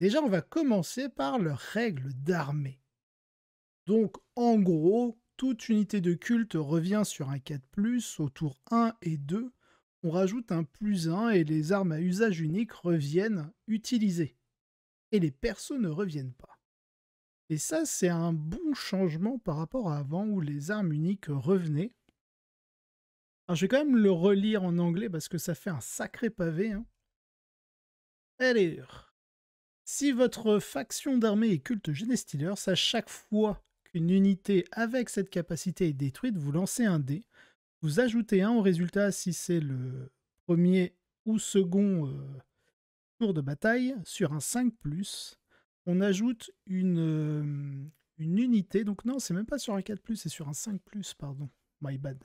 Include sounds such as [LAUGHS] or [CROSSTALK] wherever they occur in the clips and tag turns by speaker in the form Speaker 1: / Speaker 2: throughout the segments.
Speaker 1: Déjà, on va commencer par leurs règles d'armée. Donc, en gros, toute unité de culte revient sur
Speaker 2: un 4 ⁇ plus autour 1 et 2. On rajoute un plus 1 et les armes à usage unique reviennent utilisées. Et les persos ne reviennent pas. Et ça, c'est un bon changement par rapport à avant où les armes uniques revenaient. Alors, je vais quand même le relire en anglais parce que ça fait un sacré pavé. Hein. Allez, si votre faction d'armée est culte Gene à chaque fois qu'une unité avec cette capacité est détruite, vous lancez un dé. Vous ajoutez un au résultat si c'est le premier ou second euh, tour de bataille sur un 5 ⁇ On ajoute une, euh, une unité. Donc non, c'est même pas sur un 4 ⁇ c'est sur un 5 ⁇ pardon. My bad.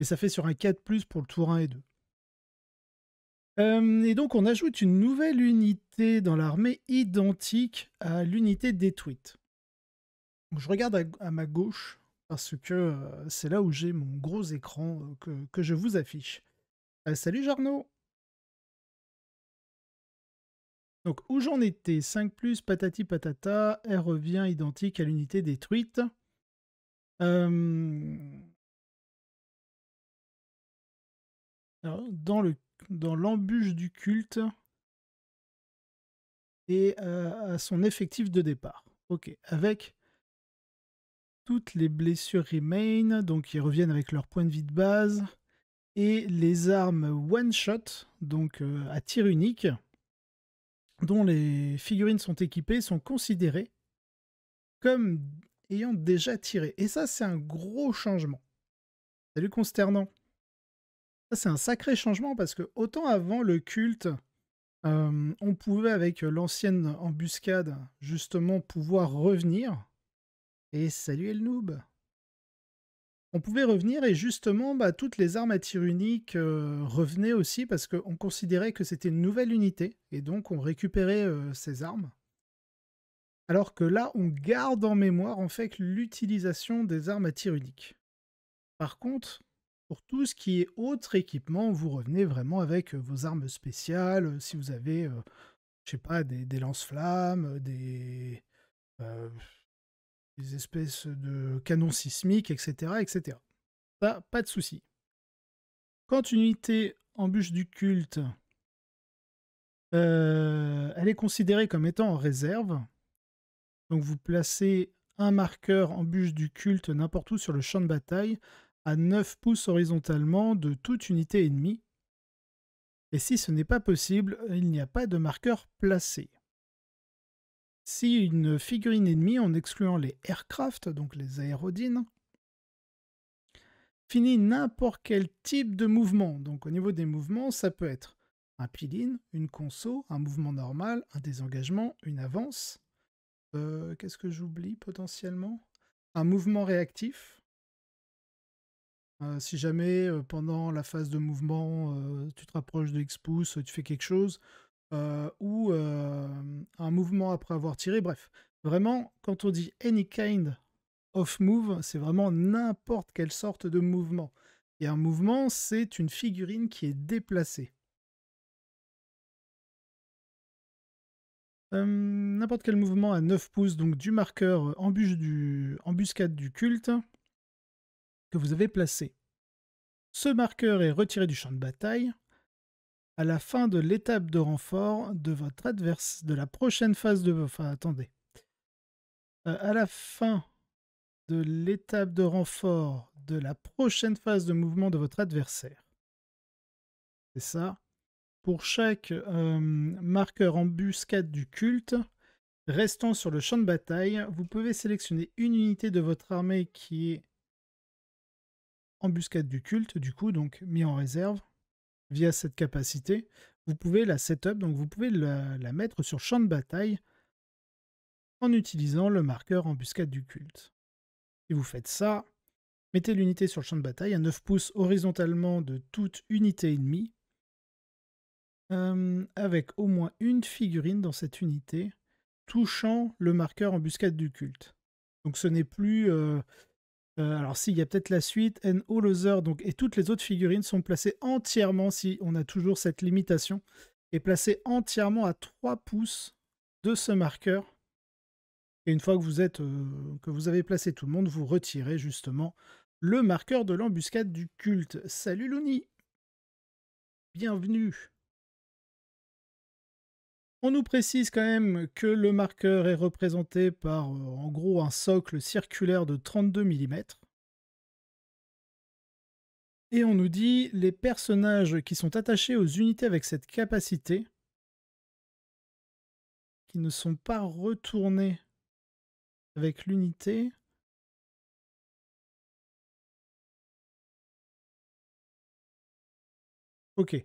Speaker 2: Et ça fait sur un 4 ⁇ pour le tour 1 et 2. Euh, et donc on ajoute une nouvelle unité dans l'armée identique à l'unité détruite. Je regarde à, ma gauche parce que euh, c'est là où j'ai mon gros écran euh, que, je vous affiche. salut Jarno Donc où j'en étais 5 patati patata, elle revient
Speaker 1: identique à l'unité détruite. dans le dans l'embûche du culte et euh, à son effectif de départ.
Speaker 2: Ok, avec toutes les blessures remain, donc ils reviennent avec leur point de vie de base, et les armes one shot, donc euh, à tir unique, dont les figurines sont équipées, sont considérées comme ayant déjà tiré. Et ça, c'est un gros changement. Salut consternant c'est un sacré changement parce que autant avant le culte, on pouvait avec l'ancienne embuscade justement pouvoir revenir et saluer le noob. On pouvait revenir et justement bah, toutes les armes à tir unique revenaient aussi parce qu'on considérait que c'était une nouvelle unité et donc on récupérait ces armes. Alors que là, on garde en mémoire en fait l'utilisation des armes à tir unique. Par contre, pour tout ce qui est autre équipement, vous revenez vraiment avec vos armes spéciales. Si vous avez, je je sais pas, des, lance-flammes, des, espèces de canons sismiques, etc., etc. Ça, pas de souci. Quand une unité embûche du culte, euh, elle est considérée comme étant en réserve. Donc vous placez un marqueur embûche du culte n'importe où sur le champ de bataille à 9 pouces horizontalement de toute unité ennemie. Et si ce n'est pas possible, il n'y a pas de marqueur placé. Si une figurine ennemie, en excluant les aircraft, donc les aérodynes, finit n'importe quel type de mouvement, donc au niveau des mouvements, ça peut être un piline, une conso, un mouvement normal, un désengagement, une avance. Euh, qu'est-ce que j'oublie potentiellement Un mouvement réactif, euh, si jamais euh, pendant la phase de mouvement, euh, tu te rapproches de X pouces, tu fais quelque chose, ou un mouvement après avoir tiré, bref. Vraiment, quand on dit any kind of move, c'est vraiment n'importe quelle sorte de mouvement.
Speaker 1: Et un mouvement, c'est une figurine qui est déplacée. n'importe quel mouvement à 9 pouces, donc du
Speaker 2: marqueur embuscade du culte, que vous avez placé. Ce marqueur est retiré du champ de bataille à la fin de l'étape de renfort de votre adverse de la prochaine phase de enfin attendez euh, à la fin de l'étape de renfort de la prochaine phase de mouvement de votre adversaire. C'est ça. Pour chaque euh, marqueur embuscade du culte restant sur le champ de bataille, vous pouvez sélectionner une unité de votre armée qui est embuscade du culte, du coup, donc mis en réserve via cette capacité. Vous pouvez la up donc vous pouvez la, mettre sur champ de bataille en utilisant le marqueur embuscade du culte. Si vous faites ça, mettez l'unité sur le champ de bataille à 9 pouces horizontalement de toute unité ennemie, euh, avec au moins une figurine dans cette unité touchant le marqueur embuscade du culte. Donc ce n'est plus euh, euh, alors s'il y a peut-être la suite, and all donc, et toutes les autres figurines sont placées entièrement, si on a toujours cette limitation, et placées entièrement à 3 pouces de ce marqueur. Et une fois que vous, euh, que vous avez placé tout le monde, vous retirez justement le marqueur de l'embuscade du culte. Salut Louni Bienvenue on nous précise quand même que le marqueur est représenté par euh, en gros un socle circulaire de 32 mm. Et on nous dit les personnages qui sont attachés aux unités avec cette capacité,
Speaker 1: qui ne sont pas retournés avec l'unité. Ok,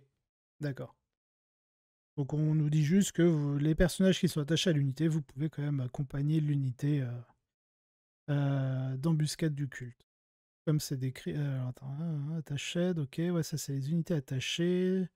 Speaker 1: d'accord. Donc on nous dit juste que les personnages qui sont attachés à l'unité, vous pouvez quand même accompagner l'unité
Speaker 2: euh, euh, d'embuscade du culte. Comme c'est décrit. Euh, hein, hein, Attaché, ok, ouais, ça c'est les unités attachées.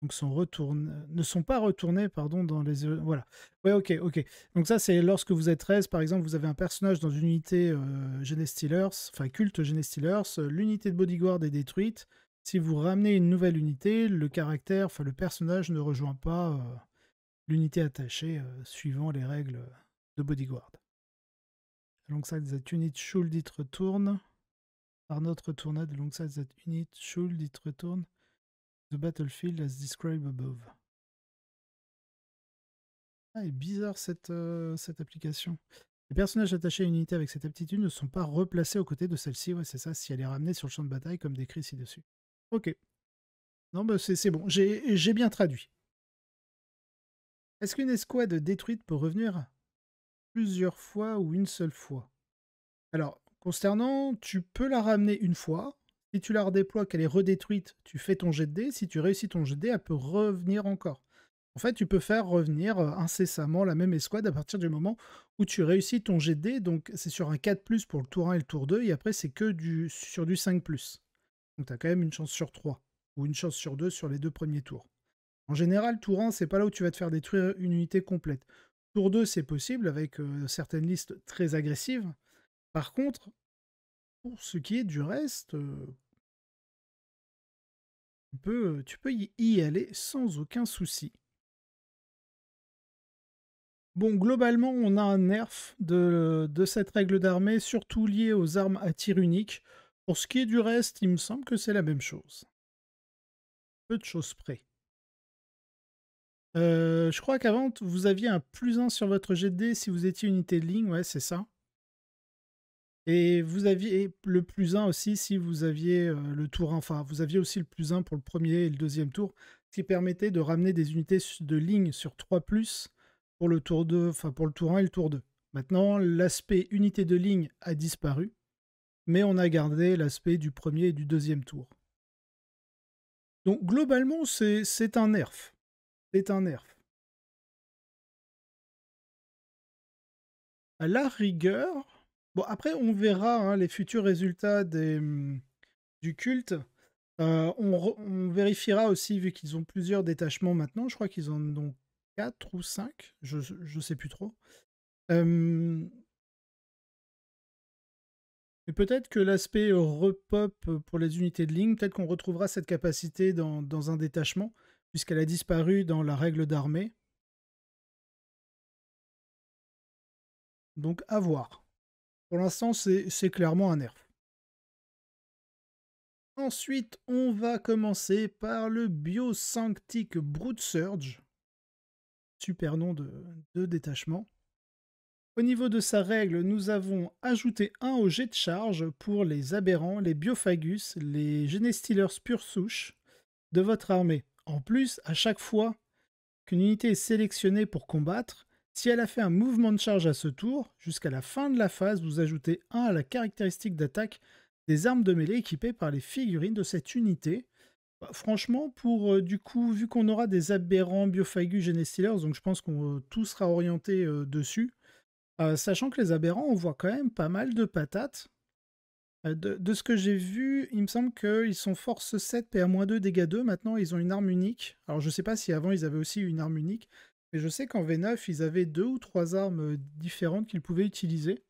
Speaker 2: Donc sont ne sont pas retournées pardon, dans les. Voilà. Ouais, ok, ok. Donc ça c'est lorsque vous êtes 13, par exemple, vous avez un personnage dans une unité euh, enfin culte Genestealers, l'unité de Bodyguard est détruite, si vous ramenez une nouvelle unité, le caractère, enfin le personnage ne rejoint pas euh, l'unité attachée euh, suivant les règles de Bodyguard. Alongside that unit should it return. Par notre tournade, alongside that unit should it return the battlefield as described above. Ah, est bizarre cette, euh, cette application. Les personnages attachés à une unité avec cette aptitude ne sont pas replacés aux côtés de celle-ci, ouais, c'est ça, si elle est ramenée sur le champ de bataille, comme décrit ci-dessus. Ok. Non, bah, c'est bon, j'ai bien traduit. Est-ce qu'une escouade détruite peut revenir plusieurs fois ou une seule fois Alors, concernant, tu peux la ramener une fois. Si tu la redéploies, qu'elle est redétruite, tu fais ton jet de Si tu réussis ton jet de elle peut revenir encore. En fait, tu peux faire revenir euh, incessamment la même escouade à partir du moment où tu réussis ton jet de Donc, c'est sur un 4 pour le tour 1 et le tour 2. Et après, c'est que du, sur du 5 donc tu as quand même une chance sur 3 ou une chance sur 2 sur les deux premiers tours. En général, tour 1, c'est pas là où tu vas te faire détruire une unité complète. Tour 2, c'est possible avec certaines listes très agressives. Par contre, pour ce qui est du reste,
Speaker 1: tu, peux, y aller sans aucun souci. Bon, globalement, on a un nerf de,
Speaker 2: cette règle d'armée, surtout liée aux armes à tir unique. Pour ce qui est du reste, il me semble que c'est la même chose. Peu de choses près. Euh, je crois qu'avant, vous aviez un plus 1 sur votre GD si vous étiez unité de ligne, ouais, c'est ça. Et vous aviez le plus 1 aussi si vous aviez euh, le tour 1. Enfin, vous aviez aussi le plus 1 pour le premier et le deuxième tour, ce qui permettait de ramener des unités de ligne sur 3 plus pour le tour 2, enfin pour le tour 1 et le tour 2. Maintenant, l'aspect unité de ligne a disparu mais on a gardé l'aspect du premier et du deuxième
Speaker 1: tour. Donc globalement, c'est un nerf. C'est un nerf. À la rigueur, bon après on verra hein, les futurs résultats des, hmm, du
Speaker 2: culte. Euh, on, vérifiera aussi, vu qu'ils ont plusieurs détachements maintenant, je crois qu'ils en ont 4 ou 5, je ne sais plus trop. Euh, et peut-être que l'aspect euh, repop euh, pour les unités de ligne, peut-être qu'on retrouvera cette capacité dans, un détachement, puisqu'elle a disparu dans la règle
Speaker 1: d'armée. Donc à voir. Pour l'instant, c'est clairement un nerf.
Speaker 2: Ensuite, on va commencer par le Biosanctic Brute Surge. Super nom de détachement. Au niveau de sa règle, nous avons ajouté un au jet de charge pour les aberrants, les biophagus, les genestilers pure souche de votre armée. En plus, à chaque fois qu'une unité est sélectionnée pour combattre, si elle a fait un mouvement de charge à ce tour, jusqu'à la fin de la phase, vous ajoutez 1 à la caractéristique d'attaque des armes de mêlée équipées par les figurines de cette unité. Bah, franchement, pour euh, du coup, vu qu'on aura des aberrants, biophagus, genestealers, donc je pense qu'on euh, tout sera orienté euh, dessus, euh, sachant que les aberrants, on voit quand même pas mal de patates. Euh, de, ce que j'ai vu, il me semble qu'ils sont force 7, PA-2, dégâts 2. Maintenant, ils ont une arme unique. Alors, je sais pas si avant, ils avaient aussi une arme unique. Mais je sais qu'en V9, ils avaient deux ou trois armes euh, différentes qu'ils pouvaient utiliser.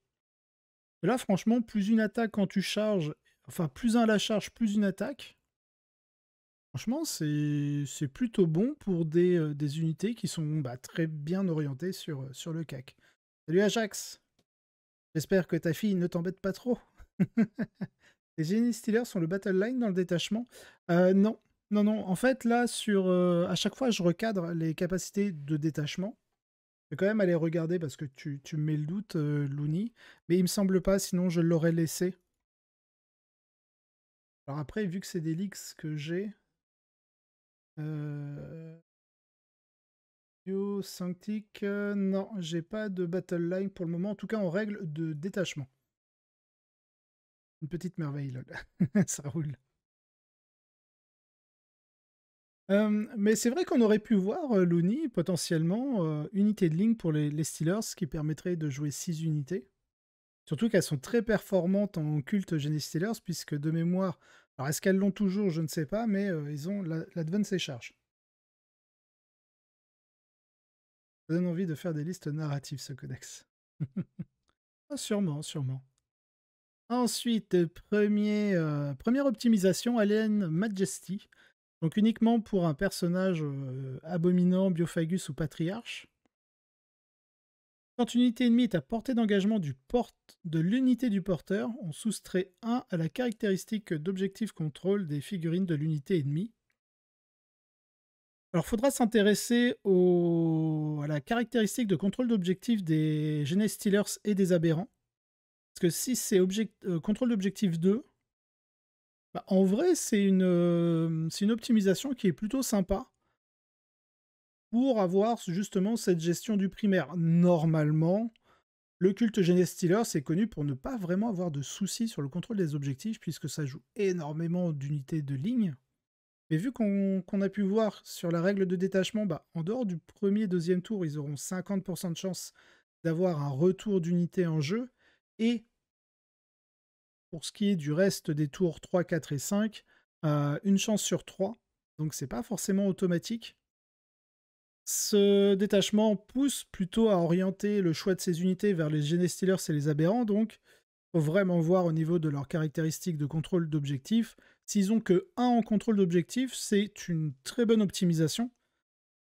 Speaker 2: là, franchement, plus une attaque quand tu charges, enfin, plus un à la charge, plus une attaque. Franchement, c'est plutôt bon pour des, unités qui sont bah, très bien orientées sur, sur le CAC. Salut Ajax J'espère que ta fille ne t'embête pas trop. [LAUGHS] les génies Steelers sont le battle line dans le détachement euh, Non, non, non. En fait, là, sur, euh, à chaque fois, je recadre les capacités de détachement. Je vais quand même aller regarder parce que tu, tu mets le doute, euh, Mais il me semble pas, sinon je l'aurais laissé. Alors après, vu que c'est des leaks que j'ai... Euh... Yo, euh, non, j'ai pas de battle line pour le moment, en tout cas en règle
Speaker 1: de détachement. Une petite merveille, [LAUGHS] Ça roule. Euh, mais c'est vrai qu'on aurait pu voir, euh,
Speaker 2: Loni potentiellement, unité de ligne pour les, les, Steelers, qui permettrait de jouer 6 unités. Surtout qu'elles sont très performantes en culte Genesis Steelers, puisque de mémoire, alors est-ce qu'elles l'ont toujours, je ne sais pas, mais ils ont l'advance et charge. Ça donne envie de faire des listes narratives, ce codex. [LAUGHS] Ah, sûrement, sûrement. Ensuite, euh, première optimisation, Alien Majesty. Donc uniquement pour un personnage euh, abominant, biophagus ou patriarche. Quand une unité ennemie est à portée d'engagement de l'unité du porteur, on soustrait 1 à la caractéristique d'objectif contrôle des figurines de l'unité ennemie. Alors, faudra s'intéresser à la caractéristique de contrôle d'objectif des Genes Steelers et des aberrants. Parce que si c'est euh, contrôle d'objectif 2, bah, en vrai, euh, c'est une, optimisation qui est plutôt sympa pour avoir justement cette gestion du primaire. Normalement, le culte Genesis Steelers est connu pour ne pas vraiment avoir de soucis sur le contrôle des objectifs puisque ça joue énormément d'unités de ligne. Mais vu qu'on a pu voir sur la règle de détachement, bah, en dehors du premier, deuxième tour, ils auront 50% de chance d'avoir un retour d'unité en jeu. Et pour ce qui est du reste des tours 3, 4 et 5, euh, une chance sur 3. Donc c'est pas forcément automatique. Ce détachement pousse plutôt à orienter le choix de ces unités vers les Genestealers et les aberrants, donc faut vraiment voir au niveau de leurs caractéristiques de contrôle d'objectifs S'ils ont que 1 en contrôle d'objectif, c'est une très bonne optimisation.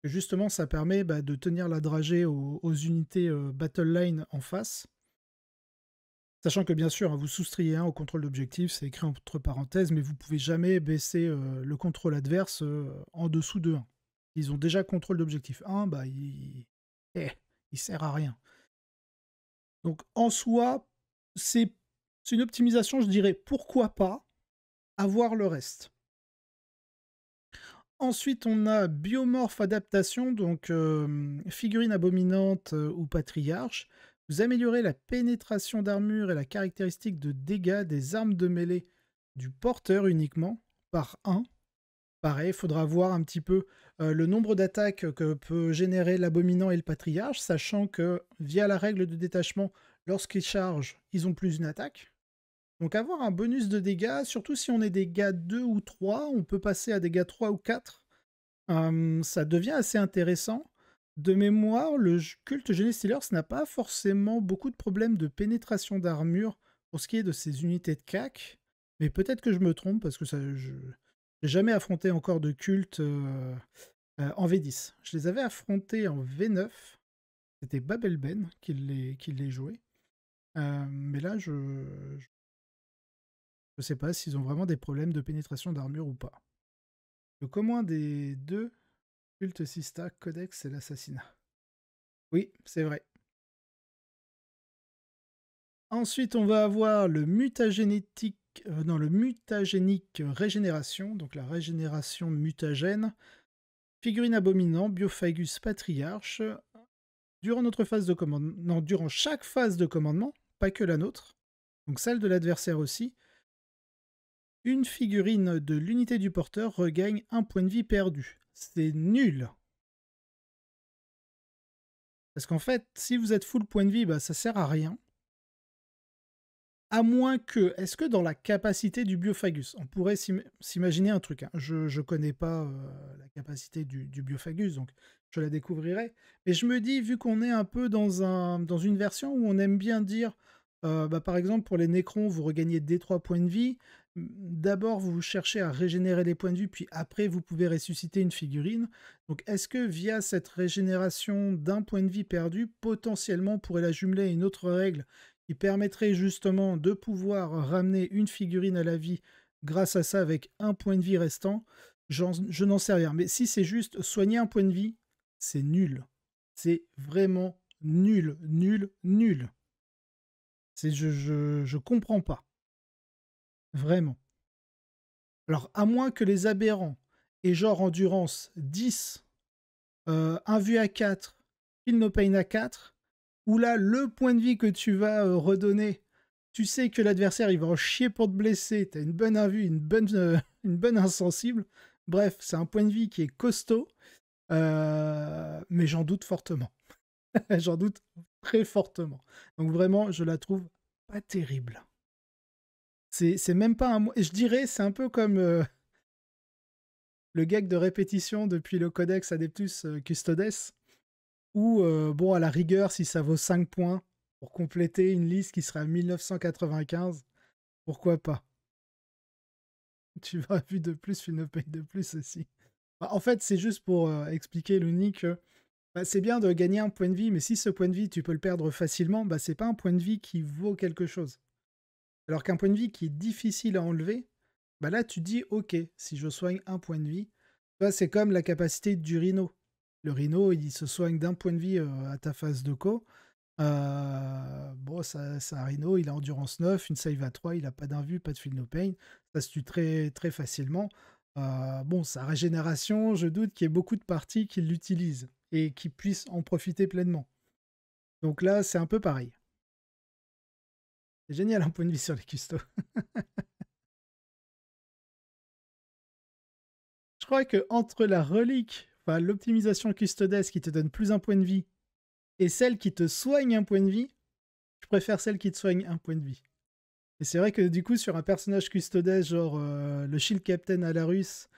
Speaker 2: Justement, ça permet bah, de tenir la dragée aux, unités euh, battle line en face. Sachant que bien sûr, hein, vous soustriez un au contrôle d'objectif, c'est écrit entre parenthèses, mais vous pouvez jamais baisser euh, le contrôle adverse euh, en dessous de 1. Ils ont déjà contrôle d'objectif 1, bah il... Eh, il sert à rien. Donc en soi, c'est une optimisation, je dirais, pourquoi pas, avoir le reste. Ensuite, on a biomorphe adaptation, donc figurine abominante ou patriarche. Vous améliorez la pénétration d'armure et la caractéristique de dégâts des armes de mêlée du porteur uniquement par 1. Pareil, il faudra voir un petit peu le nombre d'attaques que peut générer l'abominant et le patriarche, sachant que via la règle de détachement, lorsqu'ils chargent, ils ont plus une attaque. Donc avoir un bonus de dégâts, surtout si on est dégâts 2 ou 3, on peut passer à des dégâts 3 ou 4. ça devient assez intéressant. De mémoire, le culte Gene n'a pas forcément beaucoup de problèmes de pénétration d'armure pour ce qui est de ses unités de CAC. Mais peut-être que je me trompe parce que ça, je n'ai jamais affronté encore de culte euh, euh, en V10. Je les avais affrontés en V9. C'était Babel Ben qui les, jouait. mais là, je je sais pas s'ils ont vraiment des problèmes de pénétration d'armure ou pas. Le commun des deux, culte Sista, Codex et l'assassinat. Oui, c'est vrai. Ensuite, on va avoir le mutagénétique, euh, le mutagénique régénération, donc la régénération mutagène. Figurine abominant, Biophagus patriarche. Durant notre phase de commandement, non, durant chaque phase de commandement, pas que la nôtre, donc celle de l'adversaire aussi, une figurine de l'unité du porteur regagne un point de vie perdu. C'est nul. Parce qu'en fait, si vous êtes full point de vie, bah, ça sert à rien. À moins que, est-ce que dans la capacité du biophagus, on pourrait s'imaginer un truc. Hein. Je ne connais pas euh, la capacité du, biophagus, donc je la découvrirai. Mais je me dis, vu qu'on est un peu dans, une version où on aime bien dire, euh, bah, par exemple, pour les nécrons, vous regagnez des 3 points de vie d'abord vous cherchez à régénérer les points de vue, puis après vous pouvez ressusciter une figurine. Donc est-ce que via cette régénération d'un point de vie perdu, potentiellement on pourrait la jumeler à une autre règle qui permettrait justement de pouvoir ramener une figurine à la vie grâce à ça avec un point de vie restant Je n'en sais rien. Mais si c'est juste soigner un point de vie, c'est
Speaker 1: nul. C'est vraiment nul, nul, nul. Je, je, je comprends pas. Vraiment.
Speaker 2: Alors, à moins que les aberrants aient genre endurance 10, euh, un vu à 4, il no pain à 4, ou là, le point de vie que tu vas euh, redonner, tu sais que l'adversaire, il va en chier pour te blesser, t'as une bonne invue, une bonne, euh, [LAUGHS] une bonne insensible. Bref, c'est un point de vie qui est costaud, mais j'en doute fortement. [LAUGHS] j'en doute très fortement. Donc vraiment, je la trouve pas terrible. C'est même pas un Je dirais, c'est un peu comme euh, [LAUGHS] le gag de répétition depuis le Codex Adeptus euh, Custodes, Ou euh, bon, à la rigueur, si ça vaut 5 points pour compléter une liste qui sera 1995, pourquoi pas [LAUGHS] Tu vas plus de plus, tu ne payes de plus aussi. Bah, en fait, c'est juste pour expliquer, l'unique. que bah, c'est bien de gagner un point de vie, mais si ce point de vie, tu peux le perdre facilement, bah, c'est pas un point de vie qui vaut quelque chose. Alors qu'un point de vie qui est difficile à enlever, bah là tu dis ok, si je soigne un point de vie, toi c'est comme la capacité du rhino. Le rhino, il se soigne d'un point de vie euh, à ta phase de co. Euh, bon, c'est un rhino, il a endurance 9, une save à 3, il n'a pas d'invue, pas de feel no pain. Ça se tue très, très facilement. Euh, bon, sa régénération, je doute qu'il y ait beaucoup de parties qui l'utilisent et qui puissent en profiter pleinement. Donc là, c'est un peu pareil.
Speaker 1: C'est génial un point de vie sur les custos. Je crois que entre la relique, l'optimisation custodesse
Speaker 2: qui te donne plus un point de vie et celle qui te soigne un point de vie, je préfère celle qui te soigne un point de vie. Et c'est vrai que du coup, sur un personnage custodes, genre euh, le Shield Captain à la russe,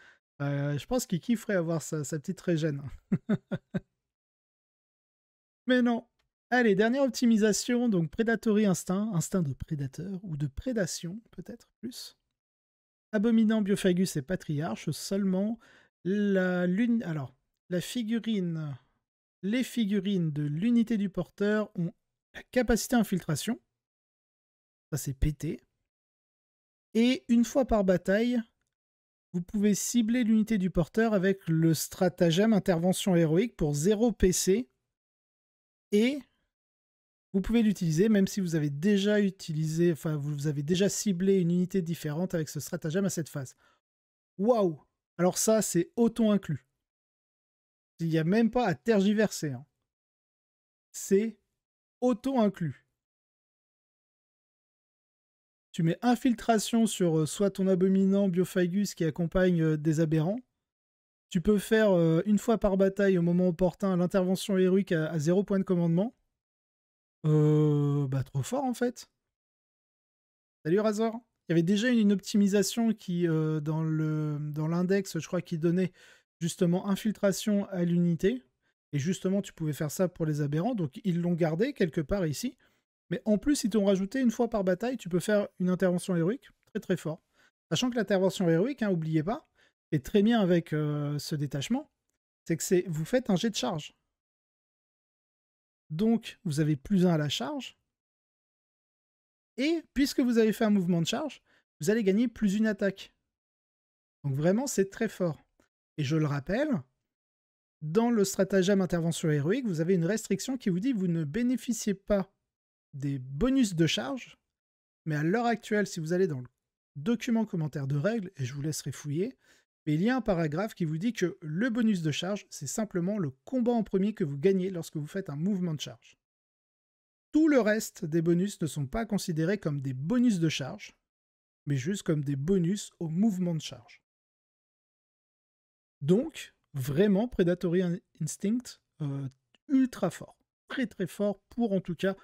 Speaker 2: euh, je pense qu'il kifferait avoir sa, sa petite régène. [LAUGHS] Mais non, Allez, dernière optimisation, donc Predatory Instinct, instinct de prédateur ou de prédation peut-être plus. Abominant Biophagus et Patriarche, seulement la lune. Alors, la figurine. Les figurines de l'unité du porteur ont la capacité infiltration. Ça c'est pété. Et une fois par bataille, vous pouvez cibler l'unité du porteur avec le stratagème intervention héroïque pour 0 PC et vous pouvez l'utiliser même si vous avez déjà utilisé, enfin vous avez déjà ciblé une unité différente avec ce stratagème à cette phase.
Speaker 1: Waouh Alors ça, c'est auto-inclus. Il n'y a même pas à tergiverser. Hein. C'est auto-inclus.
Speaker 2: Tu mets infiltration sur euh, soit ton abominant biophagus qui accompagne euh, des aberrants. Tu peux faire euh, une fois par bataille au moment opportun l'intervention héroïque à, zéro point de commandement bah, trop fort en fait. Salut Razor. Il y avait déjà une optimisation qui, dans l'index, je crois, qui donnait justement infiltration à l'unité. Et justement, tu pouvais faire ça pour les aberrants. Donc, ils l'ont gardé quelque part ici. Mais en plus, ils t'ont rajouté une fois par bataille, tu peux faire une intervention héroïque. Très, très fort. Sachant que l'intervention héroïque, n'oubliez hein, pas, est très bien avec ce détachement. C'est que vous faites un jet de charge.
Speaker 1: Donc, vous avez plus 1 à la charge. Et puisque vous avez fait un mouvement de charge, vous allez gagner plus une attaque.
Speaker 2: Donc vraiment, c'est très fort. Et je le rappelle, dans le stratagème intervention héroïque, vous avez une restriction qui vous dit que vous ne bénéficiez pas des bonus de charge, mais à l'heure actuelle, si vous allez dans le document commentaire de règles, et je vous laisserai fouiller, mais il y a un paragraphe qui vous dit que le bonus de charge, c'est simplement le combat en premier que vous gagnez lorsque vous faites un mouvement de charge. Tout le reste des bonus ne sont pas considérés comme des bonus de charge, mais juste comme des bonus au mouvement de charge. Donc, vraiment Predatory Instinct euh, ultra fort, très très fort pour en tout cas,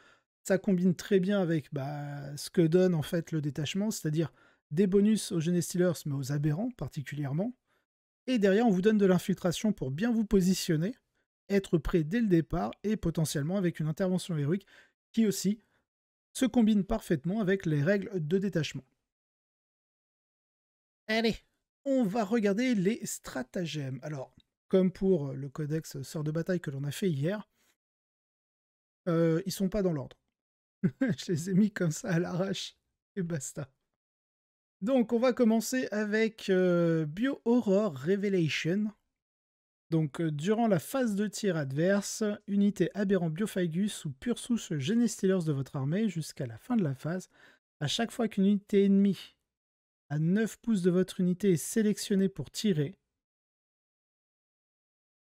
Speaker 2: ça combine très bien avec bah, ce que donne en fait le détachement, c'est-à-dire des bonus aux jeunes mais aux aberrants particulièrement. Et derrière, on vous donne de l'infiltration pour bien vous positionner, être prêt dès le départ et potentiellement avec une intervention héroïque qui aussi se combine parfaitement avec les règles de détachement. Allez, on va regarder les stratagèmes. Alors, comme pour le codex sort de bataille que l'on a fait hier, ils euh, ils sont pas dans l'ordre. [LAUGHS] Je les ai mis comme ça à l'arrache et basta. Donc, on va commencer avec euh, Bio Horror Revelation. Donc, euh, durant la phase de tir adverse, unité aberrant Biophagus ou pure souche Genestealers de votre armée jusqu'à la fin de la phase. À chaque fois qu'une unité ennemie à 9 pouces de votre unité est sélectionnée pour tirer,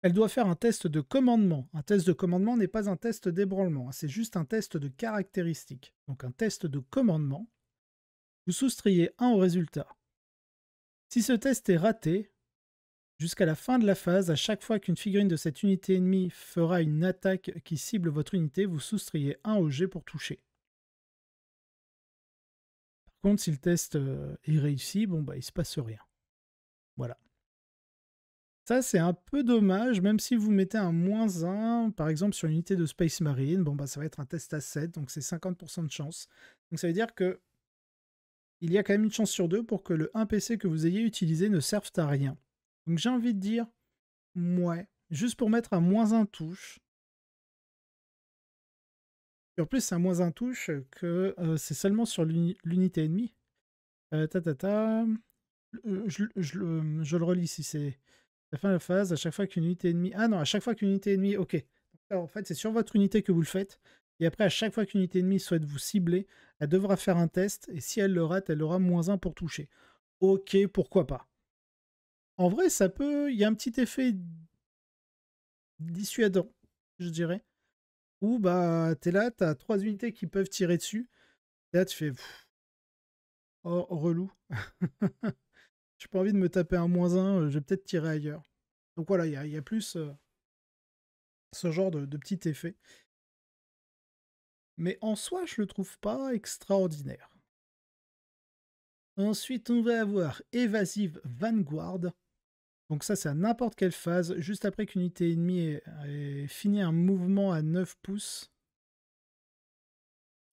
Speaker 2: elle doit faire un test de commandement. Un test de commandement n'est pas un test d'ébranlement, hein, c'est juste un test de caractéristiques. Donc, un test de commandement vous soustrayez 1 au résultat. Si ce test est raté, jusqu'à la fin de la phase, à chaque fois qu'une figurine de cette unité ennemie fera une attaque qui cible votre unité, vous soustriez 1 au jet pour toucher. Par contre, si le test euh, est réussi, bon bah il se passe rien. Voilà. Ça, c'est un peu dommage, même si vous mettez un moins 1, par exemple, sur une unité de Space Marine, bon, bah, ça va être un test à 7, donc c'est 50% de chance. Donc ça veut dire que il y a quand même une chance sur deux pour que le 1 PC que vous ayez utilisé ne serve à rien. Donc j'ai envie de dire, ouais, juste pour mettre à moins un touche. en plus, c'est à moins un touche que euh, c'est seulement sur l'unité ennemie. Euh, ta ta ta. Euh, je, le relis si c'est la fin de la phase. À chaque fois qu'une unité ennemie. Ah non, à chaque fois qu'une unité ennemie. Ok. en fait, c'est sur votre unité que vous le faites. Et après, à chaque fois qu'une unité ennemie souhaite vous cibler, elle devra faire un test, et si elle le rate, elle aura moins 1 pour toucher. Ok, pourquoi pas. En vrai, ça peut. Il y a un petit effet dissuadant, je dirais. ou bah t'es là, t'as trois unités qui peuvent tirer dessus. Là, tu fais. Oh, relou. [LAUGHS] J'ai pas envie de me taper un moins 1, euh, je vais peut-être tirer ailleurs. Donc voilà, il y, a plus euh, ce genre de petit effet mais en soi, je le trouve pas extraordinaire. Ensuite, on va avoir Évasive Vanguard. Donc ça, c'est à n'importe quelle phase, juste après qu'une unité ennemie ait, fini un mouvement à 9 pouces.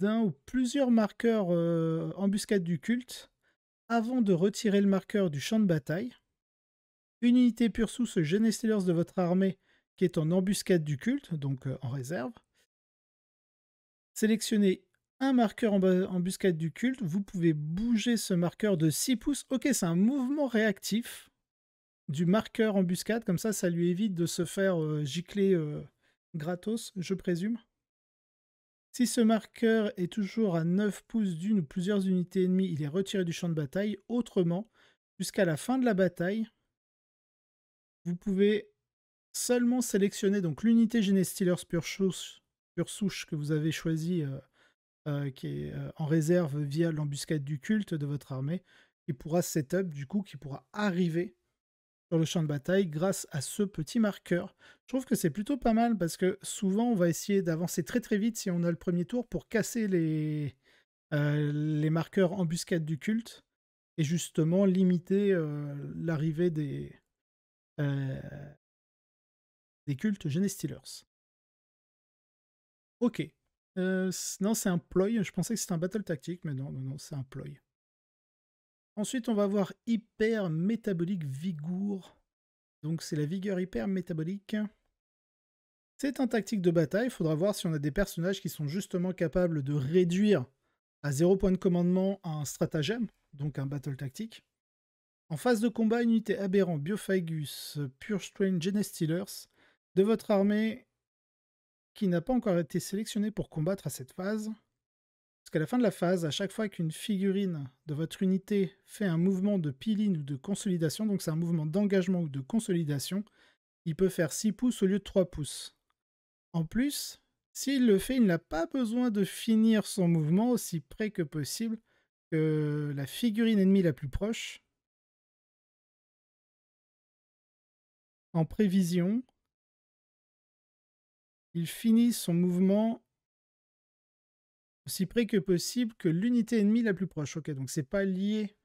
Speaker 2: D'un ou plusieurs marqueurs euh, embuscade du culte, avant de retirer le marqueur du champ de bataille. Une unité pure sous ce Genestealers de votre armée qui est en embuscade du culte, donc euh, en réserve, Sélectionnez un marqueur en embuscade du culte. Vous pouvez bouger ce marqueur de 6 pouces. Ok, c'est un mouvement réactif du marqueur embuscade. Comme ça, ça lui évite de se faire euh, gicler euh, gratos, je présume. Si ce marqueur est toujours à 9 pouces d'une ou plusieurs unités ennemies, il est retiré du champ de bataille. Autrement, jusqu'à la fin de la bataille, vous pouvez seulement sélectionner donc l'unité Genestealer Spurchus souche que vous avez choisi euh, euh, qui est euh, en réserve via l'embuscade du culte de votre armée, qui pourra setup, du coup, qui pourra arriver sur le champ de bataille grâce à ce petit marqueur. Je trouve que c'est plutôt pas mal parce que souvent on va essayer d'avancer très très vite si on a le premier tour pour casser les, les marqueurs embuscade du culte et justement limiter l'arrivée des, des cultes genestilers Ok. Euh, non, c'est un ploy. Je pensais que c'était un battle tactique, mais non, non, c'est un ploy. Ensuite, on va voir hyper métabolique vigour. Donc, c'est la vigueur hyper métabolique. C'est un tactique de bataille. Il faudra voir si on a des personnages qui sont justement capables de réduire à zéro point de commandement un stratagème, donc un battle tactique. En phase de combat, unité aberrant Biophagus, Pure Strain, Genestealers de votre armée qui n'a pas encore été sélectionné pour combattre à cette phase. Parce qu'à la fin de la phase, à chaque fois qu'une figurine de votre unité fait un mouvement de piline ou de consolidation, donc c'est un mouvement d'engagement ou de consolidation, il peut faire 6 pouces au lieu de 3 pouces. En plus, s'il le fait, il n'a pas besoin de finir son mouvement aussi
Speaker 1: près que possible que la figurine ennemie la plus proche. En prévision, il finit son mouvement aussi près que possible
Speaker 2: que l'unité ennemie la plus proche. Ok, donc c'est pas lié.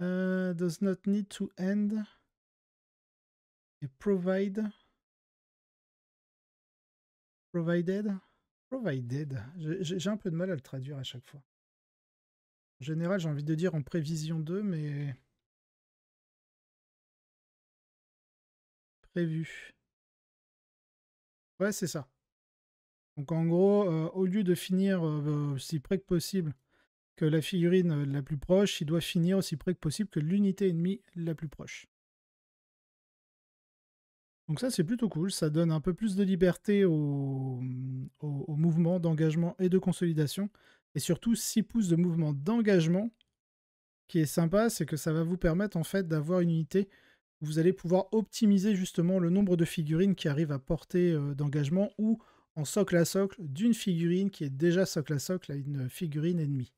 Speaker 2: Euh, does
Speaker 1: not need to end. Et provide. Provided. Provided. J'ai un peu de mal à le traduire à chaque fois. En général, j'ai envie de dire en prévision 2, mais. Prévu. Ouais, c'est ça. Donc en gros, au lieu de finir aussi
Speaker 2: près que possible que la figurine la plus proche, il doit finir aussi près que possible que l'unité ennemie la plus proche. Donc ça c'est plutôt cool, ça donne un peu plus de liberté au, mmh, au, mouvement d'engagement et de consolidation. Et surtout 6 pouces de mouvement d'engagement, qui est sympa, c'est que ça va vous permettre en fait d'avoir une unité vous allez pouvoir optimiser justement le nombre de figurines qui arrivent à porter euh, d'engagement ou en socle à socle d'une figurine qui est déjà socle à socle à une
Speaker 1: figurine ennemie.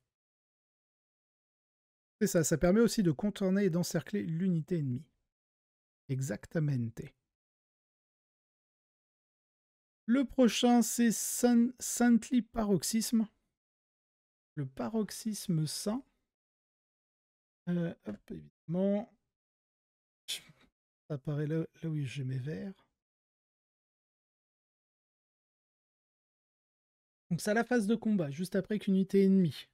Speaker 1: C'est ça, ça permet aussi de contourner et d'encercler l'unité ennemie. Exactamente.
Speaker 2: Le prochain, c'est Saintly Paroxysme.
Speaker 1: Le paroxysme saint. Euh, évidemment apparaît là, là où j'ai mes verres. Donc c'est à la phase de combat, juste après qu'une unité ennemie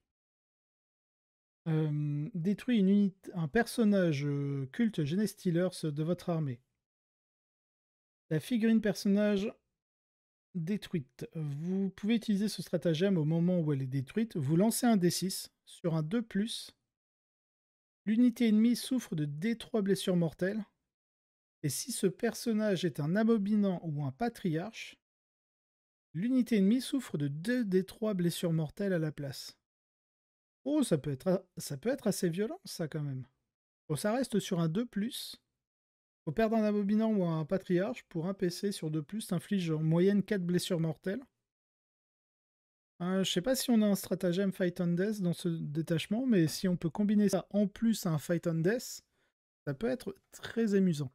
Speaker 1: détruit un personnage
Speaker 2: culte Genestilers de votre armée. La figurine personnage détruite. Vous pouvez utiliser ce stratagème au moment où elle est détruite. Vous lancez un D6 sur un 2 ⁇ L'unité ennemie souffre de D3 blessures mortelles. Et si ce personnage est un abominant ou un patriarche, l'unité ennemie souffre de deux des trois blessures mortelles à la place. Oh, ça peut être, ça peut être assez violent, ça, quand même. Bon, ça reste sur un 2 ⁇ Faut perdre un abominant ou un patriarche pour un PC sur 2 ⁇ t'inflige en moyenne 4 blessures mortelles. Euh, je ne sais pas si on a un stratagème Fight on Death dans ce détachement, mais si on peut combiner ça en plus à un Fight on Death, ça peut être très amusant.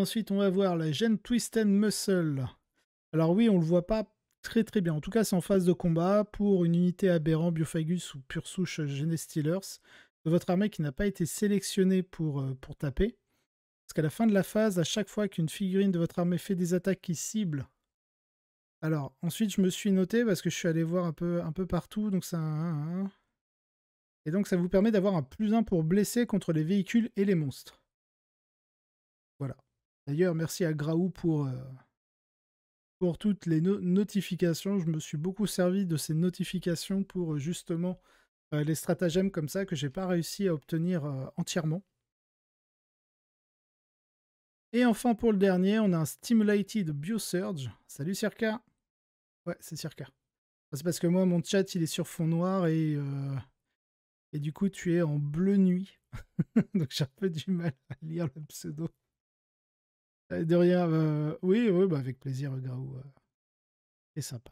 Speaker 2: Ensuite, on va voir la gène Twist and Muscle. Alors oui, on ne le voit pas très très bien. En tout cas, c'est en phase de combat pour une unité aberrant Biophagus ou pure souche Gene de votre armée qui n'a pas été sélectionnée pour, euh, pour taper. Parce qu'à la fin de la phase, à chaque fois qu'une figurine de votre armée fait des attaques qui ciblent. Alors, ensuite, je me suis noté parce que je suis allé voir un peu, un peu partout. Donc, ça. Hein, hein, hein. Et donc, ça vous permet d'avoir un plus 1 pour blesser contre les véhicules et les monstres. D'ailleurs, merci à Graou pour, euh, pour toutes les notifications. Je me suis beaucoup servi de ces notifications pour euh, justement euh, les stratagèmes comme ça que je n'ai pas réussi à obtenir entièrement. Et enfin, pour le dernier, on a un Stimulated Biosurge. Salut Circa Ouais, c'est Circa. Ah, c'est parce que moi, mon chat, il est sur fond noir et, et du coup, tu es en bleu nuit. [LAUGHS] Donc j'ai un peu du mal à lire le pseudo. De rien. Euh, oui, oui bah avec plaisir, Graou. C'est euh, sympa.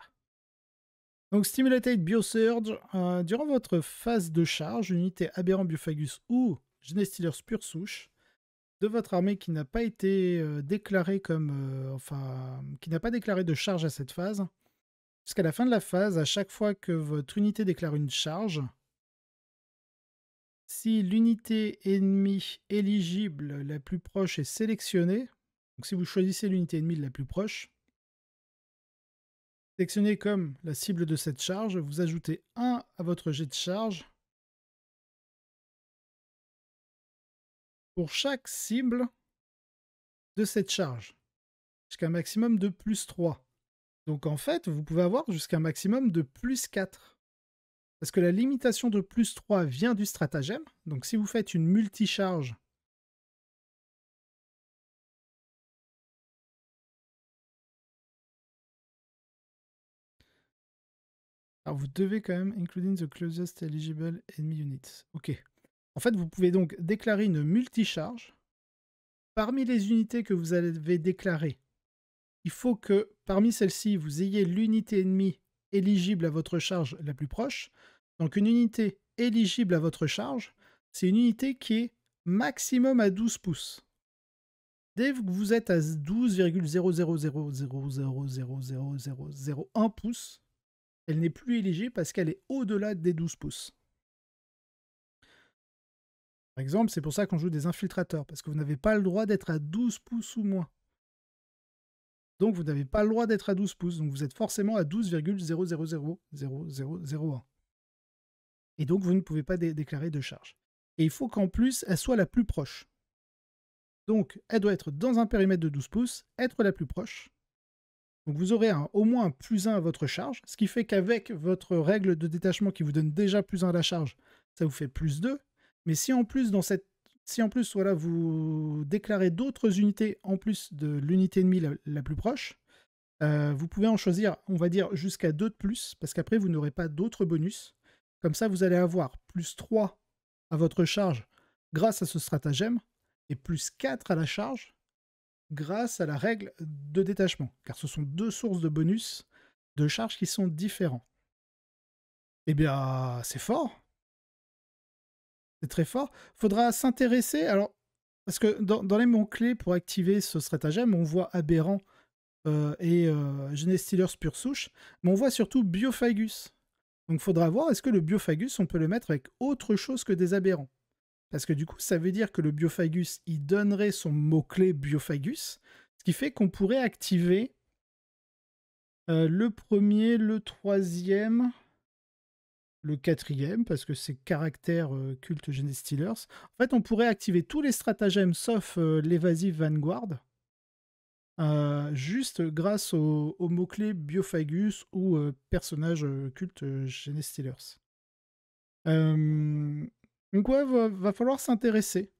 Speaker 2: Donc, Stimulated Biosurge, euh, durant votre phase de charge, unité aberrant Biophagus ou Genestillers pure souche de votre armée qui n'a pas été déclarée comme. enfin, qui n'a pas déclaré de charge à cette phase. Jusqu'à la fin de la phase, à chaque fois que votre unité déclare une charge, si l'unité ennemie éligible la plus proche est sélectionnée, donc si vous choisissez l'unité ennemie la plus proche, sélectionnez comme la cible de cette
Speaker 1: charge, vous ajoutez 1 à votre jet de charge. Pour chaque cible de cette charge,
Speaker 2: jusqu'à un maximum de plus 3. Donc en fait, vous pouvez avoir jusqu'à un maximum de
Speaker 1: plus 4. Parce que la limitation de plus 3 vient du stratagème. Donc si vous faites une multi-charge vous devez quand même including the closest eligible enemy units. Ok. En fait, vous
Speaker 2: pouvez donc déclarer une multicharge. Parmi les unités que vous avez déclarées, il faut que parmi celles-ci, vous ayez l'unité ennemie éligible à votre charge la plus proche. Donc une unité éligible à votre charge, c'est une unité qui est maximum à 12 pouces. Dès que vous êtes à 12,000000001 pouces, elle n'est plus éligible parce qu'elle est au-delà des 12 pouces. Par exemple, c'est pour ça qu'on joue des infiltrateurs, parce que vous n'avez pas le droit d'être à 12 pouces ou moins. Donc vous n'avez pas le droit d'être à 12 pouces, donc vous êtes forcément à 12,0000001. Et donc vous ne pouvez pas déclarer de charge. Et il faut qu'en plus, elle soit la plus proche. Donc elle doit être dans un périmètre de 12 pouces, être la plus proche, donc vous aurez au moins un plus 1 à votre charge, ce qui fait qu'avec votre règle de détachement qui vous donne déjà plus 1 à la charge, ça vous fait plus 2. Mais si en plus dans cette si en plus voilà, vous déclarez d'autres unités en plus de l'unité ennemie la, la plus proche, euh, vous pouvez en choisir, on va dire, jusqu'à 2 de plus, parce qu'après vous n'aurez pas d'autres bonus. Comme ça, vous allez avoir plus 3 à votre charge grâce à ce stratagème, et plus 4 à la charge grâce à la règle de détachement, car ce sont deux sources de bonus de charges qui sont différents. Eh bien, c'est fort. C'est très fort. Faudra s'intéresser. Alors, parce que dans, les mots-clés pour activer ce stratagème, on voit aberrant euh, et euh, Genestealers pure souche, mais on voit surtout Biophagus. Donc, faudra voir est-ce que le Biophagus, on peut le mettre avec autre chose que des aberrants. Parce que du coup, ça veut dire que le biophagus, il donnerait son mot-clé biophagus, ce qui fait qu'on pourrait activer euh, le premier, le troisième, le quatrième, parce que c'est caractère euh, culte Genestillers. En fait, on pourrait activer tous les stratagèmes sauf euh, l'évasive Vanguard, juste grâce au, mot-clé biophagus ou personnage culte Genestillers. Donc ouais, va, falloir s'intéresser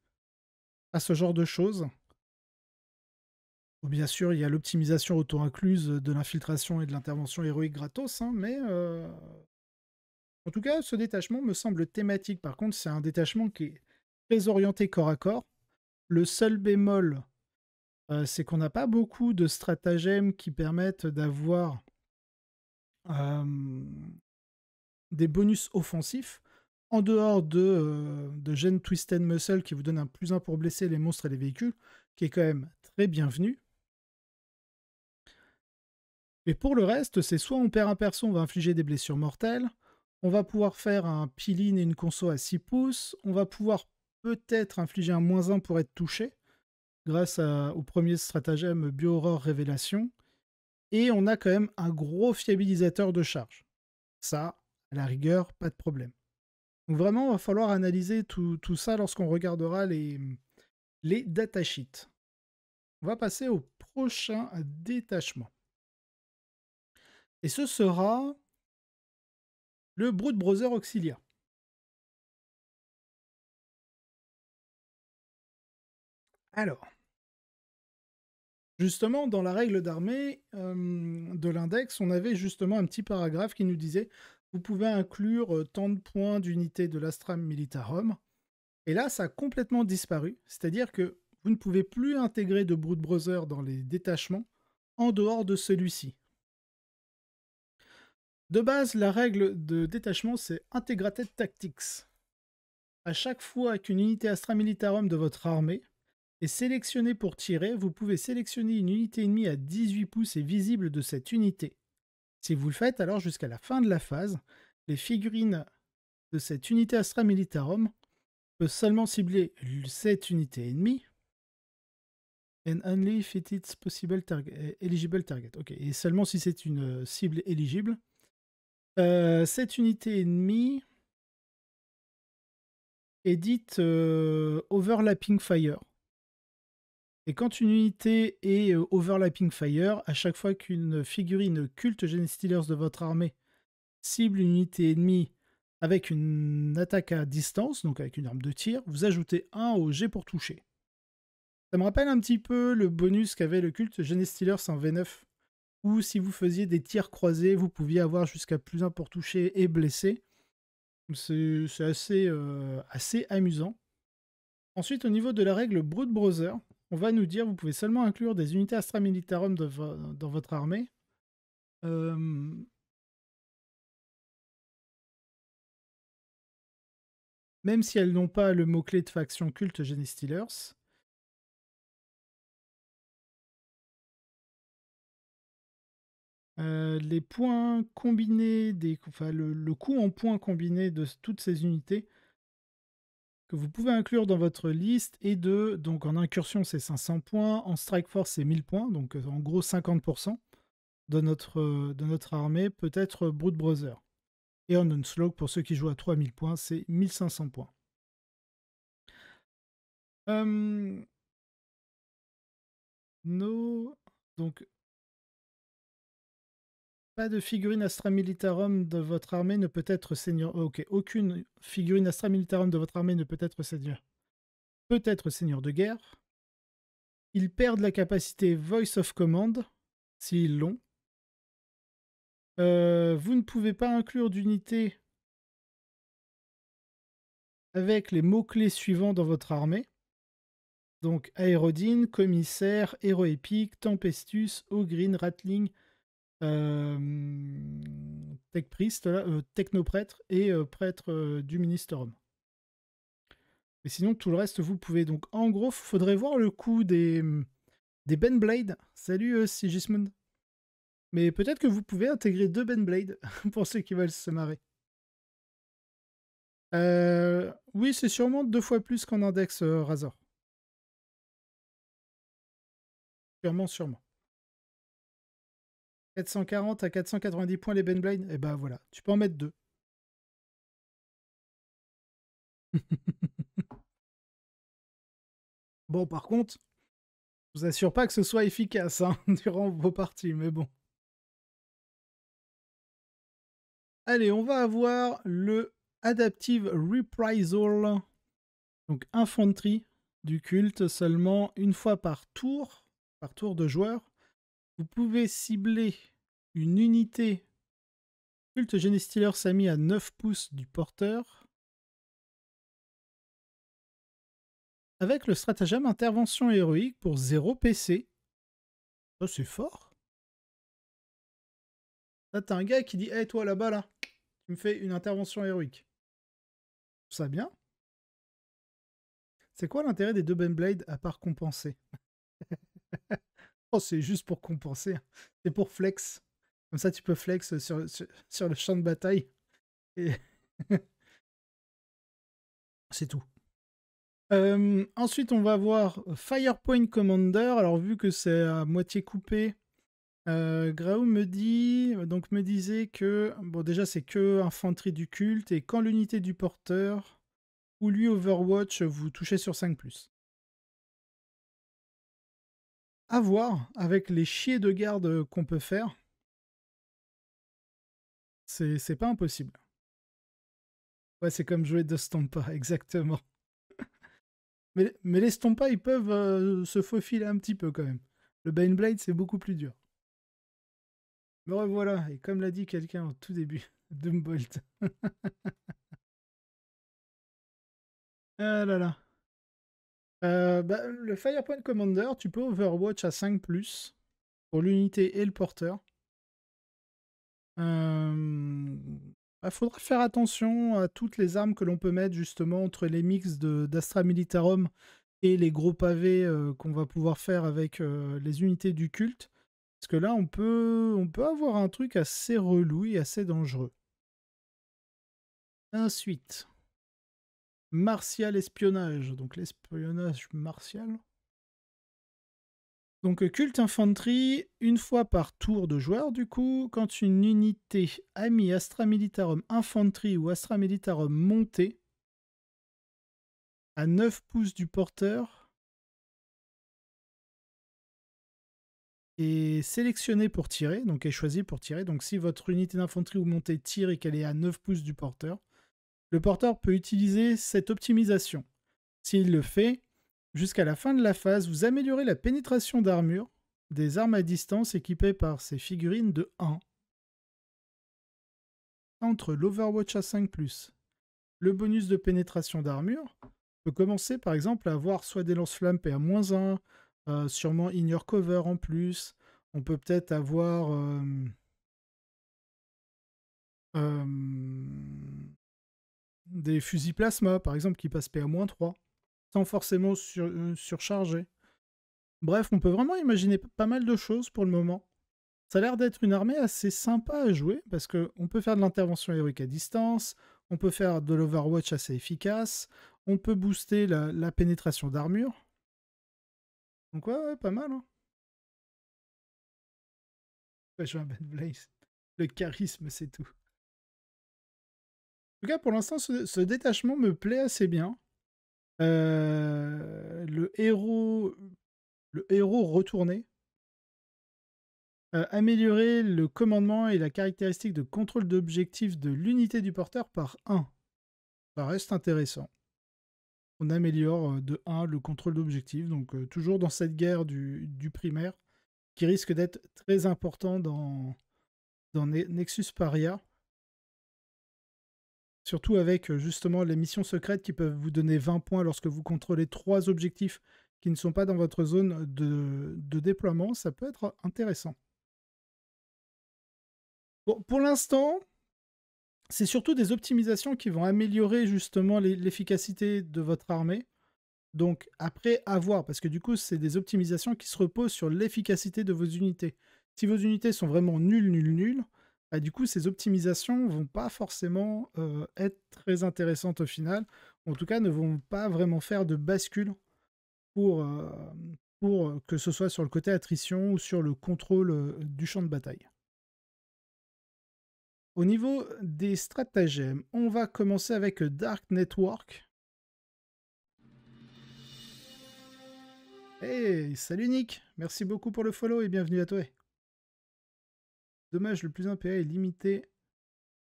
Speaker 2: à ce genre de choses. Bien sûr, il y a l'optimisation auto-incluse de l'infiltration et de l'intervention héroïque gratos, hein, mais euh, en tout cas, ce détachement me semble thématique. Par contre, c'est un détachement qui est très orienté corps à corps. Le seul bémol, euh, c'est qu'on n'a pas beaucoup de stratagèmes qui permettent d'avoir euh, des bonus offensifs en dehors de, euh, Gen Twist Muscle qui vous donne un plus 1 pour blesser les monstres et les véhicules, qui est quand même très bienvenu. Mais pour le reste, c'est soit on perd un perso, on va infliger des blessures mortelles, on va pouvoir faire un piline et une conso à 6 pouces, on va pouvoir peut-être infliger un moins 1 pour être touché, grâce au premier stratagème bio Révélation, et on a quand même un gros fiabilisateur de charge. Ça, à la rigueur, pas de problème. Donc vraiment, il va falloir analyser tout, ça lorsqu'on regardera les, les datasheets. On va passer au
Speaker 1: prochain détachement. Et ce sera le Brood Browser Auxilia. Alors, justement,
Speaker 2: dans la règle d'armée euh, de l'index, on avait justement un petit paragraphe qui nous disait vous pouvez inclure euh, tant de points d'unité de l'Astra militarum. Et là, ça a complètement disparu. C'est-à-dire que vous ne pouvez plus intégrer de Brood Brother dans les détachements en dehors de celui-ci. De base, la règle de détachement, c'est Integrated Tactics. À chaque fois qu'une unité Astra Militarum de votre armée est sélectionnée pour tirer, vous pouvez sélectionner une unité ennemie à 18 pouces et visible de cette unité. Si vous le faites, alors jusqu'à la fin de la phase, les figurines de cette unité Astra Militarum peuvent seulement cibler cette unité ennemie and only if it possible target, eh, eligible target. Ok, et seulement si c'est une euh, cible éligible. cette euh, unité ennemie est dite euh, overlapping fire. Et quand une unité est euh, overlapping fire, à chaque fois qu'une figurine culte Genestilers de votre armée cible une unité ennemie avec une attaque à distance, donc avec une arme de tir, vous ajoutez un au G pour toucher. Ça me rappelle un petit peu le bonus qu'avait le culte Genestilers en V9, où si vous faisiez des tirs croisés, vous pouviez avoir jusqu'à plus 1 pour toucher et blesser. C'est assez, euh, assez amusant. Ensuite, au niveau de la règle Brute Brother, on va nous dire vous pouvez seulement inclure des unités Astra
Speaker 1: Militarum dans votre armée. Même si elles n'ont pas le mot-clé de faction culte genestilers. Euh, les points combinés, des,
Speaker 2: enfin, le, le coût en points combinés de toutes ces unités que vous pouvez inclure dans votre liste et de, donc en incursion c'est 500 points, en strike force c'est 1000 points, donc euh, en gros 50% de notre, euh, de notre armée peut être brute Brother.
Speaker 1: Et en slow pour ceux qui jouent à 3000 points, c'est 1500 points. Hum, donc pas de figurine Astra Militarum de
Speaker 2: votre armée ne peut être seigneur. ok, aucune figurine Astra Militarum de votre armée ne peut être seigneur. Peut être seigneur de guerre. Ils perdent la capacité Voice of
Speaker 1: Command, s'ils l'ont. Euh, vous ne pouvez pas inclure d'unité avec les mots-clés suivants
Speaker 2: dans votre armée. Donc Aérodine, Commissaire, Héros Épique, Tempestus, Ogreen, Ratling, euh, tech priest, euh, technoprêtre et euh, prêtre du Ministerum. Mais sinon, tout le reste, vous pouvez. Donc, en gros, faudrait voir le coût des, mm, des Ben Salut Sigismund. Mais peut-être que vous pouvez intégrer deux Ben [LAUGHS] pour ceux qui veulent
Speaker 1: se marrer. oui, c'est sûrement deux fois plus qu'en index Razor. Sûrement, sûrement. 440 à 490 points les Ben Blind. Et eh ben voilà, tu peux en mettre deux. [LAUGHS] bon, par contre, je vous assure pas que ce soit efficace hein, [LAUGHS] durant vos parties, mais bon. Allez, on va avoir le Adaptive Reprisal, donc
Speaker 2: infanterie du culte seulement une fois par tour, par tour de joueur.
Speaker 1: Vous pouvez cibler une unité. Culte Genie stiller s'est à 9 pouces du porteur.
Speaker 2: Avec le stratagème intervention héroïque pour 0 PC.
Speaker 1: Ça, c'est fort. Là, t'as un gars qui dit Hé, toi là-bas, là, tu me fais une intervention héroïque. Ça bien.
Speaker 2: C'est quoi l'intérêt des deux Benblade à part compenser [LAUGHS] Oh, c'est juste pour compenser. Hein. C'est pour flex. Comme ça, tu peux flex euh, sur, [LAUGHS] sur, le champ de bataille. [LAUGHS] c'est tout. ensuite, on va voir euh, Firepoint Commander. Alors, vu que c'est à moitié coupé, euh, me dit, donc me disait que, bon, déjà, c'est que infanterie du culte, et quand l'unité du porteur ou lui Overwatch vous
Speaker 1: touchez sur 5, à voir avec les chiers de garde qu'on peut faire. C'est pas
Speaker 2: impossible. Ouais, c'est comme jouer de Stompa, [LAUGHS] exactement. mais, mais, les stompas ils peuvent euh, se faufiler un petit peu quand même. Le Baneblade, c'est
Speaker 1: beaucoup plus dur. Mais revoilà, et comme l'a dit quelqu'un au tout début, [LAUGHS] Dumbolt. [LAUGHS] ah là là.
Speaker 2: Euh, bah, le Firepoint Commander, tu peux Overwatch à 5 plus pour l'unité et le porteur. Il bah, faudra faire attention à toutes les armes que l'on peut mettre justement entre les mix d'Astra Militarum et les gros pavés euh, qu'on va pouvoir faire avec euh, les unités du culte. Parce que là, on peut, on peut avoir un truc assez relou et assez dangereux.
Speaker 1: Ensuite martial espionnage. Donc l'espionnage martial. Donc euh, culte infanterie,
Speaker 2: une fois par tour de joueur du coup, quand une unité amie Astra
Speaker 1: Militarum Infanterie ou Astra Militarum montée à 9 pouces du porteur
Speaker 2: est sélectionnée pour tirer, donc est choisie pour tirer. Donc si votre unité d'infanterie ou montée tire et qu'elle est à 9 pouces du porteur, le porteur peut utiliser cette optimisation. S'il le fait, jusqu'à la fin de la phase, vous améliorez la pénétration d'armure des armes à distance équipées par ces figurines de 1. Entre l'Overwatch A5+, le bonus de pénétration d'armure peut commencer par exemple à avoir soit des lance-flammes PA-1, euh, sûrement Ignore Cover en plus, on peut peut-être avoir... Euh, euh, des fusils plasma, par exemple, qui passent PA-3, sans forcément sur, euh, surcharger. Bref, on peut vraiment imaginer pas mal de choses pour le moment. Ça a l'air d'être une armée assez sympa à jouer, parce qu'on peut faire de l'intervention héroïque à distance, on peut faire de l'overwatch assez efficace, on peut booster la,
Speaker 1: pénétration d'armure. Donc ouais, pas mal. Hein. je un Blaze. Le charisme, c'est tout. En tout cas, pour l'instant, ce, détachement me plaît assez bien.
Speaker 2: Euh, le héros, le héros retourné. Euh, améliorer le commandement et la caractéristique de contrôle d'objectif de l'unité du porteur par 1. Ça reste intéressant. On améliore euh, de 1 le contrôle d'objectif, donc toujours dans cette guerre du, primaire, qui risque d'être très important dans, dans Nexus Paria. Surtout avec justement les missions secrètes qui peuvent vous donner 20 points lorsque vous contrôlez trois objectifs qui ne sont pas dans votre zone de, déploiement, ça peut être intéressant. pour l'instant, c'est surtout des optimisations qui vont améliorer justement l'efficacité de votre armée. Donc après, à voir, parce que du coup, c'est des optimisations qui se reposent sur l'efficacité de vos unités. Si vos unités sont vraiment nulles, nulles, nulles, bah, du coup, ces optimisations ne vont pas forcément euh, être très intéressantes au final. En tout cas, ne vont pas vraiment faire de bascule pour, euh, pour que ce soit sur le côté attrition ou sur le contrôle euh, du champ de bataille. Au niveau des stratagèmes, on va commencer avec Dark Network. Hey, salut Nick, merci beaucoup pour le follow et bienvenue à toi. Dommage, le plus 1 est limité.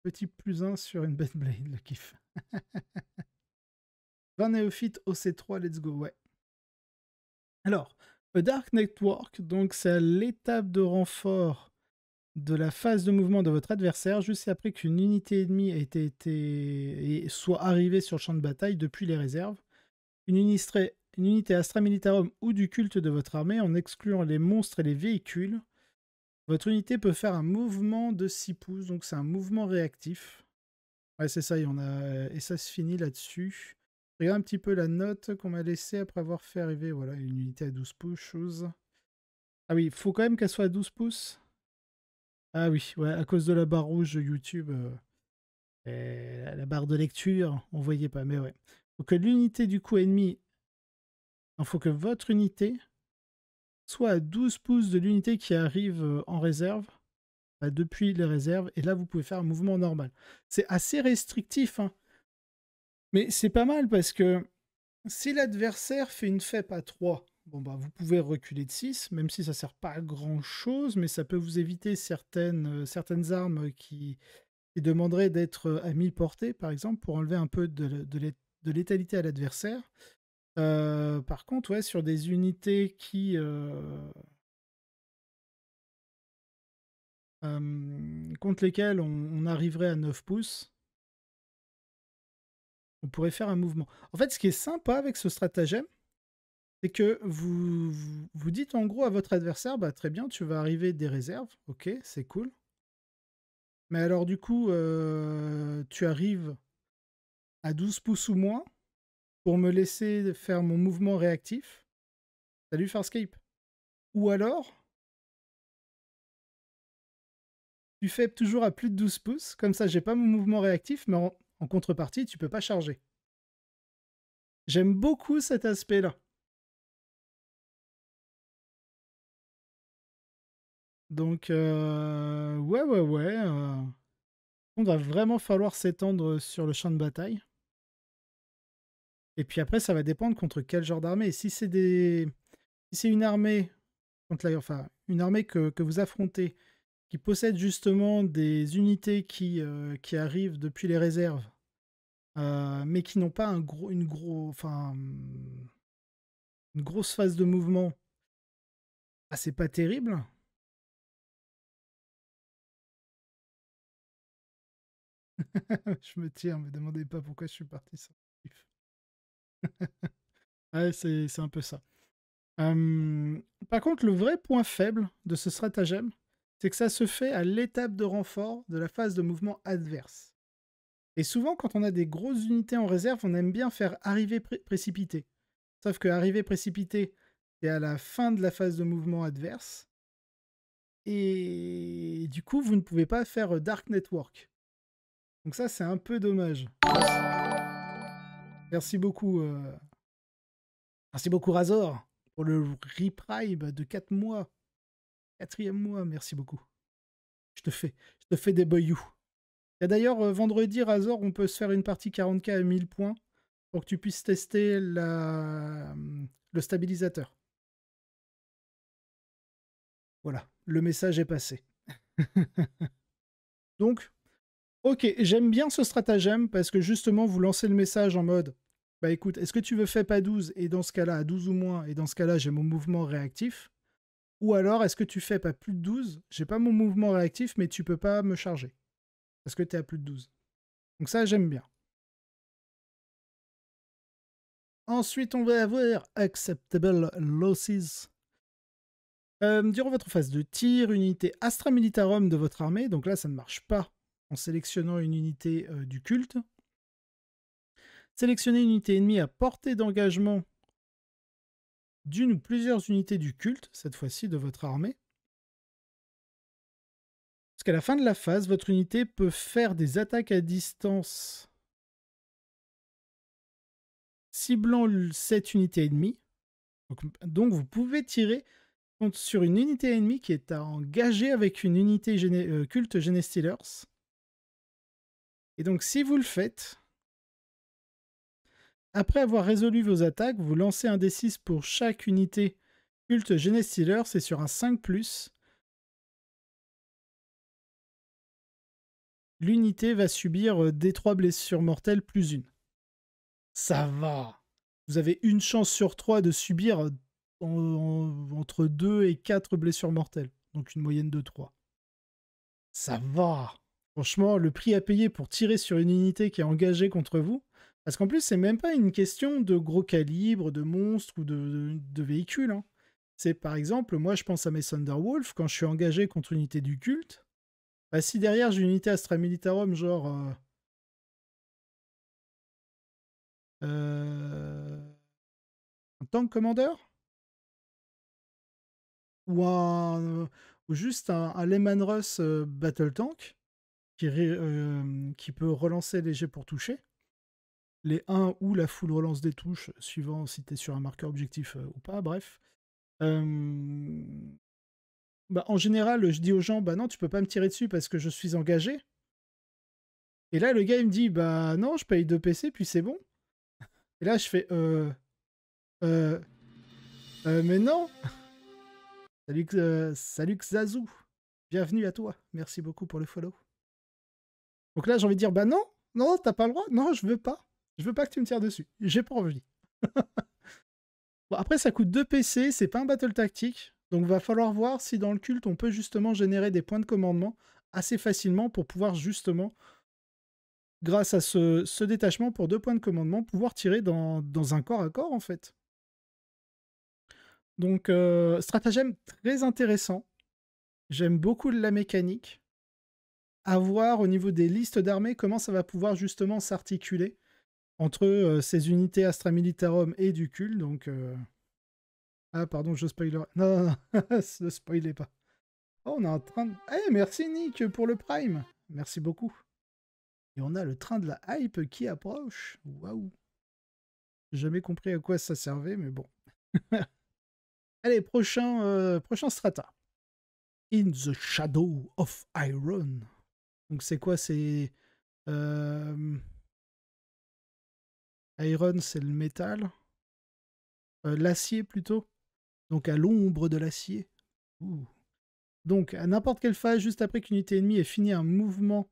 Speaker 2: Petit plus 1 sur une bad blade, le kiff. 20 [LAUGHS] néophytes OC3, let's go, ouais. Alors, A Dark Network, donc c'est l'étape de renfort de la phase de mouvement de votre adversaire, juste après qu'une unité ennemie ait été, soit arrivée sur le champ de bataille depuis les réserves. Une, une unité Astra Militarum ou du culte de votre armée, en excluant les monstres et les véhicules, votre unité peut faire un mouvement de 6 pouces, donc c'est un mouvement réactif. Ouais, c'est ça, il y en a... et ça se finit là-dessus. Regarde un petit peu la note qu'on m'a laissée après avoir fait arriver voilà, une unité à 12 pouces, chose. Ah oui, il faut quand même qu'elle soit à 12 pouces. Ah oui, ouais, à cause de la barre rouge YouTube, euh, et la barre de lecture, on voyait pas, mais ouais. Faut que l'unité du coup ennemi. il faut que votre unité soit à 12 pouces de l'unité qui arrive euh, en réserve, bah, depuis les réserves, et là vous pouvez faire un mouvement normal. C'est assez restrictif, hein. mais c'est pas mal parce que si l'adversaire fait une fête à 3, bon bah vous pouvez reculer de 6, même si ça sert pas à grand chose, mais ça peut vous éviter certaines, euh, certaines armes qui, qui demanderaient d'être euh, à 1000 portées, par exemple, pour enlever un peu de, de létalité à l'adversaire. Euh, par contre, ouais, sur des unités qui. Euh,
Speaker 1: contre lesquelles on, arriverait à 9 pouces, on pourrait faire un mouvement. En fait, ce qui est sympa avec ce
Speaker 2: stratagème, c'est que vous, vous, dites en gros à votre adversaire bah, très bien, tu vas arriver des réserves, ok, c'est cool. Mais alors, du coup, euh, tu arrives à 12 pouces ou moins pour me laisser
Speaker 1: faire mon mouvement réactif. Salut Farscape. Ou alors, tu fais toujours à plus de 12 pouces, comme ça j'ai pas mon mouvement réactif, mais en, contrepartie, tu peux pas charger. J'aime beaucoup cet aspect-là. Donc, euh, ouais, ouais, ouais. Euh, on va vraiment
Speaker 2: falloir s'étendre sur le champ de bataille. Et puis après, ça va dépendre contre quel genre d'armée. Si c'est des... si c'est une armée contre la... enfin, une armée que, vous affrontez qui possède justement des unités qui, euh, qui arrivent depuis les réserves, euh, mais qui n'ont pas un gros, une, gros, enfin, mmh,
Speaker 1: une grosse phase de mouvement, ah, c'est pas terrible. [LAUGHS] je me tire, me demandez pas pourquoi je suis parti ça. [LAUGHS]
Speaker 2: ouais, c'est un peu ça. par contre, le vrai point faible de ce stratagème, c'est que ça se fait à l'étape de renfort de la phase de mouvement adverse. Et souvent, quand on a des grosses unités en réserve, on aime bien faire arriver précipité. Sauf que arriver précipité, c'est à la fin de la phase de mouvement adverse. Et du coup, vous ne pouvez pas faire euh, Dark Network. Donc ça, c'est un peu dommage. Merci beaucoup. Euh, merci beaucoup, Razor, pour le reprime bah, de 4 mois. Quatrième mois, merci beaucoup. Je te fais, je te fais des boyous. Et d'ailleurs, euh, vendredi, Razor, on peut se faire une partie 40k à 1000 points pour que tu puisses tester
Speaker 1: le stabilisateur. Voilà, le message est passé. [LAUGHS] Donc, Ok, j'aime
Speaker 2: bien ce stratagème parce que justement, vous lancez le message en mode Bah écoute, est-ce que tu veux FEP pas 12 et dans ce cas-là à 12 ou moins et dans ce cas-là j'ai mon mouvement réactif Ou alors est-ce que tu fais pas plus de 12 J'ai pas mon mouvement réactif mais tu peux pas me charger parce que t'es à plus de 12.
Speaker 1: Donc ça, j'aime bien. Ensuite, on va avoir Acceptable Losses. Euh, durant votre phase de
Speaker 2: tir, unité Astra Militarum de votre armée, donc là ça ne marche pas en sélectionnant une unité euh, du culte. Sélectionnez une unité ennemie à portée d'engagement d'une ou plusieurs unités du culte, cette fois-ci de votre armée.
Speaker 1: qu'à la fin de la phase, votre unité peut faire des attaques à distance ciblant cette
Speaker 2: unité ennemie. Donc, vous pouvez tirer sur une unité ennemie qui est à engager avec une unité euh, culte Genestealers. Et donc, si vous le faites, après avoir résolu vos attaques, vous lancez un D6 pour chaque unité culte Genestealer, c'est sur un 5 ⁇
Speaker 1: L'unité va subir euh, d 3 blessures mortelles plus une. Ça va Vous avez une
Speaker 2: chance sur 3 de subir euh, entre 2 et 4 blessures mortelles, donc une moyenne de 3. Ça va Franchement, le prix à payer pour tirer sur une unité qui est engagée contre vous, parce qu'en plus, c'est même pas une question de gros calibre, de monstre ou de, véhicule. Hein. C'est par exemple, moi je pense à mes Thunderwolf, quand je suis engagé contre une unité du culte, bah, si derrière j'ai une unité Astra Militarum, genre. Euh,
Speaker 1: euh... Un tank commandeur Ou
Speaker 2: juste un, Lehman Russ euh, Battle Tank euh, qui, peut relancer les jets pour toucher. Les 1 ou la foule relance des touches, suivant si tu es sur un marqueur objectif euh, ou pas, bref. Bah, en général, je dis aux gens, bah non, tu peux pas me tirer dessus parce que je suis engagé. Et là, le gars, il me dit, bah non, je paye deux PC, puis c'est bon. Et là, je fais, euh... euh mais non Salut, salut Xazou Bienvenue à toi, merci beaucoup pour le follow. Donc là, j'ai envie de dire, bah non, non, t'as pas le droit, non, je veux pas. Je veux pas que tu me tires dessus. J'ai pas envie. [LAUGHS] bon, après, ça coûte 2 PC, c'est pas un battle tactique. Donc va falloir voir si dans le culte, on peut justement générer des points de commandement assez facilement pour pouvoir justement, grâce à ce, détachement pour deux points de commandement, pouvoir tirer dans, dans un corps à corps en fait. Donc, euh, stratagème très intéressant. J'aime beaucoup la mécanique à voir au niveau des listes d'armées comment ça va pouvoir justement s'articuler entre euh, ces unités Astra Militarum et du cul. Donc, euh, ah pardon, je spoiler. [LAUGHS] Non, non, non, [LAUGHS] ne spoilez pas. Oh, on est en train de. Eh, merci Nick pour le Prime. Merci beaucoup. Et on a le train de la hype qui approche. Waouh. Jamais compris à quoi ça servait, mais bon. [LAUGHS] Allez, prochain, euh, prochain strata. In the Shadow of Iron. Donc c'est quoi C'est. Iron, c'est le métal. Euh, l'acier plutôt. Donc à l'ombre de l'acier. Donc à n'importe quelle phase, juste après qu'une unité ennemie ait fini un mouvement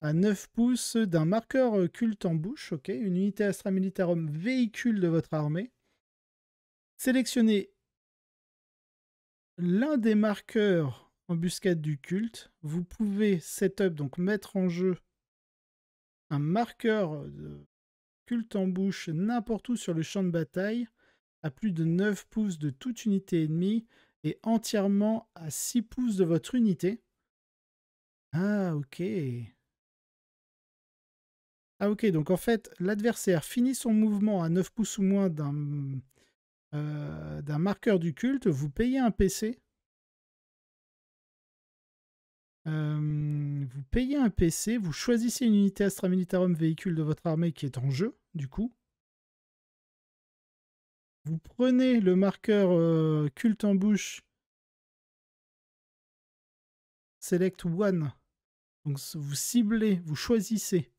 Speaker 2: à 9 pouces d'un marqueur culte en bouche, ok, une unité Astra Militarum véhicule de votre armée. Sélectionnez l'un des marqueurs embuscade du culte, vous pouvez setup, donc mettre en jeu un marqueur euh, de culte en bouche n'importe où sur le champ de bataille, à plus de 9 pouces de toute unité ennemie et entièrement à 6 pouces de votre unité. Ah, ok. Ah, ok, donc en fait, l'adversaire finit son mouvement à 9 pouces ou moins euh, d'un marqueur du culte, vous payez un PC vous payez un PC, vous choisissez une unité Astra Militarum véhicule de votre armée qui est en jeu, du coup. Vous prenez le marqueur euh, culte en bouche. Select one. Donc vous ciblez, vous choisissez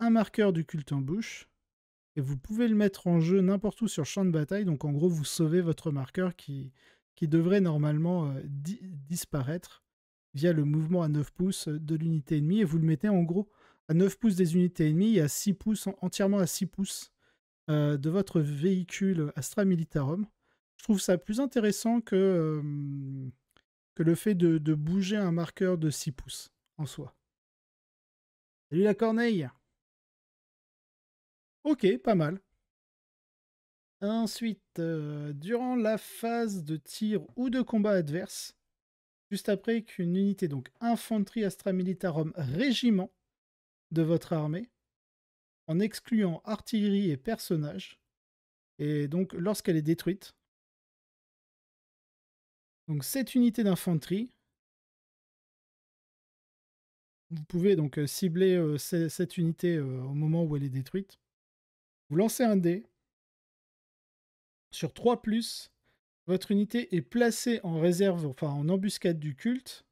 Speaker 2: un marqueur du culte en bouche. Et vous pouvez le mettre en jeu n'importe où sur champ de bataille. Donc en gros, vous sauvez votre marqueur qui, qui devrait normalement euh, disparaître via le mouvement à 9 pouces de l'unité ennemie et vous le mettez en gros à 9 pouces des unités ennemies et à 6 pouces, entièrement à 6 pouces euh, de votre véhicule Astra Militarum. Je trouve ça plus intéressant que, euh,
Speaker 1: que le fait de, bouger un marqueur de 6 pouces en soi. Salut la corneille Ok, pas mal.
Speaker 2: Ensuite, euh, durant la phase de tir ou de combat adverse, juste après qu'une unité, donc Infanterie Astra Militarum Régiment de votre armée, en excluant artillerie et personnages,
Speaker 1: et donc lorsqu'elle est détruite, donc cette unité d'infanterie, vous pouvez donc euh, cibler
Speaker 2: euh, cette unité euh, au moment où elle est détruite. Vous lancez un dé sur 3 plus votre unité est placée en réserve, enfin en embuscade du culte.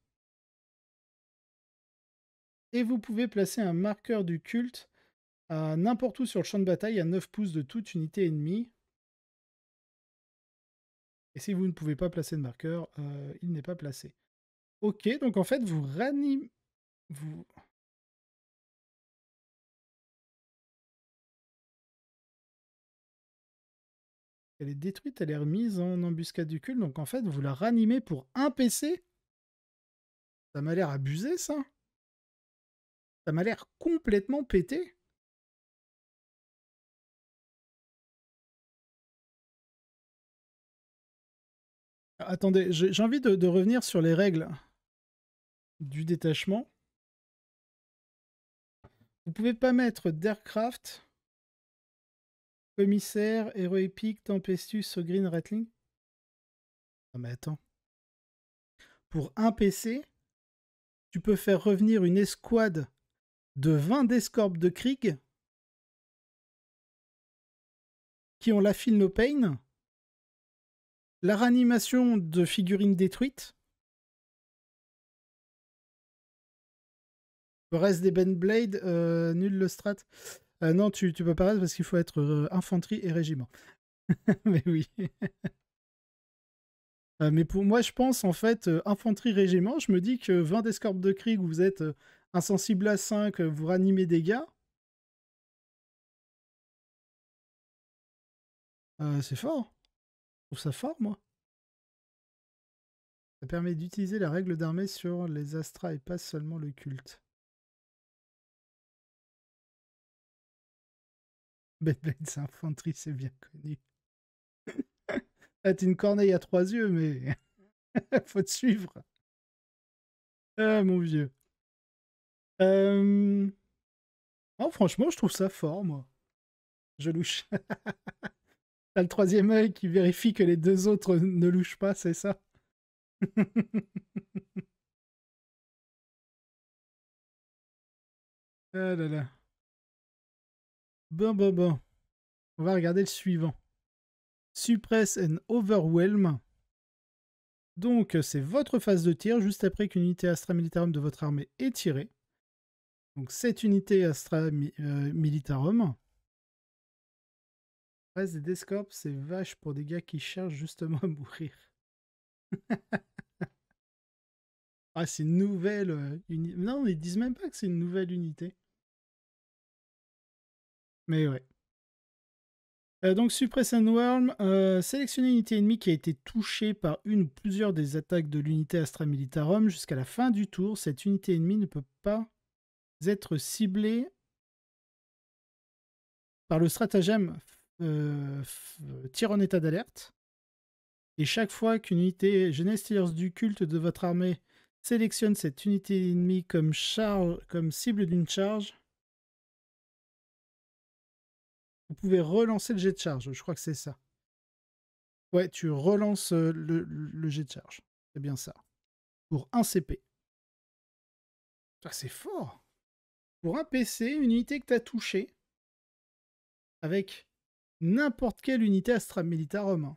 Speaker 2: Et vous pouvez placer un marqueur du culte à n'importe où sur le champ de bataille à 9 pouces de toute unité ennemie.
Speaker 1: Et si vous ne pouvez pas placer de marqueur, euh, il n'est pas placé. Ok, donc en fait, vous ranimez... Vous... Elle est détruite, elle est remise en embuscade du cul. Donc en fait, vous la ranimez pour un PC Ça m'a l'air abusé, ça. Ça m'a l'air complètement pété. Attendez, j'ai envie de, revenir sur les règles du détachement. Vous pouvez pas mettre d'aircraft Commissaire,
Speaker 2: héros épique, Tempestus, Green Rattling. Non ah, mais attends.
Speaker 1: Pour un PC, tu peux faire revenir une escouade de 20 d'escorpes de Krieg qui ont la file no pain, la réanimation de figurines détruites, le reste des Ben
Speaker 2: nul le strat. Ah non, tu, peux pas parce qu'il faut être euh, infanterie et régiment. [LAUGHS] mais oui. Ah, mais pour moi, je pense en fait, euh, infanterie-régiment, je me dis que 20 escorps de Krieg, vous êtes euh, insensible à 5, vous
Speaker 1: ranimez des gars. Ah, c'est fort. Je trouve ça fort, moi. Ça permet d'utiliser la règle d'armée sur les astras et pas seulement le culte. [LAUGHS] bête, infanterie c'est bien connu. [LAUGHS] Ah, t'es une corneille à trois yeux, mais [LAUGHS] faut te suivre. Ah, mon vieux. Oh, franchement, je trouve ça fort, moi. Je louche. T'as le troisième œil qui vérifie que les deux autres ne louchent pas, c'est ça Ah là là. Bon, bon, bon. On va regarder le suivant. Suppress and Overwhelm. Donc, euh, c'est
Speaker 2: votre phase de tir juste après qu'une unité Astra Militarum de votre armée est tirée. Donc, cette unité Astra euh, Militarum. Reste des Descorps, c'est vache pour des gars qui cherchent justement [LAUGHS] à mourir.
Speaker 1: ah, c'est une nouvelle. Euh, unité. Non, ils disent même pas que c'est une nouvelle unité. Mais ouais. donc Suppress
Speaker 2: and Worm, sélectionnez une unité ennemie qui a été touchée par une ou plusieurs des attaques de l'unité Astra Militarum jusqu'à la fin du tour. Cette unité ennemie ne peut pas être ciblée par le stratagème tir en état d'alerte. Et chaque fois qu'une unité Genestealers du culte de votre armée sélectionne cette unité ennemie comme, charge, comme cible d'une charge,
Speaker 1: Vous pouvez relancer le jet de charge, je crois que c'est ça. Ouais, tu relances le, jet de charge. C'est bien ça. Pour un CP. Ah, c'est fort. Pour un PC, une unité que tu as touchée avec n'importe quelle
Speaker 2: unité Astra Militarum. Hein.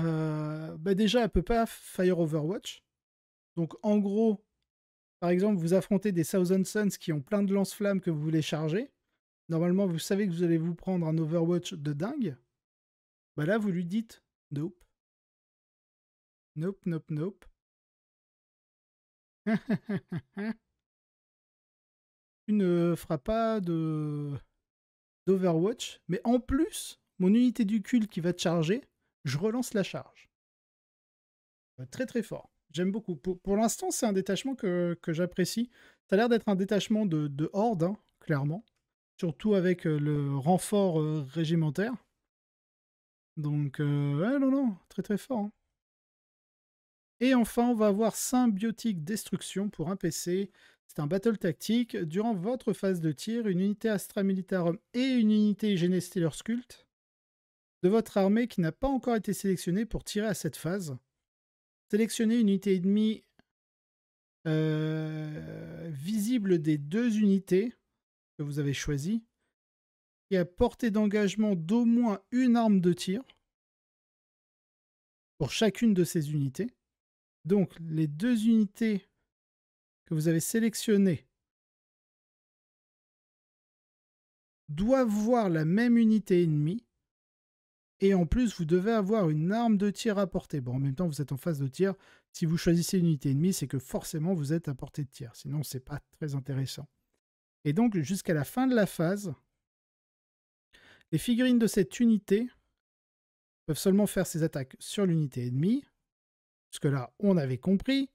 Speaker 2: Euh, bah déjà, elle peut pas Fire Overwatch. Donc en gros, par exemple, vous affrontez des Thousand Suns qui ont plein de lance-flammes que vous voulez charger normalement vous savez que vous allez vous prendre un
Speaker 1: Overwatch de dingue, bah là vous lui dites nope. Nope, nope, nope. [LAUGHS] tu ne feras pas de d'Overwatch, mais en
Speaker 2: plus, mon unité du cul qui va te charger, je relance la charge. Bah, très très fort. J'aime beaucoup. Pour, l'instant, c'est un détachement que, j'apprécie. Ça a l'air d'être un détachement de, horde, hein, clairement surtout avec euh, le renfort euh, régimentaire. Donc, euh, non, non, très très fort. Hein. Et enfin, on va avoir symbiotique Destruction pour un PC. C'est un battle tactique. Durant votre phase de tir, une unité Astra Militarum et une unité Genestealer Sculpt de votre armée qui n'a pas encore été sélectionnée pour tirer à cette phase. Sélectionnez une unité ennemie visible des deux unités que vous avez choisi, qui a portée d'engagement d'au moins une arme de tir pour chacune de ces
Speaker 1: unités. Donc les deux unités que vous avez sélectionnées doivent voir la même unité
Speaker 2: ennemie. Et en plus, vous devez avoir une arme de tir à portée. Bon, en même temps, vous êtes en phase de tir. Si vous choisissez une unité ennemie, c'est que forcément, vous êtes à portée de tir. Sinon, ce c'est pas très intéressant. Et donc, jusqu'à la fin de la phase, les figurines de cette unité peuvent seulement faire ses attaques sur l'unité ennemie. que là on avait compris.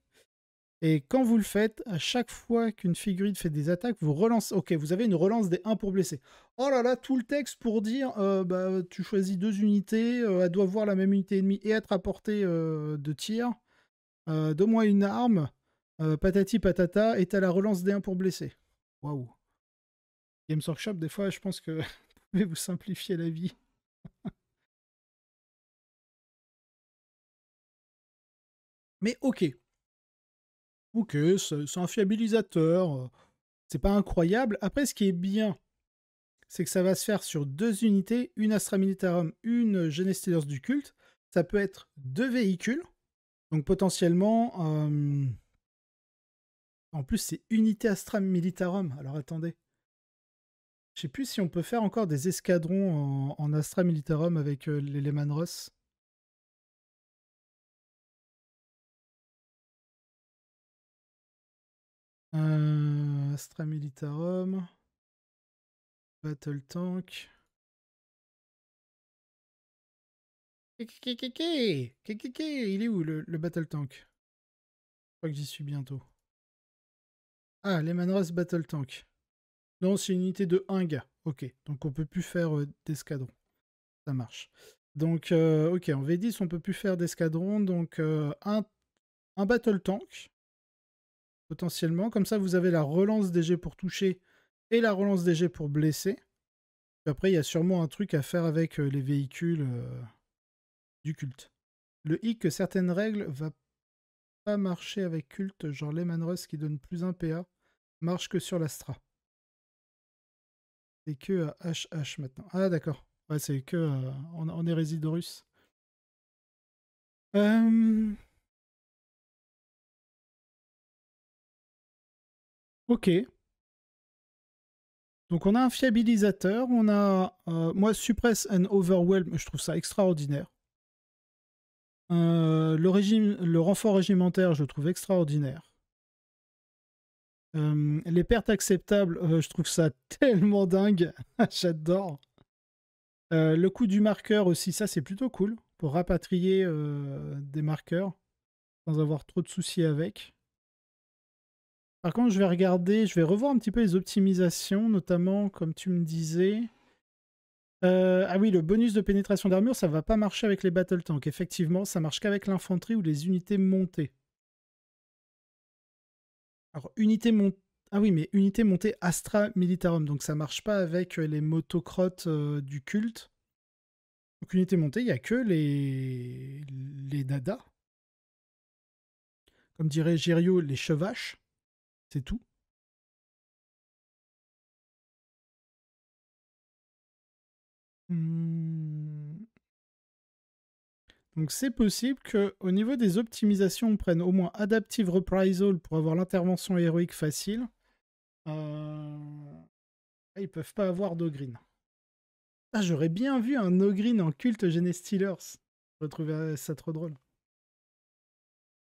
Speaker 2: Et quand vous le faites, à chaque fois qu'une figurine fait des attaques, vous relancez. Ok, vous avez une relance des 1 pour blesser. Oh là là, tout le texte pour dire euh, bah, tu choisis deux unités, euh, elle doit voir la même unité ennemie et être à portée euh, de tir. Donne-moi une arme, patati patata, et t'as la relance des 1 pour
Speaker 1: blesser. Waouh. Games Workshop, des fois, je pense que [LAUGHS] vous pouvez vous simplifier la vie. [LAUGHS] Mais ok. Ok, c'est un fiabilisateur. Euh,
Speaker 2: c'est pas incroyable. Après, ce qui est bien, c'est que ça va se faire sur deux unités, une Astra Militarum, une Genestealers du culte. Ça peut être deux véhicules. Donc potentiellement... Euh, en plus, c'est unité Astra Militarum. Alors attendez. Je sais plus si on peut faire encore des escadrons
Speaker 1: en, Astra Militarum avec euh, les Lehman Ross. Euh, Astra Militarum. Battle Tank. il est où le, Battle Tank Je crois que j'y suis bientôt. Ah, les Ross
Speaker 2: Battle Tank. Non, c'est une unité de 1 gars. Ok, donc on peut plus faire euh, d'escadron. Ça marche. Donc, euh, ok, en V10, on peut plus faire d'escadron. Donc, euh, un, un, battle tank, potentiellement. Comme ça, vous avez la relance DG pour toucher et la relance DG pour blesser. après, il y a sûrement un truc à faire avec les véhicules du culte. Le hic que certaines règles va pas marcher avec culte, genre Lehman Russ qui donne plus un PA, marche que sur l'Astra. C'est que HH euh, maintenant. Ah d'accord.
Speaker 1: c'est que euh, on, est résident russe. Ok. Donc on a un fiabilisateur, on a euh, moi suppress
Speaker 2: and overwhelm, je trouve ça extraordinaire. le régime, le renfort régimentaire, je le trouve extraordinaire les pertes acceptables, euh, je trouve ça [LAUGHS] tellement dingue. [LAUGHS] J'adore. Euh, le coût du marqueur aussi, ça c'est plutôt cool pour rapatrier euh, des marqueurs sans avoir trop de soucis avec. Par contre, je vais regarder, je vais revoir un petit peu les optimisations, notamment comme tu me disais. ah oui, le bonus de pénétration d'armure, ça va pas marcher avec les battle tanks. Effectivement, ça marche qu'avec l'infanterie ou les unités montées. Alors, unité montée. Ah oui, mais unité montée Astra Militarum, donc ça marche pas avec euh, les motocrottes euh, du culte. Donc unité montée, il n'y a que les les dadas.
Speaker 1: Comme dirait Girio, les chevaches. C'est tout. Mmh. Donc c'est possible qu'au niveau des
Speaker 2: optimisations, on prenne au moins Adaptive Reprisal pour avoir l'intervention héroïque facile. Euh... Ils peuvent pas avoir d'Ogreen. Ah, j'aurais bien vu un Ogreen en culte Genestillers. Je trouvé ça trop drôle.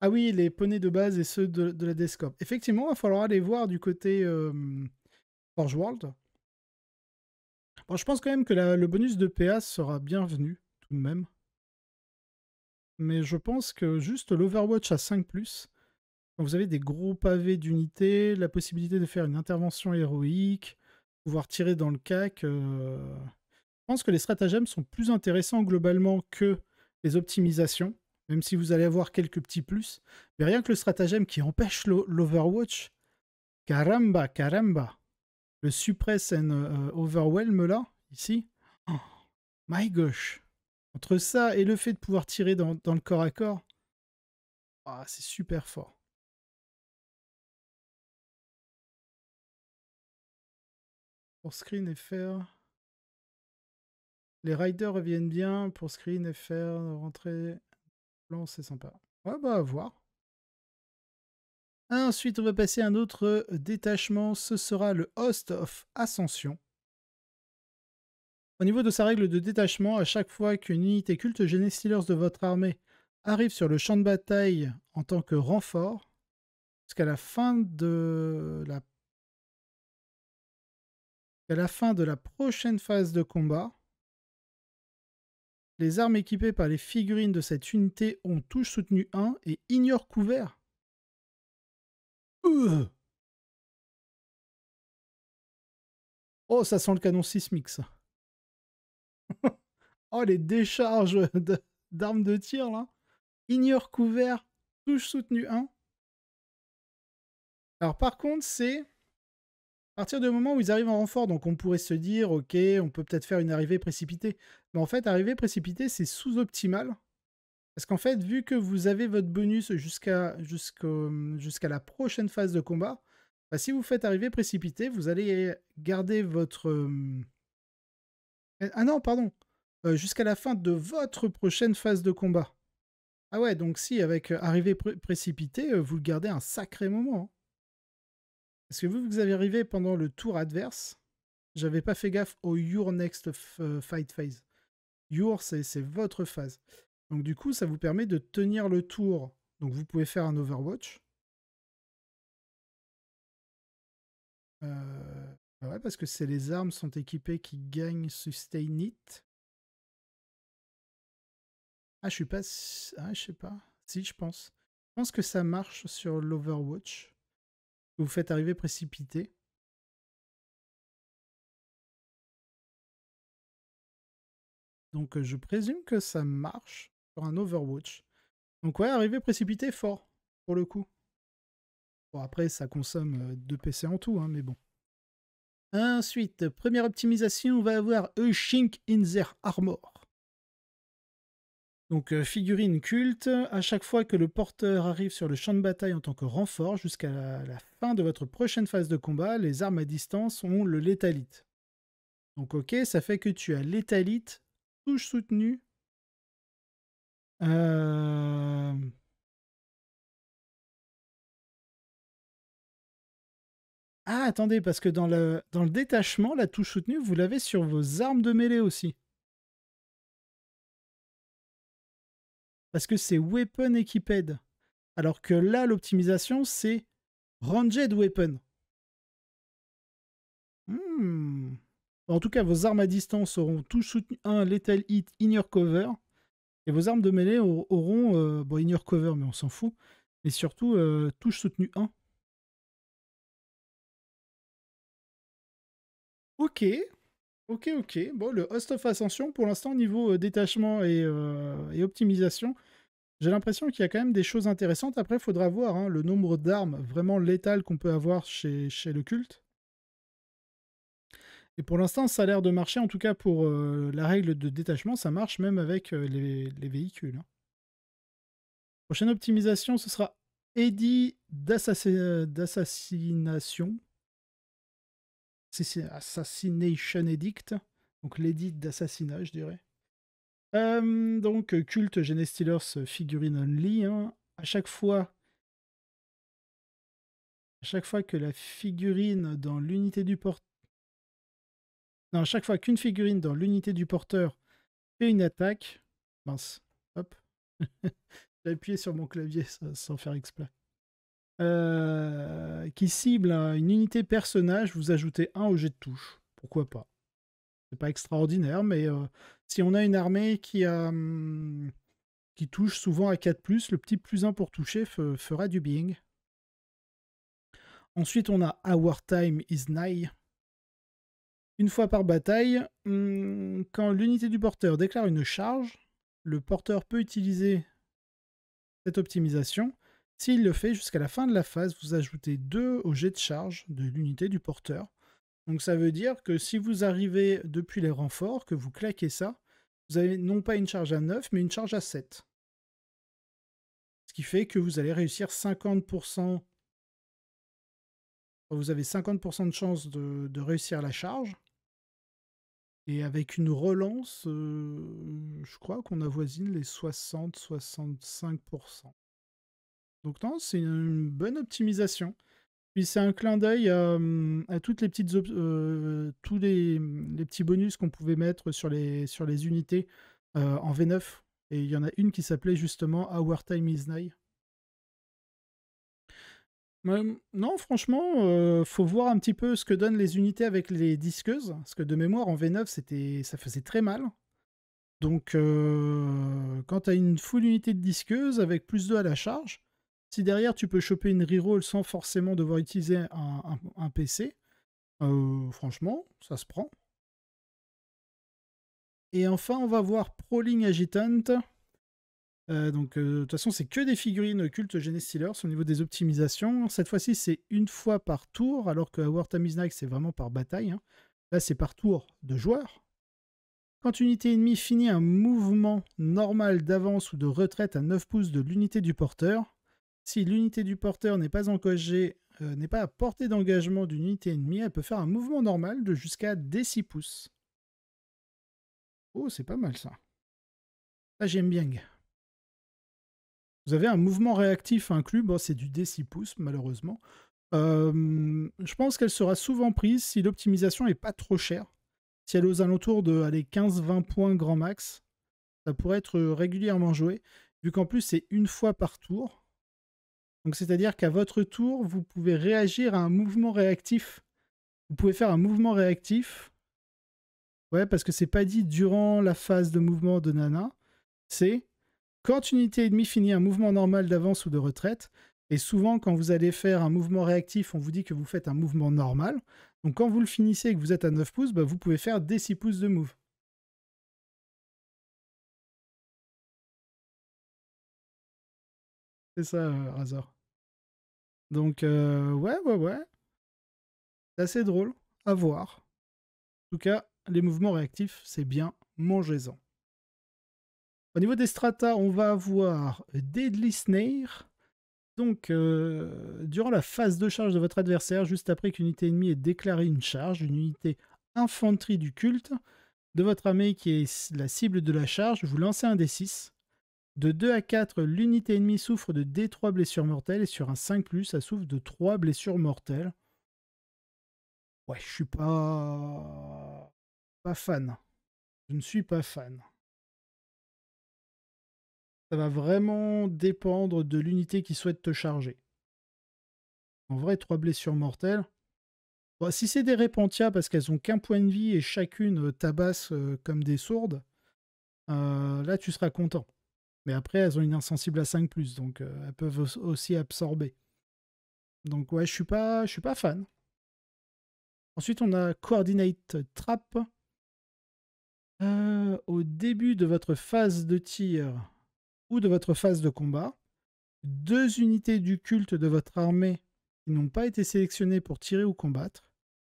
Speaker 2: Ah oui, les poneys de base et ceux de, la Descorp. Effectivement, il va falloir aller voir du côté euh, Forge World. Bon, je pense quand même que le bonus de PA sera bienvenu, tout de même mais je pense que juste l'Overwatch à 5, quand vous avez des gros pavés d'unités, la possibilité de faire une intervention héroïque, pouvoir tirer dans le cac, euh, je pense que les stratagèmes sont plus intéressants globalement que les optimisations, même si vous allez avoir quelques petits plus. Mais rien que le stratagème qui empêche l'Overwatch, caramba, caramba, le suppress and euh, overwhelm là, ici, oh,
Speaker 1: my gosh. Entre ça et le fait de pouvoir tirer dans, le corps à corps, ah, c'est super fort. Pour screen faire
Speaker 2: Les riders reviennent bien. Pour screen FR, rentrer. Plan, c'est sympa. On ah, bah, voir. Ensuite, on va passer à un autre euh, détachement. Ce sera le Host of Ascension. Au niveau de sa règle de détachement, à chaque fois qu'une unité culte Genestilers de votre armée arrive sur le champ de bataille en tant que renfort, jusqu'à la fin de la la fin de la prochaine phase de combat,
Speaker 1: les armes équipées par les figurines de cette unité ont touche soutenu 1 et ignorent couvert. oh, ça sent le canon sismique, ça.
Speaker 2: [LAUGHS] oh, les décharges d'armes de, tir, là. Ignore couvert, touche soutenue 1. Alors, par contre, c'est... À partir du moment où ils arrivent en renfort, donc on pourrait se dire, ok, on peut peut-être faire une arrivée précipitée. Mais en fait, arrivée précipitée, c'est sous-optimal. Parce qu'en fait, vu que vous avez votre bonus jusqu'à la prochaine phase de combat, bah, si vous faites arrivée précipitée, vous allez garder votre, eh, ah non, pardon. Jusqu'à la fin de votre prochaine phase de combat. Ah ouais, donc si, avec Arriver précipité, vous le gardez un sacré moment. est hein. Parce que vous, vous avez arrivé pendant le tour adverse. J'avais pas fait gaffe au Your Next Fight Phase. Your, c'est votre phase. Donc du coup, ça vous permet de tenir le tour. Donc vous pouvez faire un Overwatch. Euh, ah ouais, parce que c'est les armes sont équipées qui gagnent sustain it. Ah, je suis pas. Ah, je sais pas. Si, je pense.
Speaker 1: Je pense que ça marche sur l'Overwatch. Vous faites arriver précipité. Donc, euh, je présume que ça marche sur un Overwatch. Donc, ouais, arriver
Speaker 2: précipité fort, pour le coup. Bon, après, ça consomme euh, deux PC en tout, hein, mais bon. Ensuite, première optimisation, on va avoir A Shink in Their Armor. Donc euh, figurine culte, à chaque fois que le porteur arrive sur le champ de bataille en tant que renfort jusqu'à la, fin de votre prochaine phase de combat, les armes à distance ont le létalite. Donc ok, ça fait que tu as létalite,
Speaker 1: touche soutenue. Euh... Ah, attendez, parce que dans le, dans le détachement, la touche soutenue, vous l'avez sur vos armes de mêlée aussi. Parce que c'est Weapon Equipped. Alors que là, l'optimisation, c'est Ranged Weapon.
Speaker 2: Hmm. En tout cas, vos armes à distance auront touche soutenue 1, Lethal Hit, Ignore Cover. Et vos armes de mêlée auront, euh, bon, ignore Cover, mais on s'en
Speaker 1: fout. Mais surtout, euh, touche soutenue 1. Ok. Ok, ok. Bon, le Host of Ascension,
Speaker 2: pour l'instant, niveau euh, détachement euh, et, optimisation, j'ai l'impression qu'il y a quand même des choses intéressantes. Après, il faudra voir hein, le nombre d'armes vraiment létales qu'on peut avoir chez, le culte. Et pour l'instant, ça a l'air de marcher. En tout cas, pour euh, la règle de détachement, ça marche même avec les, véhicules. Hein. Prochaine optimisation, ce sera Eddy d'assassination. Assassination Edict, donc l'édit d'assassinat, je dirais. donc, euh, culte Gene euh, figurine only. Hein. À chaque fois. À chaque fois que la figurine dans l'unité du porteur. Non, à chaque fois qu'une figurine dans l'unité du porteur fait une attaque. Mince. Hop. [LAUGHS] J'ai appuyé sur mon clavier sans faire exprès. Euh, qui cible une unité personnage, vous ajoutez un au jet de touche. Pourquoi pas C'est pas extraordinaire, mais euh, si on a une armée qui, hum, qui touche souvent à 4, le petit plus 1 pour toucher fera du being. Ensuite, on a Our Time is Nigh. Une fois par bataille, hum, quand l'unité du porteur déclare une charge, le porteur peut utiliser cette optimisation s'il le fait jusqu'à la fin de la phase, vous ajoutez 2 au jet de charge de l'unité du porteur. Donc ça veut dire que si vous arrivez depuis les renforts, que vous claquez ça, vous avez non pas une charge à 9, mais une charge à 7. Ce qui fait que vous allez réussir 50%. Vous avez 50% de chance de, réussir la charge. Et avec une relance, euh, je crois qu'on avoisine les 60-65%. Donc non, c'est une bonne optimisation. Puis c'est un clin d'œil à, mmh, toutes les petites euh, tous mmh, les, petits bonus qu'on pouvait mettre sur les, sur les unités euh, en V9. Et il y en a une qui s'appelait justement Our Time is Night. Mmh, non, franchement, euh, faut voir un petit peu ce que donnent les unités avec les disqueuses. Parce que de mémoire, en V9, ça faisait très mal. Donc, euh, quand tu as une full unité de disqueuse avec plus 2 à la charge, si derrière tu peux choper une reroll sans forcément devoir utiliser un, PC, euh, franchement, ça se prend. Et enfin, on va voir Proling Agitant. Euh, donc, euh, de toute façon, c'est que des figurines cultes Genestilers au niveau des optimisations. Cette fois-ci, c'est une fois par tour, alors que Award Time Night, c'est vraiment par bataille. Hein. Là, c'est par tour de joueur. Quand une unité ennemie finit un mouvement normal d'avance ou de retraite à 9 pouces de l'unité du porteur, si l'unité du porteur n'est pas encogée, euh, n'est pas à portée d'engagement d'une unité
Speaker 1: ennemie, elle peut faire un mouvement normal de jusqu'à d 6 pouces. Oh, c'est pas mal ça. Ça, ah, j'aime bien. Vous avez un mouvement
Speaker 2: réactif inclus. Bon, c'est du D6 pouces, malheureusement. Euh, je pense qu'elle sera souvent prise si l'optimisation n'est pas trop chère. Si elle est aux alentours de 15-20 points grand max, ça pourrait être régulièrement joué. Vu qu'en plus, c'est une fois par tour. Donc c'est-à-dire qu'à votre tour, vous pouvez réagir à un mouvement réactif. Vous pouvez faire un mouvement réactif. Ouais, parce que c'est pas dit durant la phase de mouvement de Nana. C'est quand une unité ennemie finit un mouvement normal d'avance ou de retraite. Et souvent, quand vous allez faire un mouvement réactif, on vous dit que vous faites un mouvement normal.
Speaker 1: Donc quand vous le finissez et que vous êtes à 9 pouces, bah, vous pouvez faire des 6 pouces de move. C'est ça, Razor. Donc, ouais, ouais, ouais.
Speaker 2: C'est assez drôle à voir. En tout cas, les mouvements réactifs, c'est bien. Mangez-en. Au niveau des stratas, on va avoir Deadly Snare. Donc, durant la phase de charge de votre adversaire, juste après qu'une unité ennemie ait déclaré une charge, une unité infanterie du culte de votre armée qui est la cible de la charge, vous lancez un D6. De 2 à 4, l'unité ennemie souffre de D3 blessures mortelles et sur un 5, ça souffre de 3 blessures mortelles.
Speaker 1: Ouais, je suis pas. pas fan. Je ne suis pas fan. Ça va vraiment dépendre de l'unité qui souhaite te charger. En vrai, 3 blessures mortelles.
Speaker 2: si c'est des repentias, parce qu'elles ont qu'un point de vie et chacune euh, tabasse euh, comme des sourdes, euh, là tu seras content après, elles ont une insensible à 5 ⁇ donc euh, elles peuvent aussi absorber. Donc ouais, je suis pas, je suis pas fan. Ensuite, on a Coordinate Trap. Euh, au début de votre phase de tir ou de votre phase de combat, deux unités du culte de votre armée qui n'ont pas été sélectionnées pour tirer ou combattre,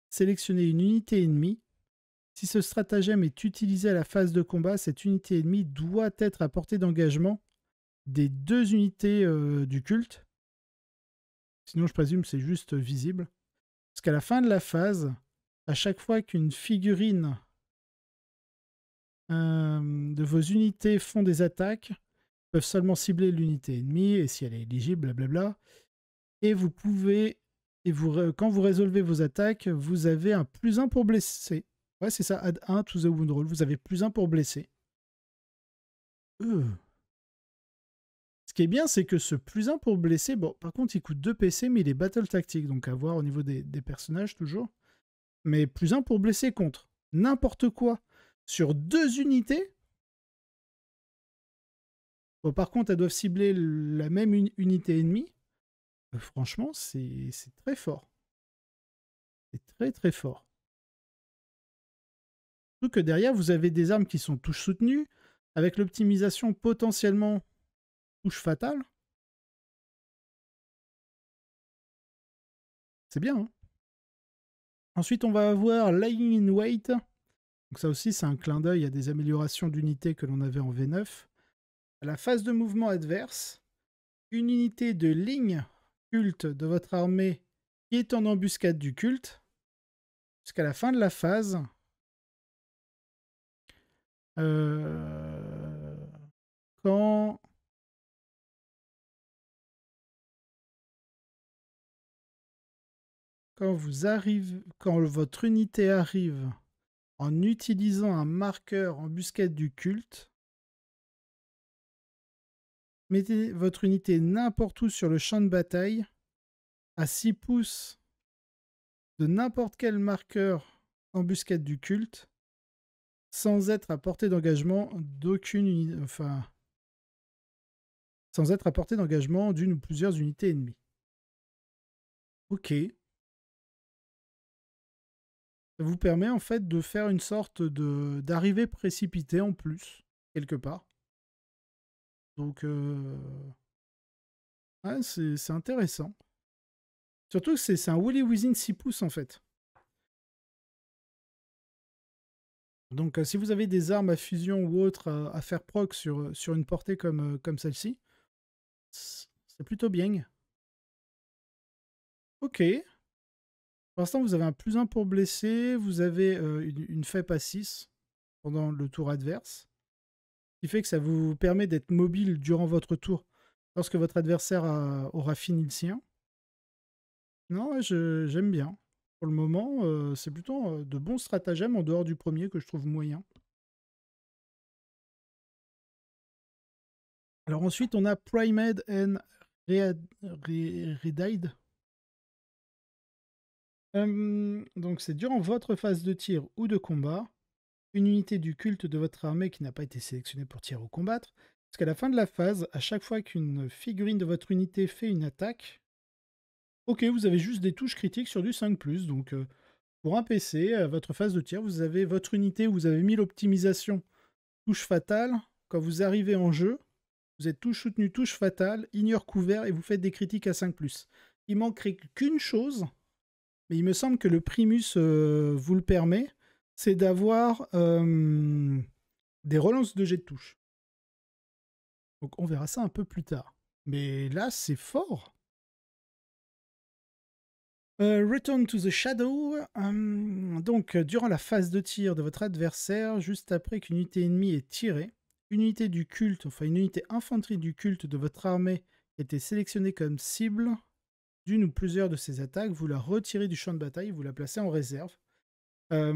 Speaker 2: sélectionnez une unité ennemie si ce stratagème est utilisé à la phase de combat, cette unité ennemie doit être à portée d'engagement des deux unités euh, du culte. Sinon, je présume c'est juste visible. Parce qu'à la fin de la phase, à chaque fois qu'une figurine euh, de vos unités font des attaques, peuvent seulement cibler l'unité ennemie et si elle est éligible, blablabla. Et vous pouvez, et vous, quand vous résolvez vos attaques, vous avez un plus 1 pour blesser. Ouais, c'est ça, add 1 to the wound roll. Vous avez plus 1 pour blesser. Euh. Ce qui est bien, c'est que ce plus 1 pour blesser, bon, par contre, il coûte 2 PC, mais il est battle tactique, donc à voir au niveau des, personnages toujours. Mais plus 1 pour blesser contre n'importe quoi sur deux unités.
Speaker 1: Bon, par contre, elles doivent cibler la même unité ennemie. Euh, franchement, c'est très fort.
Speaker 2: C'est très très fort que derrière, vous avez des armes qui sont touches
Speaker 1: soutenues, avec l'optimisation potentiellement touche fatale. C'est bien. Hein. Ensuite, on va avoir Lying in Wait. Donc ça aussi, c'est un clin d'œil à des améliorations
Speaker 2: d'unités que l'on avait en V9. À la phase de mouvement adverse, une unité de ligne culte de votre armée qui est en embuscade du culte,
Speaker 1: jusqu'à la fin de la phase, euh, quand. vous arrivez, quand votre unité arrive en utilisant un marqueur en busquette
Speaker 2: du culte, mettez votre unité n'importe où sur le champ de bataille, à 6 pouces de n'importe quel marqueur en busquette du culte, sans être à portée d'engagement
Speaker 1: d'aucune enfin sans être à portée d'engagement d'une ou plusieurs unités ennemies. Ok. Ça
Speaker 2: vous permet en fait de faire une sorte de d'arrivée précipitée en plus, quelque part. Donc euh, c'est intéressant. Surtout que c'est un Willy Within 6 pouces en fait. Donc euh, si vous avez des armes à fusion ou autre euh, à, faire proc sur, euh, sur une portée comme, comme celle-ci, c'est plutôt bien. Ok. Pour l'instant, vous avez un plus 1 pour blesser, vous avez une, une à 6 pendant le tour adverse, ce qui fait que ça vous permet d'être mobile durant votre tour lorsque votre adversaire aura fini le sien. Non, j'aime bien pour le moment, euh, c'est plutôt euh, de bons stratagèmes en dehors du premier que je trouve moyen.
Speaker 1: Alors ensuite, on a Primed and Redied. Hum,
Speaker 2: donc c'est durant votre phase de tir ou de combat, une unité du culte de votre armée qui n'a pas été sélectionnée pour tirer ou combattre, parce qu'à la fin de la phase, à chaque fois qu'une figurine de votre unité fait une attaque, Ok, vous avez juste des touches critiques sur du 5+, donc euh, pour un PC, à euh, votre phase de tir, vous avez votre unité où vous avez mis l'optimisation touche fatale. Quand vous arrivez en jeu, vous êtes touche soutenue, touche fatale, ignore couvert et vous faites des critiques à 5+. Il manquerait qu'une chose, mais il me semble que le Primus euh, vous le permet, c'est d'avoir des
Speaker 1: relances de jet de touche. Donc on verra ça un peu plus tard. Mais là, c'est fort. Euh, Return to the Shadow.
Speaker 2: Euh, donc, euh, durant la phase de tir de votre adversaire, juste après qu'une unité ennemie ait tiré, une unité du culte, enfin une unité infanterie du culte de votre armée était sélectionnée comme cible d'une ou plusieurs de ces attaques, vous la retirez du champ de bataille, vous la placez en
Speaker 1: réserve. On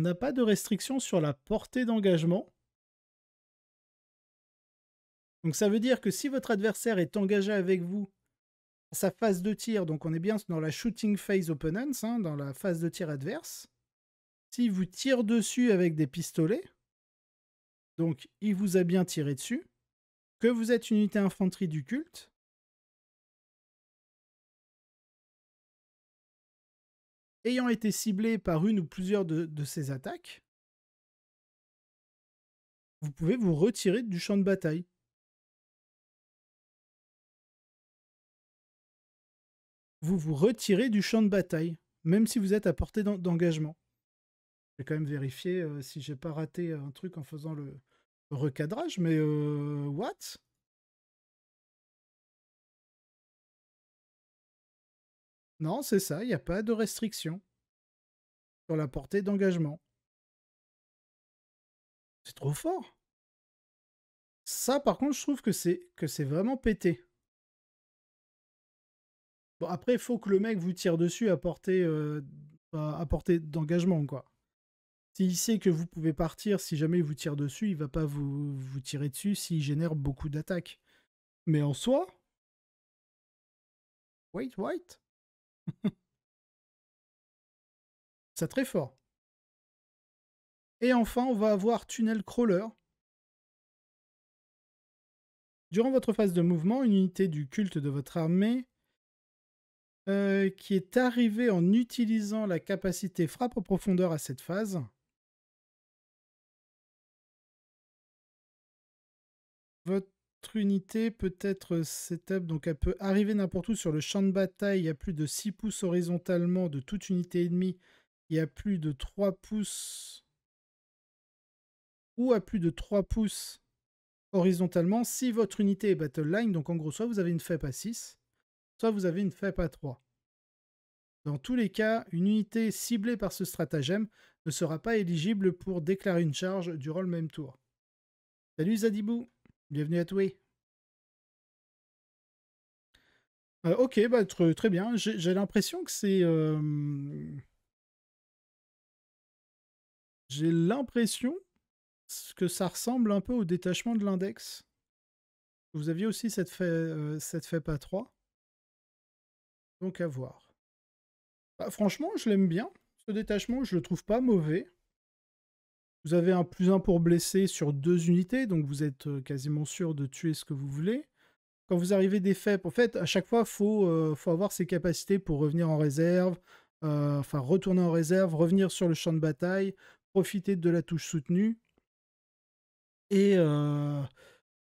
Speaker 1: n'a pas de restriction sur la portée d'engagement. Donc ça veut dire que si votre adversaire
Speaker 2: est engagé avec vous à sa phase de tir, donc on est bien dans la shooting phase opponents, hein, dans la phase de tir adverse, s'il vous tire dessus avec des pistolets,
Speaker 1: donc il vous a bien tiré dessus, que vous êtes une unité infanterie du culte, ayant été ciblé par une ou plusieurs de, de ces attaques, vous pouvez vous retirer du champ de bataille. vous vous retirez du champ de bataille,
Speaker 2: même si vous êtes à portée d'engagement. J'ai quand même vérifié euh, si j'ai pas raté euh, un
Speaker 1: truc en faisant le, recadrage, mais euh, what Non, c'est ça, il n'y a pas de restriction sur la portée d'engagement. C'est trop fort. Ça, par contre, je trouve que que c'est vraiment pété.
Speaker 2: Bon, après, il faut que le mec vous tire dessus euh, à portée, d'engagement, quoi. S'il sait que vous pouvez partir, si jamais il vous tire dessus, il va pas vous, tirer dessus s'il génère beaucoup d'attaques. Mais en soi...
Speaker 1: Wait, wait. [LAUGHS] C'est très fort. Et enfin, on va avoir Tunnel Crawler. Durant votre phase de mouvement, une
Speaker 2: unité du culte de votre armée euh, qui est arrivé en
Speaker 1: utilisant la capacité frappe en profondeur à cette phase. Votre unité peut être euh,
Speaker 2: setup, donc elle peut arriver n'importe où sur le champ de bataille à plus de 6 pouces horizontalement de toute unité ennemie et à plus de 3 pouces ou à plus de 3 pouces horizontalement si votre unité est battle line, donc en gros soit vous avez une FEP à 6, soit vous avez une FEP à 3. Dans tous les cas, une unité ciblée par ce stratagème ne sera pas éligible pour déclarer une charge durant le même tour. Salut Zadibou, bienvenue à toi.
Speaker 1: Euh, ok, bah, très bien. J'ai l'impression que c'est... J'ai l'impression
Speaker 2: que ça ressemble un peu au détachement de l'index. Vous aviez aussi cette, euh, cette à 3. Donc à voir. Bah, franchement, je l'aime bien. Ce détachement, je le trouve pas mauvais. Vous avez un plus 1 pour blesser sur deux unités, donc vous êtes quasiment sûr de tuer ce que vous voulez. Quand vous arrivez des faits, en fait, à chaque fois, il faut, avoir ses capacités pour revenir en réserve, enfin retourner en réserve, revenir sur le champ de bataille, profiter de la touche soutenue et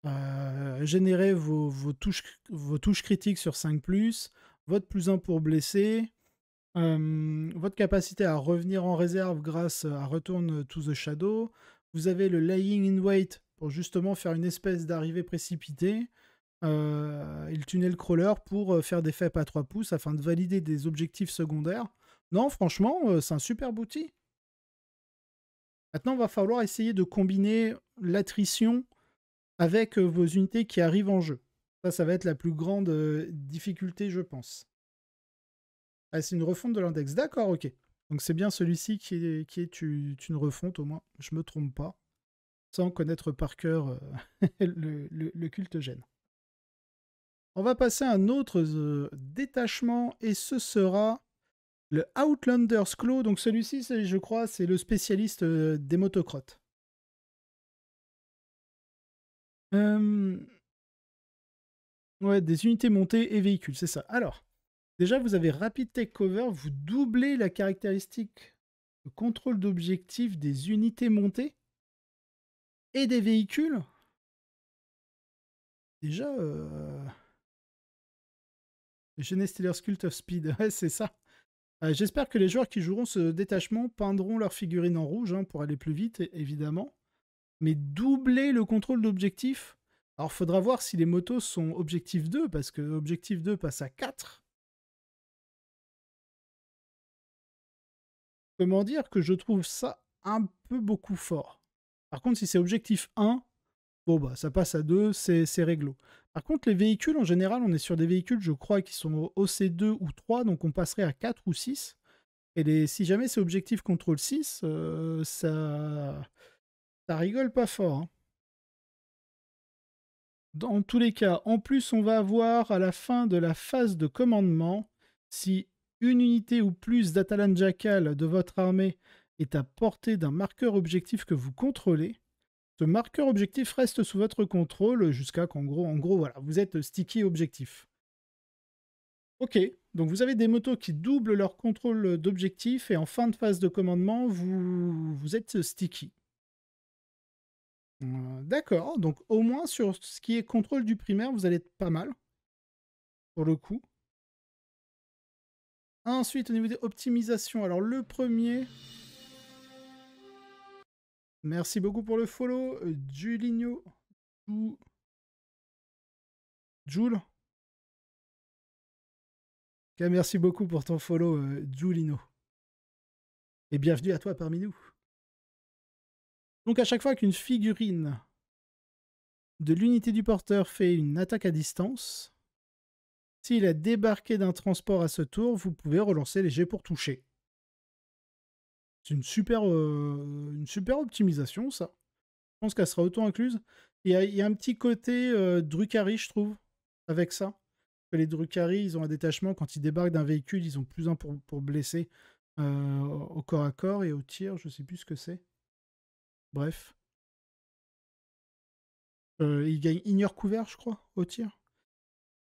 Speaker 2: bah, générer vos, vos, touches, vos touches critiques sur 5+, votre plus 1 pour blesser. Euh, votre capacité à revenir en réserve grâce à Return to the Shadow. Vous avez le Laying in Wait pour justement faire une espèce d'arrivée précipitée. et euh, le tunnel crawler pour euh, faire des FEP à 3 pouces afin de valider des objectifs secondaires. Non, franchement, c'est un super outil. Maintenant, il va falloir essayer de combiner l'attrition avec vos unités qui arrivent en jeu. Ça, ça va être la plus grande difficulté, je pense. Ah, c'est une refonte de l'index. D'accord, ok. Donc c'est bien celui-ci qui est, une, refonte, au moins. Je ne me trompe pas. Sans connaître par cœur [LAUGHS] le, culte gène. On va passer à un autre détachement, et ce sera le
Speaker 1: Outlander's Claw. Donc celui-ci, je crois, c'est le spécialiste des motocrottes. Ouais, des unités montées et véhicules, c'est ça. Alors, déjà, vous avez Rapid Cover, vous doublez
Speaker 2: la caractéristique de contrôle d'objectif des unités montées
Speaker 1: et des véhicules. Déjà, euh... Sculpt Cult of Speed, [LAUGHS] ouais, c'est ça. Euh, j'espère
Speaker 2: que les joueurs qui joueront ce détachement peindront leur figurines en rouge hein, pour aller plus vite, évidemment. Mais doubler le contrôle d'objectif alors, faudra voir si les motos sont objectif
Speaker 1: 2, parce que objectif 2 passe à 4. Comment dire que je trouve ça un peu beaucoup fort. Par contre,
Speaker 2: si c'est objectif 1, bon bah ça passe à 2, c'est réglo. Par contre, les véhicules, en général, on est sur des véhicules, je crois, qui sont OC2 ou 3, donc on passerait à 4 ou 6. Et si jamais c'est objectif contrôle 6, euh, ça, ça rigole pas fort. Hein. Dans tous les cas, en plus, on va avoir à la fin de la phase de commandement, si une unité ou plus d'Atalan Jackal de votre armée est à portée d'un marqueur objectif que vous contrôlez, ce marqueur objectif reste sous votre contrôle jusqu'à qu'en gros, en gros, voilà, vous êtes sticky objectif. Ok, donc vous avez des motos qui doublent leur contrôle d'objectif et en fin de phase de commandement, vous êtes sticky. D'accord, donc au moins sur ce qui est contrôle du primaire, vous allez être pas mal. Pour le coup. Ensuite, au niveau des optimisations, alors le premier... Merci beaucoup pour le
Speaker 1: follow, euh, Julino. Jul. merci beaucoup pour ton follow, euh, Julino. Et bienvenue à toi parmi nous. Donc à chaque fois qu'une
Speaker 2: figurine de l'unité du porteur fait une attaque à distance, s'il a débarqué d'un transport à ce tour, vous pouvez relancer les jets pour toucher. C'est une super, euh, une super optimisation, ça. Je pense qu'elle sera auto-incluse. Il y, a un petit côté euh, Drucari, je trouve, avec ça. les Drucari, ils ont un détachement. Quand ils débarquent d'un véhicule, ils ont plus un pour, blesser euh, au corps à corps et au tir. Je sais plus ce que c'est. Bref. Euh, il gagne ignore couvert, je crois, au tir.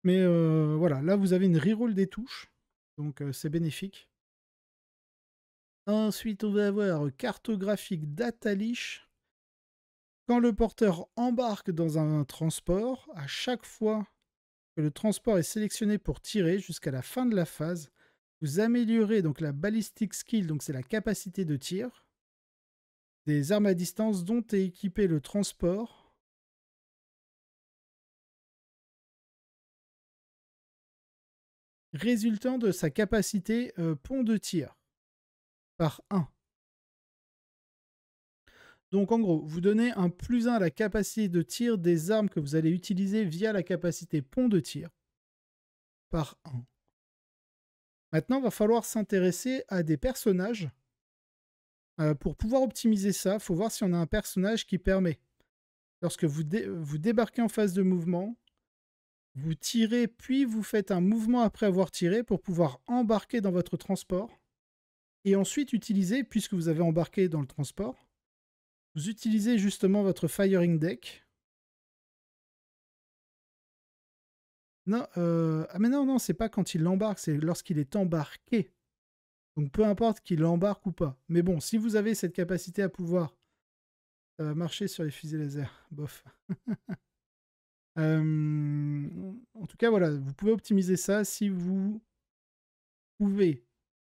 Speaker 2: Mais euh, voilà, là vous avez une reroll des touches, donc euh, c'est bénéfique. Ensuite, on va avoir cartographique d'Atalish. Quand le porteur embarque dans un transport, à chaque fois que le transport est sélectionné pour tirer jusqu'à la fin de la phase, vous améliorez donc la ballistic
Speaker 1: skill, donc c'est la capacité de tir, des armes à distance dont est équipé le transport. résultant de sa capacité euh, pont de tir par 1. Donc en gros, vous donnez
Speaker 2: un plus 1 à la capacité de tir des armes que vous allez utiliser via la capacité pont de tir par 1. Maintenant, va falloir s'intéresser à des personnages euh, pour pouvoir optimiser ça, il faut voir si on a un personnage qui permet. Lorsque euh, vous, débarquez en phase de mouvement, vous tirez puis vous faites un mouvement après avoir tiré pour pouvoir embarquer dans votre transport
Speaker 1: et ensuite utiliser, puisque vous avez embarqué dans le transport, vous utilisez justement votre firing deck.
Speaker 2: Non, euh, ah mais non, non, c'est pas quand il l'embarque, c'est lorsqu'il est embarqué. Donc peu importe qu'il embarque ou pas. Mais bon, si vous avez cette capacité à pouvoir, euh, marcher sur les fusées laser. [LAUGHS] Bof. en tout cas, voilà, vous pouvez optimiser ça si vous pouvez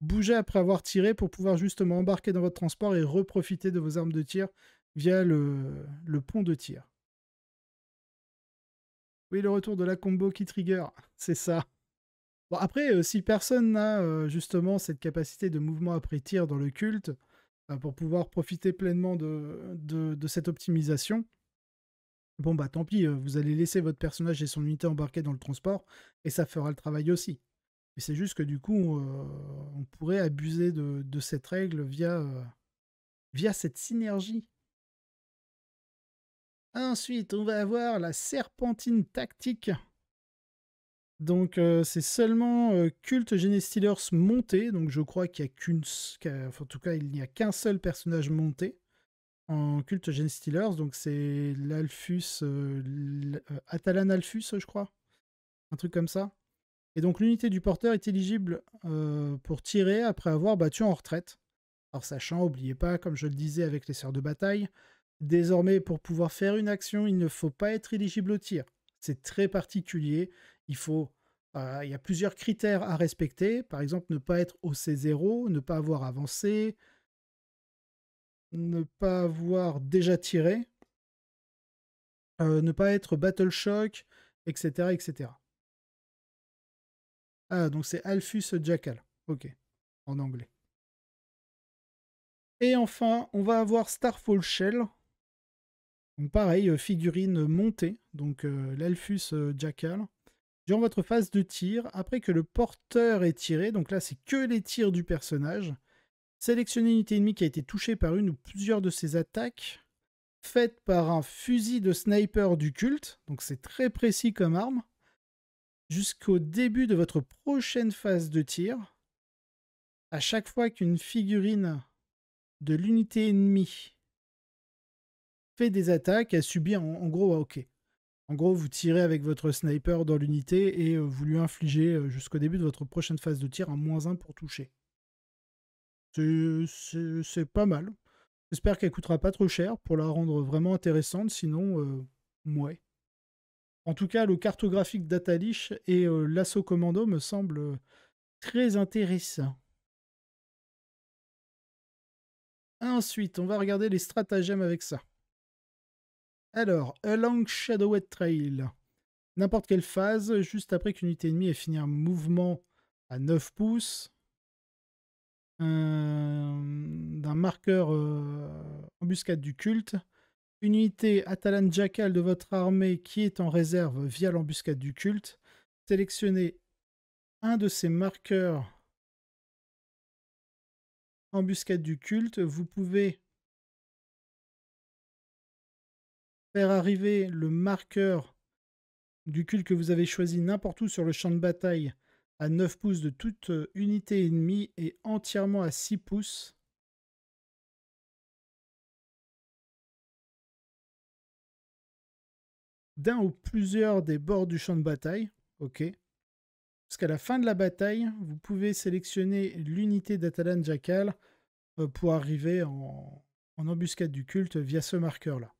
Speaker 2: bouger après avoir tiré pour pouvoir justement embarquer dans votre transport et reprofiter de vos armes de tir via le, le pont de tir. Oui, le retour de la combo qui trigger, [LAUGHS] c'est ça. Bon, après, euh, si personne n'a euh, justement cette capacité de mouvement après tir dans le culte, euh, pour pouvoir profiter pleinement de, cette optimisation, bon, bah tant pis, vous allez laisser votre personnage et son unité embarqués dans le transport, et ça fera le travail aussi. Mais c'est juste que du coup, on pourrait abuser de, cette règle via cette synergie. Ensuite, on va avoir la serpentine tactique. Donc euh, c'est seulement euh, culte Cult Gene monté, donc je crois qu'il n'y a qu'une, en tout cas il n'y a qu'un seul personnage monté en Cult Genestilers. donc c'est l'Alphus, euh, Atalan Alphus je crois, un truc comme ça. Et donc l'unité du porteur est éligible pour tirer après avoir battu en retraite. Alors sachant, n'oubliez pas, comme je le disais avec les sœurs de bataille, désormais pour pouvoir faire une action, il ne faut pas être éligible au tir. C'est très particulier il faut bah, il y a plusieurs critères à respecter, par exemple ne pas être au C0, ne pas avoir avancé, ne pas avoir déjà tiré, euh, ne pas être battle shock, etc. etc.
Speaker 1: Ah, donc c'est Alphus Jackal, ok, en anglais. Et enfin, on va avoir Starfall Shell.
Speaker 2: Donc pareil, euh, figurine montée, donc l'Alfus euh, l'Alphus Jackal. Durant votre phase de tir, après que le porteur ait tiré, donc là c'est que les tirs du personnage, sélectionnez une unité ennemie qui a été touchée par une ou plusieurs de ses attaques faites par un fusil de sniper du culte, donc c'est très précis comme arme, jusqu'au début de votre prochaine phase de tir. À chaque fois qu'une figurine de l'unité ennemie fait des attaques, elle subit en, gros, un ok, en gros, vous tirez avec votre sniper dans l'unité et euh, vous lui infligez euh, jusqu'au début de votre prochaine phase de tir un moins 1 pour toucher. C'est pas mal. J'espère qu'elle coûtera pas trop cher pour la rendre vraiment intéressante, sinon, euh, En tout cas, le cartographique d'Atalish et euh, l'assaut commando me semblent très intéressants. Ensuite, on va regarder les stratagèmes avec ça. Alors, A Long Shadowed Trail. N'importe quelle phase, juste après qu'une unité ennemie ait fini un mouvement à 9 pouces euh, d'un marqueur euh, embuscade du culte, une unité Atalan Jackal de votre armée qui est en réserve via l'embuscade du culte,
Speaker 1: sélectionnez un de ces marqueurs embuscade du culte, vous pouvez faire arriver le marqueur du culte que vous avez choisi n'importe
Speaker 2: où sur le champ de bataille à 9 pouces de toute unité ennemie et entièrement à
Speaker 1: 6 pouces. d'un ou plusieurs des bords du champ de bataille,
Speaker 2: ok. Jusqu'à la fin de la bataille, vous pouvez sélectionner l'unité d'Atalan Jackal pour arriver en embuscade du culte via ce marqueur-là.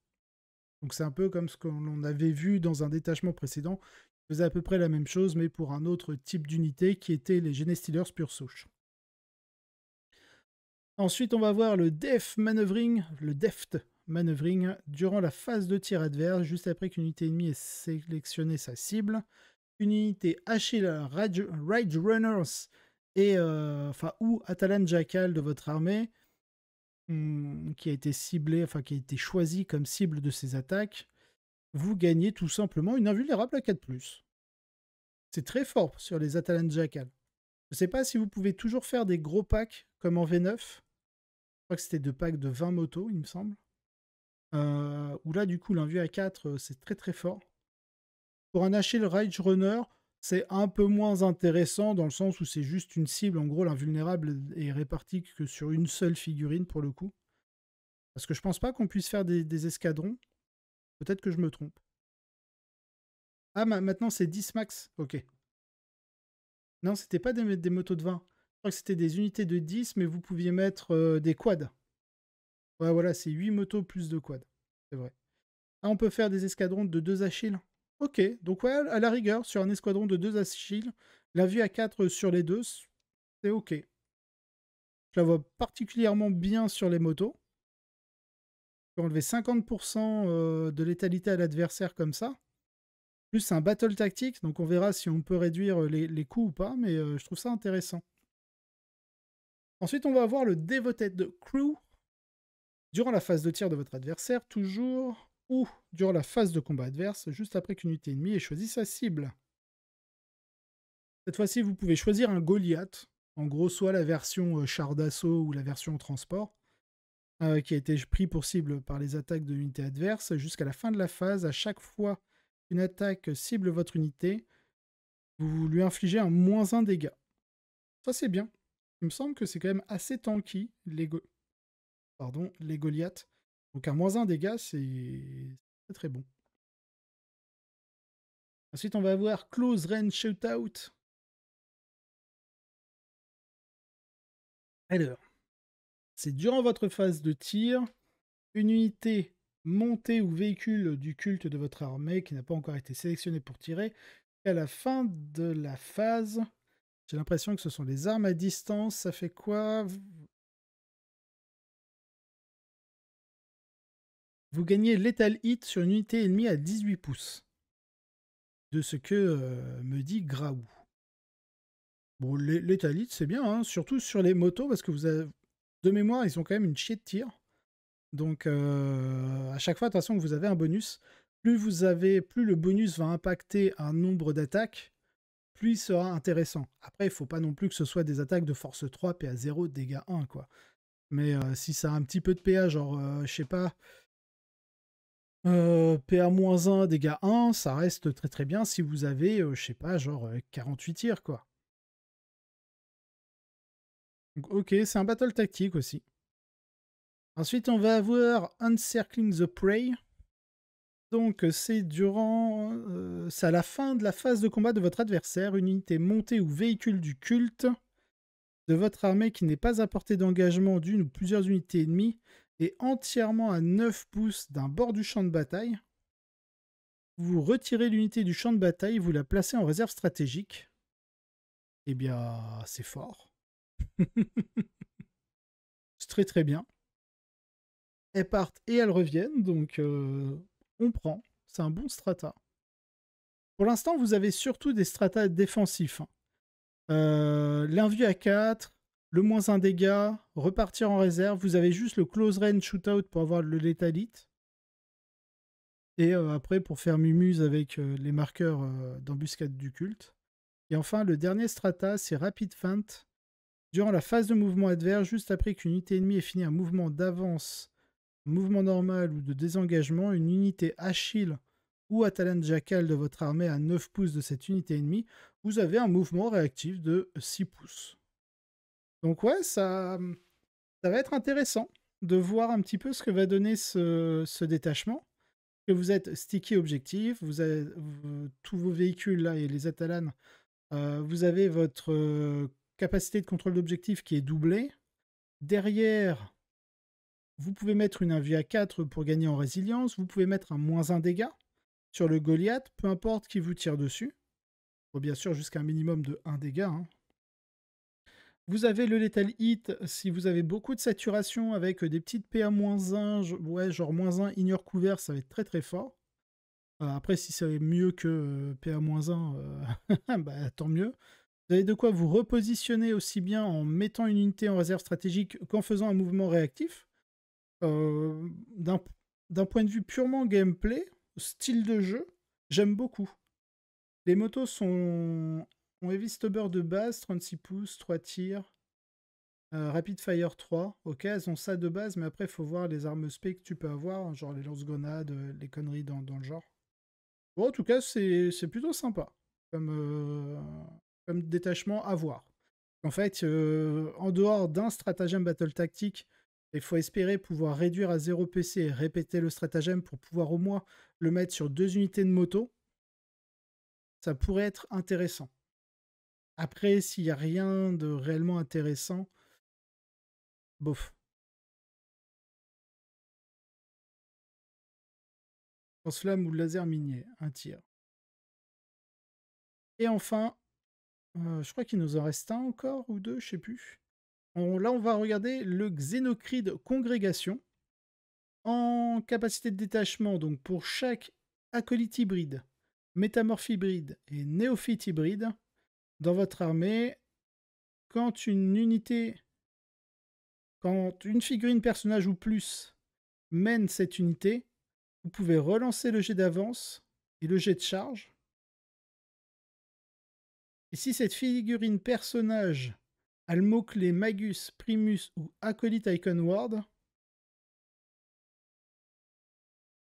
Speaker 2: Donc c'est un peu comme ce qu'on avait vu dans un détachement précédent, qui faisait à peu près la même chose, mais pour un autre type d'unité qui était les Genestealers pure souche. Ensuite, on va voir le def maneuvering, le deft maneuvering durant la phase de tir adverse, juste après qu'une unité ennemie ait sélectionné sa cible. Une unité Achille Rage, Runners et euh, enfin ou Atalan Jackal de votre armée Mm, qui a été ciblé, enfin qui a été choisi comme cible de ces attaques, vous gagnez tout simplement une invulnérable à 4 ⁇ C'est très fort sur les Atalan Jackal. Je ne sais pas si vous pouvez toujours faire des gros packs comme en V9. Je crois que c'était deux packs de 20 motos, il me semble. Euh, là, du coup, l'invue à 4, euh, c'est très très fort. Pour un Achille Rage Runner, c'est un peu moins intéressant dans le sens où c'est juste une cible. En gros, l'invulnérable est répartie que sur une seule figurine pour le coup. Parce que je pense pas qu'on puisse faire des, escadrons. Peut-être que je me trompe. Ah, maintenant c'est 10 max. Ok. Non, c'était pas des, motos de 20. Je crois que c'était des unités de 10, mais vous pouviez mettre euh, des quads. Ouais, voilà, c'est 8 motos plus 2 quads. C'est vrai. Ah, on peut faire des escadrons de 2 Achilles. Ok, donc ouais, à la rigueur, sur un escadron de 2 Achilles, la vue à 4 sur les deux, c'est ok. Je la vois particulièrement bien sur les motos. Je peux enlever 50% de létalité à l'adversaire comme ça. Plus c'est un battle tactique, donc on verra si on peut réduire les, les coups ou pas, mais je trouve ça intéressant. Ensuite, on va avoir le Devoted Crew. Durant la phase de tir de votre adversaire, toujours ou durant la phase de combat adverse, juste après qu'une unité ennemie ait choisi sa cible. Cette fois-ci, vous pouvez choisir un Goliath, en gros soit la version euh, char d'assaut ou la version transport, euh, qui a été pris pour cible par les attaques de l'unité adverse jusqu'à la fin de la phase. À chaque fois qu'une attaque cible votre unité, vous lui infligez un moins 1 dégât. Ça c'est bien. Il me semble que c'est quand même assez tanky, les, Pardon, les Goliaths. Donc un moins un dégâts, c'est
Speaker 1: très très bon. Ensuite, on va avoir Close Range Shootout. Alors, c'est durant votre phase de tir, une unité montée
Speaker 2: ou véhicule du culte de votre armée qui n'a pas encore été sélectionnée pour tirer. à la fin
Speaker 1: de la phase, j'ai l'impression que ce sont les armes à distance. Ça fait quoi vous gagnez Lethal Hit sur une unité ennemie à 18 pouces. De ce que euh, me
Speaker 2: dit Graou. Bon, Lethal Hit, c'est bien, hein, surtout sur les motos, parce que vous avez... de mémoire, ils ont quand même une chier de tir. Donc, euh, à chaque fois, de façon, que vous avez un bonus. Plus vous avez, plus le bonus va impacter un nombre d'attaques, plus il sera intéressant. Après, il faut pas non plus que ce soit des attaques de force 3, PA0, dégâts 1, quoi. Mais euh, si ça a un petit peu de PA, genre, je sais pas, euh, PA-1, dégâts 1, ça reste très très bien si vous avez, euh, je sais pas, genre 48 euh, tirs, quoi. ok, c'est un battle tactique aussi. Ensuite, on va avoir Uncircling the Prey. Donc, c'est durant. c'est à la fin de la phase de combat de votre adversaire, une unité montée ou véhicule du culte de votre armée qui n'est pas à portée d'engagement d'une ou plusieurs unités ennemies et entièrement à 9 pouces d'un bord du champ de bataille, vous retirez l'unité du champ de bataille, vous la placez en réserve stratégique. Et eh bien, c'est fort. [LAUGHS] c'est très très bien. Elles partent et elles reviennent, donc euh, on prend. C'est un bon strata. Pour l'instant, vous avez surtout des stratas défensifs. l'un hein. Euh, L'invue à 4, le moins un dégât, repartir en réserve. Vous avez juste le close range shootout pour avoir le lethal Et euh, après, pour faire mumuse avec euh, les marqueurs euh, d'embuscade du culte. Et enfin, le dernier strata, c'est Rapid Feint. Durant la phase de mouvement adverse, juste après qu'une unité ennemie ait fini un mouvement d'avance, mouvement normal ou de désengagement, une unité Achille ou Atalante Jackal de votre armée à 9 pouces de cette unité ennemie, vous avez un mouvement réactif de 6 pouces. Donc ouais, mmh, ça, va être intéressant de voir un petit peu ce que va donner ce, détachement. Que vous êtes sticky objectif, vous avez tous vos véhicules là et les Atalanes. Euh, vous avez votre euh, capacité de contrôle d'objectif qui est doublée. Derrière, vous pouvez mettre une 1 à 4 pour gagner en résilience, vous pouvez mettre un moins 1 dégât sur le Goliath, peu importe qui vous tire dessus. bien sûr, jusqu'à un minimum de 1 dégât, hein. Vous avez le Lethal Hit si vous avez beaucoup de saturation avec des petites PA-1, ouais, genre moins 1 ignore couvert, ça va être très très fort. Euh, après, si c'est mieux que euh, PA-1, euh, [LAUGHS] bah, tant mieux. Vous avez de quoi vous repositionner aussi bien en mettant une unité en réserve stratégique qu'en faisant un mouvement réactif. D'un point de vue purement gameplay, style de jeu, j'aime beaucoup. Les motos sont mon Heavy Stubber de base, 36 pouces, 3 tirs. Euh, rapide Rapid Fire 3. Ok, elles ont ça de base, mais après, il faut voir les armes spé que tu peux avoir, hein, genre les lance-grenades, euh, les conneries dans, le genre. Bon, en tout cas, c'est plutôt sympa euh, comme, détachement à voir. En fait, en dehors d'un stratagème battle tactique, il faut espérer pouvoir réduire à 0 PC et répéter le stratagème pour pouvoir au moins le mettre sur deux unités de moto. Ça pourrait être intéressant.
Speaker 1: Après, s'il n'y a rien de réellement intéressant, bof. Lance-flamme ou laser minier, un tir. Et
Speaker 2: enfin, euh, je crois qu'il nous en reste un encore ou deux, je sais plus. là, on va regarder le Xénocride Congrégation en capacité de détachement. Donc pour chaque acolyte hybride, métamorphe hybride et néophyte hybride, dans votre armée, quand une unité, quand une figurine personnage ou plus mène cette unité, vous pouvez relancer le jet d'avance et le jet de charge. Et si cette figurine personnage a le mot-clé Magus, Primus ou Acolyte Icon Ward,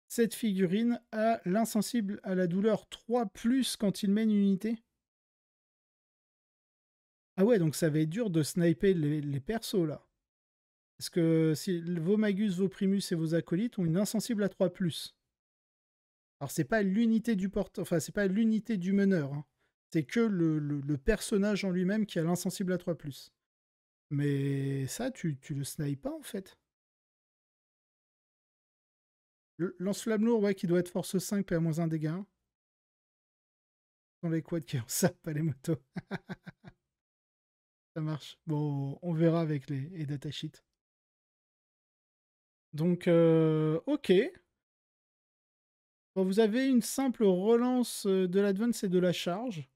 Speaker 2: cette figurine a l'insensible à la douleur 3 plus quand il mène une unité. Ah ouais, donc ça va être dur de sniper les, persos là. Parce que si, vos Magus, vos Primus et vos acolytes ont une insensible à 3 ⁇ Alors c'est pas l'unité du porteur, enfin c'est pas l'unité du meneur. Hein. C'est que le, personnage en lui-même qui a l'insensible à 3 ⁇ Mais ça, tu,
Speaker 1: le snipes pas en fait. Le lance-flamme lourd, ouais, qui doit être force 5, moins 1 dégâts. Dans les quads qui en ça, pas les motos. [LAUGHS] Ça marche. Bon, on verra avec les, data datasheets. Donc, euh, ok.
Speaker 2: vous avez une simple relance euh, de l'advance et de la charge.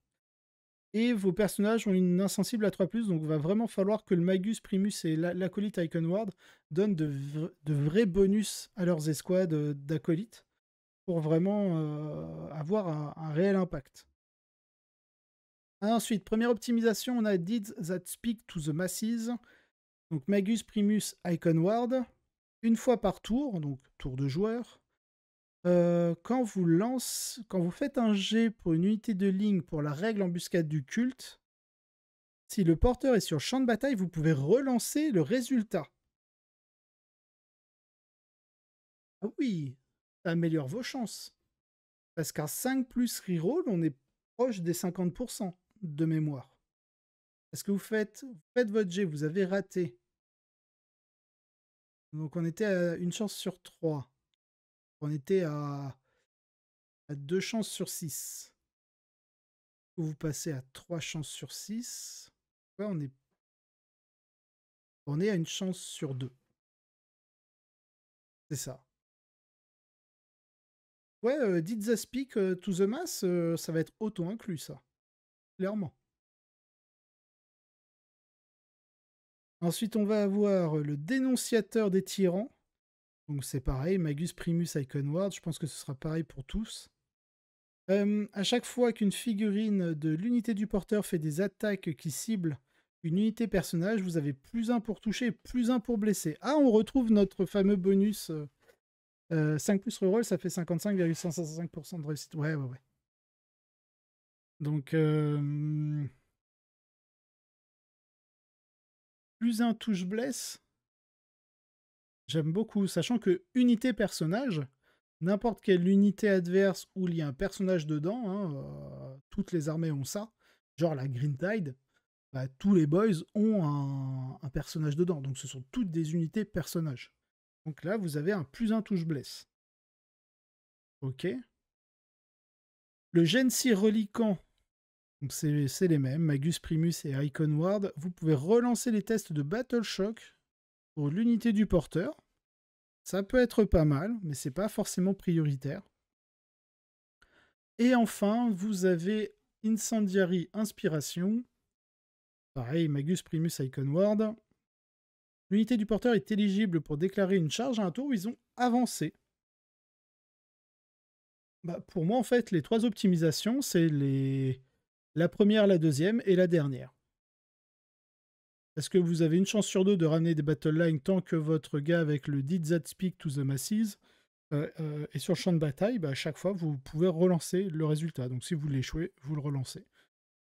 Speaker 2: Et vos personnages ont une insensible à 3, donc il va vraiment falloir que le Magus, Primus et l'acolyte Iconward donnent de, vrais bonus à leurs escouades euh, d'acolytes pour vraiment avoir un réel impact. Ensuite, première optimisation, on a Deeds that speak to the masses. Donc Magus, Primus, Icon Ward. Une fois par tour, donc tour de joueur. Euh, quand, vous quand vous faites un jet pour une unité de ligne pour la règle embuscade
Speaker 1: du culte, si le porteur est sur champ de bataille, vous pouvez relancer le résultat. Ah oui, ça
Speaker 2: améliore vos chances. Parce qu'à 5 plus reroll, on est proche des 50% de mémoire. Est-ce que vous faites, vous faites votre jet, vous avez raté.
Speaker 1: Donc on était à une chance sur 3. On était à, à 2 chances sur 6. Vous passez à 3 chances sur 6. on est, on est à une chance sur 2. C'est ça. Ouais, euh, dites à speak euh, to the mass, euh, ça va être auto-inclus, ça clairement. Ensuite, on va
Speaker 2: avoir le dénonciateur des tyrans. Donc c'est pareil, Magus Primus Ward. je pense que ce sera pareil pour tous. Euh, à chaque fois qu'une figurine de l'unité du porteur fait des attaques qui ciblent une unité personnage, vous avez plus un pour toucher plus un pour blesser. Ah, on retrouve notre fameux bonus 5 euh, euh, plus reroll, ça fait
Speaker 1: 55,55% de réussite. Ouais, ouais, ouais. Donc, plus un touche blesse, j'aime beaucoup, sachant que unité personnage, n'importe
Speaker 2: quelle unité adverse où il y a un personnage dedans, hein, toutes les armées ont ça, genre la Green Tide, bah, tous les boys ont un, personnage dedans. Donc ce sont toutes des unités personnages. Donc là, vous avez un plus un touche blesse. Ok. Le 6 reliquant donc c'est les mêmes, Magus Primus et Ward. Vous pouvez relancer les tests de Battle Shock pour l'unité du porteur. Ça peut être pas mal, mais c'est pas forcément prioritaire. Et enfin, vous avez Incendiary Inspiration. Pareil, Magus Primus Ward. L'unité du porteur est éligible pour déclarer une charge à un tour où ils ont avancé. Bah, pour moi, en fait, les trois optimisations, c'est les la première, la deuxième et la dernière. Est-ce que vous avez une chance sur deux de ramener des battle lines tant que votre gars avec le Did Speak to the Masses euh, euh, est sur le champ de bataille bah, À chaque fois, vous pouvez relancer le résultat. Donc si vous l'échouez, vous le relancez.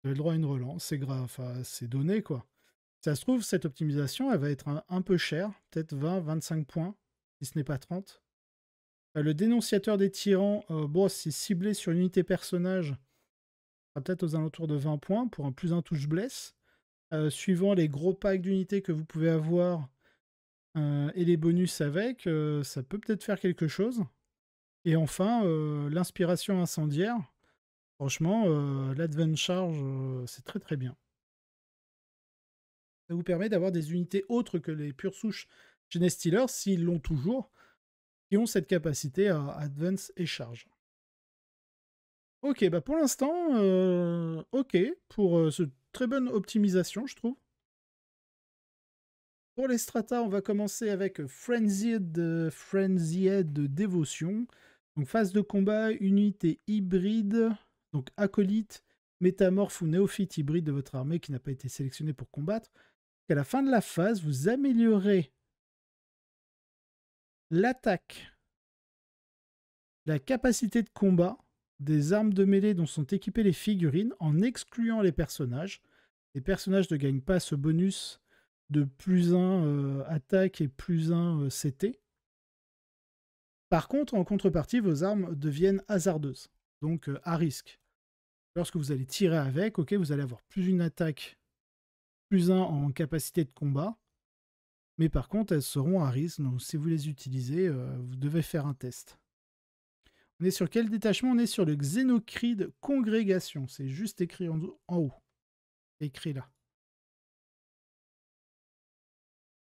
Speaker 2: Vous avez le droit à une relance, c'est grave, c'est donné quoi. ça se trouve, cette optimisation, elle va être un, peu chère, peut-être 20, 25 points, si ce n'est pas 30. Euh, le dénonciateur des tyrans, bon, c'est ciblé sur l'unité personnage peut-être aux alentours de 20 points pour un plus un touche bless. Euh, suivant les gros packs d'unités que vous pouvez avoir euh, et les bonus avec, euh, ça peut peut-être faire quelque chose. Et enfin, l'inspiration incendiaire. Franchement, l'advance Charge, c'est très très bien. Ça vous permet d'avoir des unités autres que les pures souches genestilers s'ils l'ont toujours, qui ont cette capacité à Advance et Charge. Ok, bah pour l'instant, euh, ok, pour euh, cette très bonne optimisation, je trouve. Pour les stratas, on va commencer avec euh, Frenzied, de Dévotion. Donc phase de combat, unité hybride, donc acolyte, métamorphe ou néophyte hybride de votre armée qui n'a pas été sélectionnée pour combattre. À la fin de la phase, vous améliorez l'attaque, la capacité de combat des armes de mêlée dont sont équipées les figurines en excluant les personnages. Les personnages ne gagnent pas ce bonus de plus 1 euh, attaque et plus 1 euh, CT. Par contre, en contrepartie, vos armes deviennent hasardeuses, donc euh, à risque. Lorsque vous allez tirer avec, ok, vous allez avoir plus une attaque, plus 1 en capacité de combat, mais par contre, elles seront à risque, donc si vous les utilisez, vous devez faire un test. On est sur quel détachement On est sur le Xénocride Congrégation. C'est juste écrit en, en
Speaker 1: haut. Écrit là.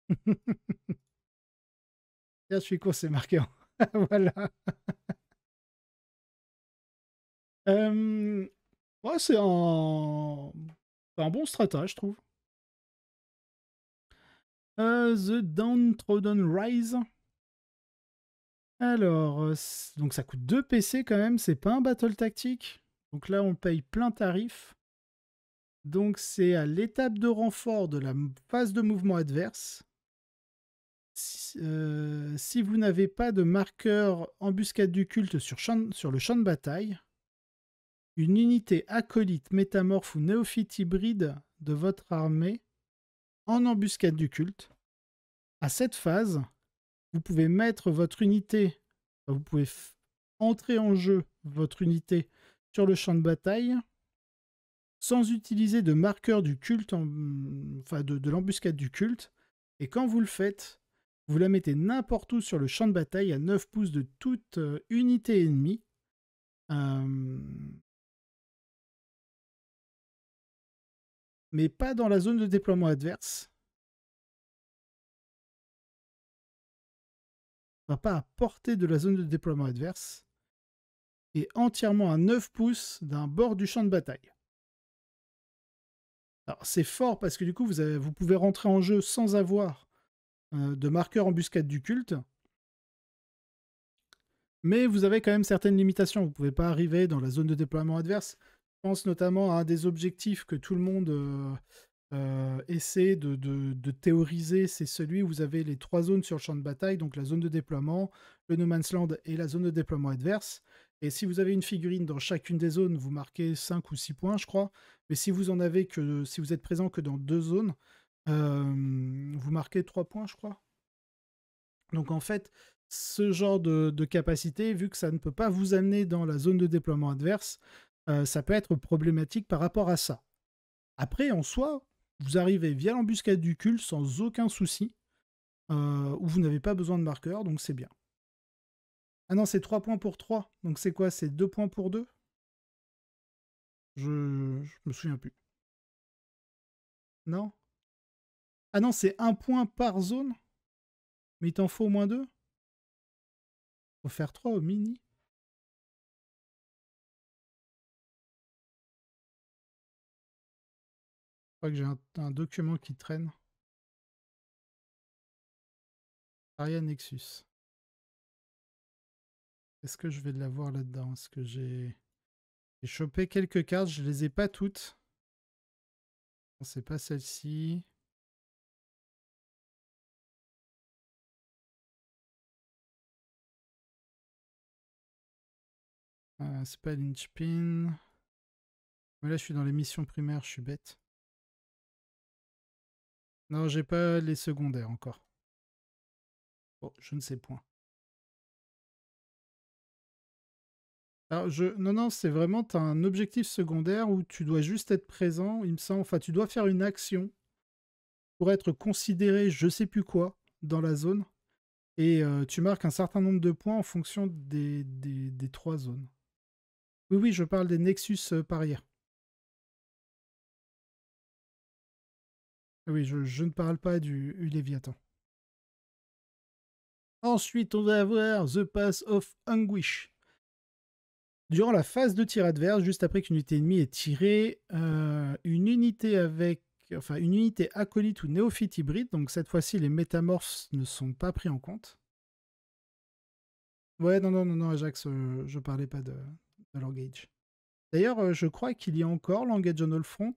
Speaker 1: [LAUGHS] Tiens, je suis con, c'est marqué. [LAUGHS] voilà. [LAUGHS] Euh, c'est un... bon strata, je trouve. Euh, the Downtrodden Rise. Alors, euh, donc ça
Speaker 2: coûte 2 PC quand même, c'est pas un battle tactique. Donc là, on paye plein tarif. Donc c'est à l'étape de renfort de la phase de mouvement adverse. Euh, si, vous n'avez pas de marqueur embuscade du culte sur, sur, le champ de bataille, une unité acolyte, métamorphe ou néophyte hybride de votre armée en embuscade du culte, à cette phase, vous pouvez mettre votre unité, vous pouvez entrer en jeu votre unité sur le champ de bataille sans utiliser de marqueur du culte, mmh, enfin de, l'embuscade du culte. Et quand vous le faites, vous la mettez n'importe où sur le champ de bataille à 9 pouces de toute unité
Speaker 1: ennemie. Mais pas dans la zone de déploiement adverse. va pas à portée de la zone de déploiement adverse et entièrement à 9 pouces d'un bord du champ de bataille.
Speaker 2: Alors c'est fort parce que du coup vous, vous pouvez rentrer en jeu sans avoir euh, de marqueur embuscade du culte. Mais vous avez quand même certaines limitations. Vous ne pouvez pas arriver dans la zone de déploiement adverse. Je pense notamment à un des objectifs que tout le monde euh, euh, essaie de, de, théoriser, c'est celui où vous avez les trois zones sur le champ de bataille, donc la zone de déploiement, le No Man's Land et la zone de déploiement adverse. Et si vous avez une figurine dans chacune des zones, vous marquez 5 ou 6 points, je crois. Mais si vous en avez que si vous êtes présent que dans deux zones, euh, vous marquez 3 points, je crois. Donc en fait, ce genre de, capacité, vu que ça ne peut pas vous amener dans la zone de déploiement adverse, euh, ça peut être problématique par rapport à ça. Après, en soi, vous arrivez via l'embuscade du cul sans aucun souci, euh, où vous n'avez pas besoin de marqueur, donc c'est bien. Ah non, c'est 3 points pour
Speaker 1: 3, donc c'est quoi C'est 2 points pour 2 je... je me souviens plus. Non Ah non, c'est un point par zone Mais il t'en faut au moins 2 Faut faire 3 au mini crois que j'ai un, document qui traîne. Aria Nexus. Est-ce que je
Speaker 2: vais l'avoir là-dedans Est-ce que j'ai... chopé quelques cartes, je les ai pas toutes.
Speaker 1: C'est pas celle-ci. Euh, c'est pas l'inchpin. Mais là, je suis dans les missions primaires, je suis bête. Non, j'ai pas les secondaires encore. Oh, je ne sais point. je... Non, non, c'est vraiment, un objectif secondaire où tu dois juste être
Speaker 2: présent, il me semble. Enfin, tu dois faire une action pour être considéré je sais plus quoi dans la zone. Et euh, tu marques un certain nombre de points en fonction des,
Speaker 1: trois zones. Oui, oui, je parle des Nexus euh, par Oui, je, ne parle pas du Léviathan. Ensuite, on va avoir The Pass of Anguish.
Speaker 2: Durant la phase de tir adverse, juste après qu'une unité ennemie est tirée, euh, une unité avec, enfin une unité acolyte ou néophyte hybride, donc cette fois-ci les métamorphes ne sont pas pris en compte. Ouais, non, non, non, non, Ajax, je euh, je parlais pas de, de D'ailleurs, euh, je crois qu'il y a encore Langage on All Front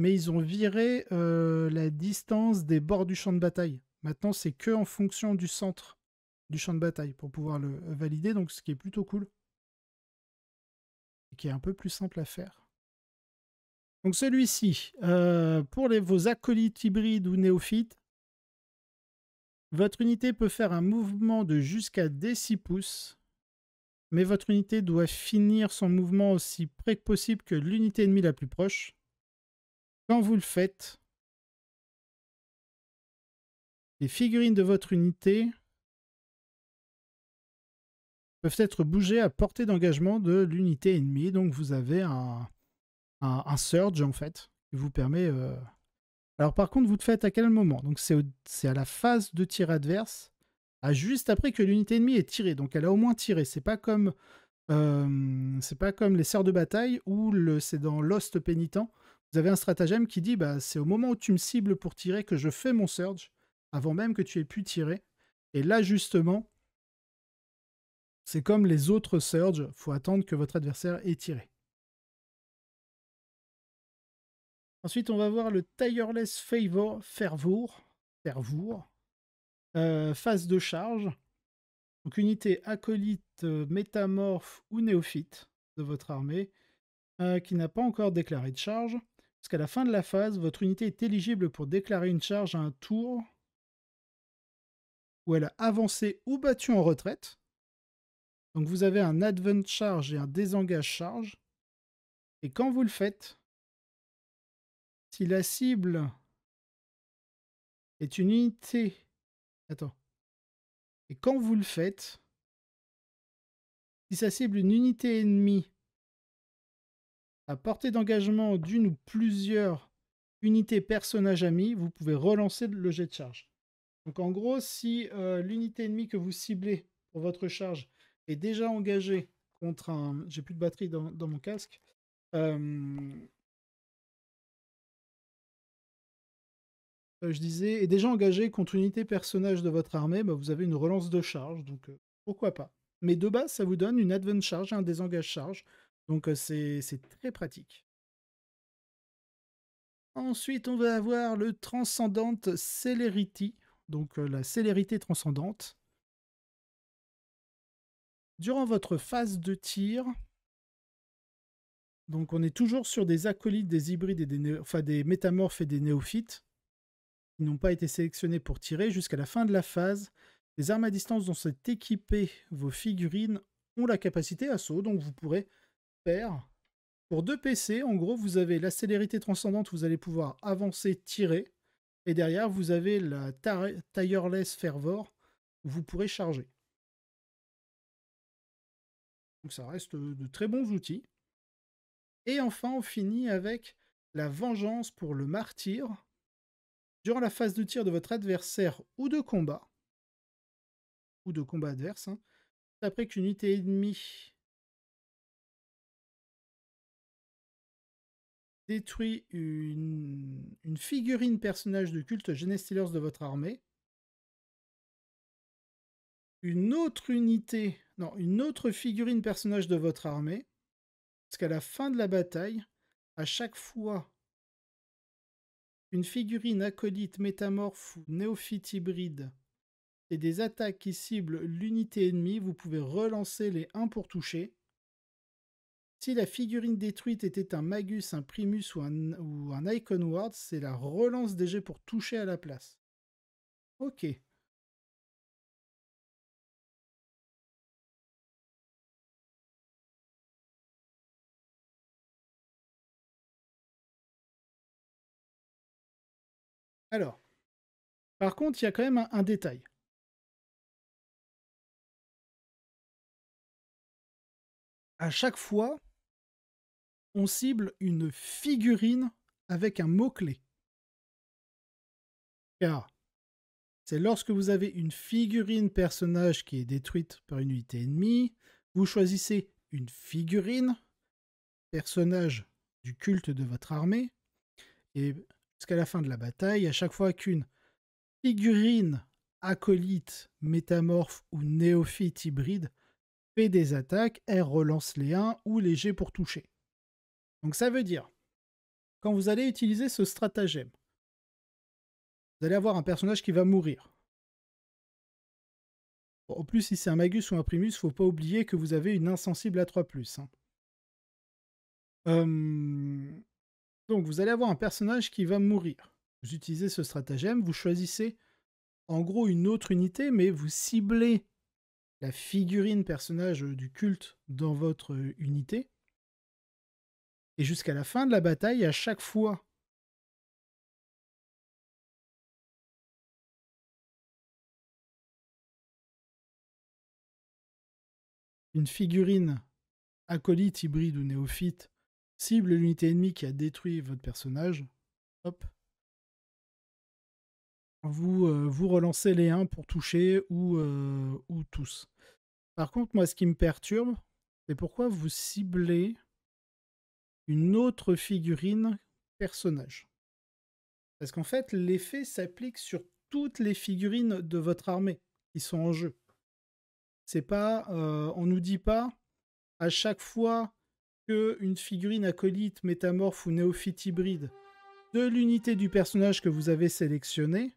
Speaker 2: mais ils ont viré euh, la distance des bords du champ de bataille. Maintenant, c'est que en fonction du centre du champ de bataille pour pouvoir le euh, valider, donc ce qui est plutôt cool. Et qui est un peu plus simple à faire. Donc celui-ci, euh, pour les, vos acolytes hybrides ou néophytes, votre unité peut faire un mouvement de jusqu'à des 6 pouces, mais votre unité doit finir son mouvement aussi près que possible que l'unité ennemie la plus proche.
Speaker 1: Quand vous le faites, les figurines de votre unité peuvent être bougées
Speaker 2: à portée d'engagement de l'unité ennemie. Donc vous avez un, un, surge en fait qui vous permet. Euh, Alors par contre, vous le faites à quel moment Donc c'est à la phase de tir adverse, à juste après que l'unité ennemie est tirée. Donc elle a au moins tiré. C'est pas comme euh, c'est pas comme les serres de bataille où c'est dans Lost Pénitent vous avez un stratagème qui dit bah, c'est au moment où tu me cibles pour tirer que je fais mon surge, avant même que tu aies pu tirer. Et là, justement, c'est comme les autres surges, faut attendre que votre adversaire ait tiré. Ensuite, on va voir le Tireless Favor, Fervour, Fervour euh, phase de charge. Donc, unité acolyte, euh, métamorphe ou néophyte de votre armée euh, qui n'a pas encore déclaré de charge qu'à la fin de la phase, votre unité est éligible pour déclarer une charge à un tour où elle a avancé ou battu en retraite. Donc vous avez un
Speaker 1: advent charge et un désengage charge. Et quand vous le faites, si la cible est une unité... Attends. Et quand vous le faites, si sa cible une unité ennemie à portée d'engagement d'une ou
Speaker 2: plusieurs unités personnages amis, vous pouvez relancer le jet de charge. Donc en gros, si euh, l'unité ennemie que vous ciblez pour votre charge est déjà engagée
Speaker 1: contre un... J'ai plus de batterie dans, mon casque. Euh, euh, je disais, est déjà engagée contre une unité
Speaker 2: personnage de votre armée, bah, vous avez une relance de charge, donc pourquoi pas. Mais de base, ça vous donne une advent charge, un désengage charge, donc c'est très pratique. Ensuite, on va avoir le Transcendante Celerity, donc la célérité transcendante. Durant votre phase de tir, donc on est toujours sur des acolytes, des hybrides et des, enfin, des métamorphes et des néophytes qui n'ont pas été sélectionnés pour tirer jusqu'à la fin de la phase. Les armes à distance dont sont équipées vos figurines ont la capacité à saut. donc vous pourrez pour deux PC, en gros, vous avez la célérité transcendante, vous allez pouvoir avancer, tirer. Et derrière, vous avez la tireless
Speaker 1: fervor, vous pourrez charger. Donc ça reste euh, de très bons outils. Et enfin, on finit avec
Speaker 2: la vengeance pour le martyr. Durant la phase de tir de votre adversaire ou
Speaker 1: de combat, ou de combat adverse, hein, après qu'une unité ennemie détruit une, figurine personnage de culte Genestealers de votre armée.
Speaker 2: Une autre unité, non, une autre figurine personnage de votre armée. Parce qu'à la fin de la bataille, à chaque fois une figurine acolyte, métamorphe ou néophyte hybride et des attaques qui ciblent l'unité ennemie, vous pouvez relancer les 1 pour toucher. Si la figurine détruite était un Magus, un Primus ou
Speaker 1: un, Icon Ward, c'est la relance des jets pour toucher à la place. Ok. Alors, par contre, il y a quand même un, un détail. À chaque fois, on cible une figurine avec un mot-clé. Car c'est
Speaker 2: lorsque vous avez une figurine personnage qui est détruite par une unité ennemie, vous choisissez une figurine personnage du culte de votre armée, et jusqu'à la fin de la bataille, à chaque fois qu'une figurine acolyte, métamorphe ou néophyte hybride fait des attaques, elle relance les 1 ou les G pour toucher. Donc ça veut dire, quand vous allez utiliser ce stratagème, vous allez avoir un personnage qui va mourir. en plus, si c'est un Magus ou un Primus, faut pas oublier que vous avez une insensible à 3 hein. hum, Donc vous allez avoir un personnage qui va mourir. Vous utilisez ce stratagème, vous choisissez en gros une autre unité, mais vous ciblez la figurine personnage euh, du culte
Speaker 1: dans votre euh, unité et jusqu'à la fin de la bataille, à chaque fois une figurine acolyte, hybride ou néophyte cible l'unité ennemie qui a détruit votre
Speaker 2: personnage, hop, vous, euh, vous relancez les 1 pour toucher ou, euh, ou tous. Par contre, moi, ce qui me perturbe, c'est pourquoi vous ciblez une autre figurine personnage. Parce qu'en fait, l'effet s'applique sur toutes les figurines de votre armée qui sont en jeu. C'est pas, euh, on nous dit pas à chaque fois que une figurine acolyte, métamorphe ou néophyte hybride de l'unité du personnage que vous avez sélectionné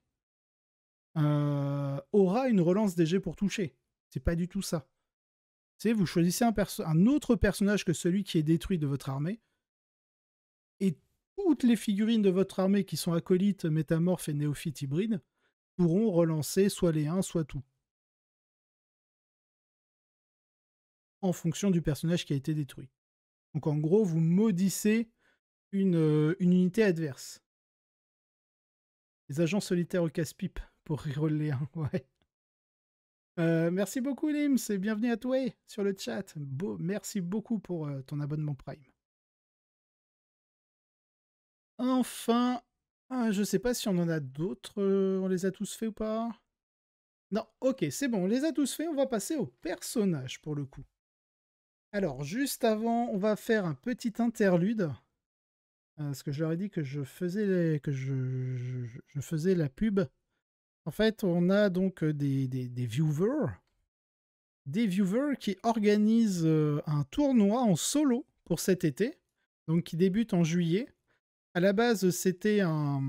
Speaker 2: euh, aura une relance jets pour toucher. C'est pas du tout ça. C'est vous choisissez un, un autre personnage que celui qui est détruit de votre armée toutes les figurines de votre armée qui sont acolytes, métamorphes et néophytes hybrides pourront relancer soit les uns, soit tout. En fonction du personnage qui a été détruit. Donc en gros, vous maudissez une, euh, unité adverse. Les agents solitaires au casse-pipe pour rire les 1, [LAUGHS] euh, merci beaucoup Lims et bienvenue à toi sur le chat. merci beaucoup pour euh, ton abonnement Prime enfin, ah, je ne sais pas si on en a d'autres. Euh, on les a tous faits ou pas Non, ok, c'est bon, on les a tous faits. On va passer au personnage pour le coup. Alors, juste avant, on va faire un petit interlude. Euh, parce que je leur ai dit que je faisais, que faisais la pub. En fait, on a donc euh, des, des viewers. Des viewers qui organisent un tournoi en solo pour cet été. Donc, qui débute en juillet à la base, c'était un,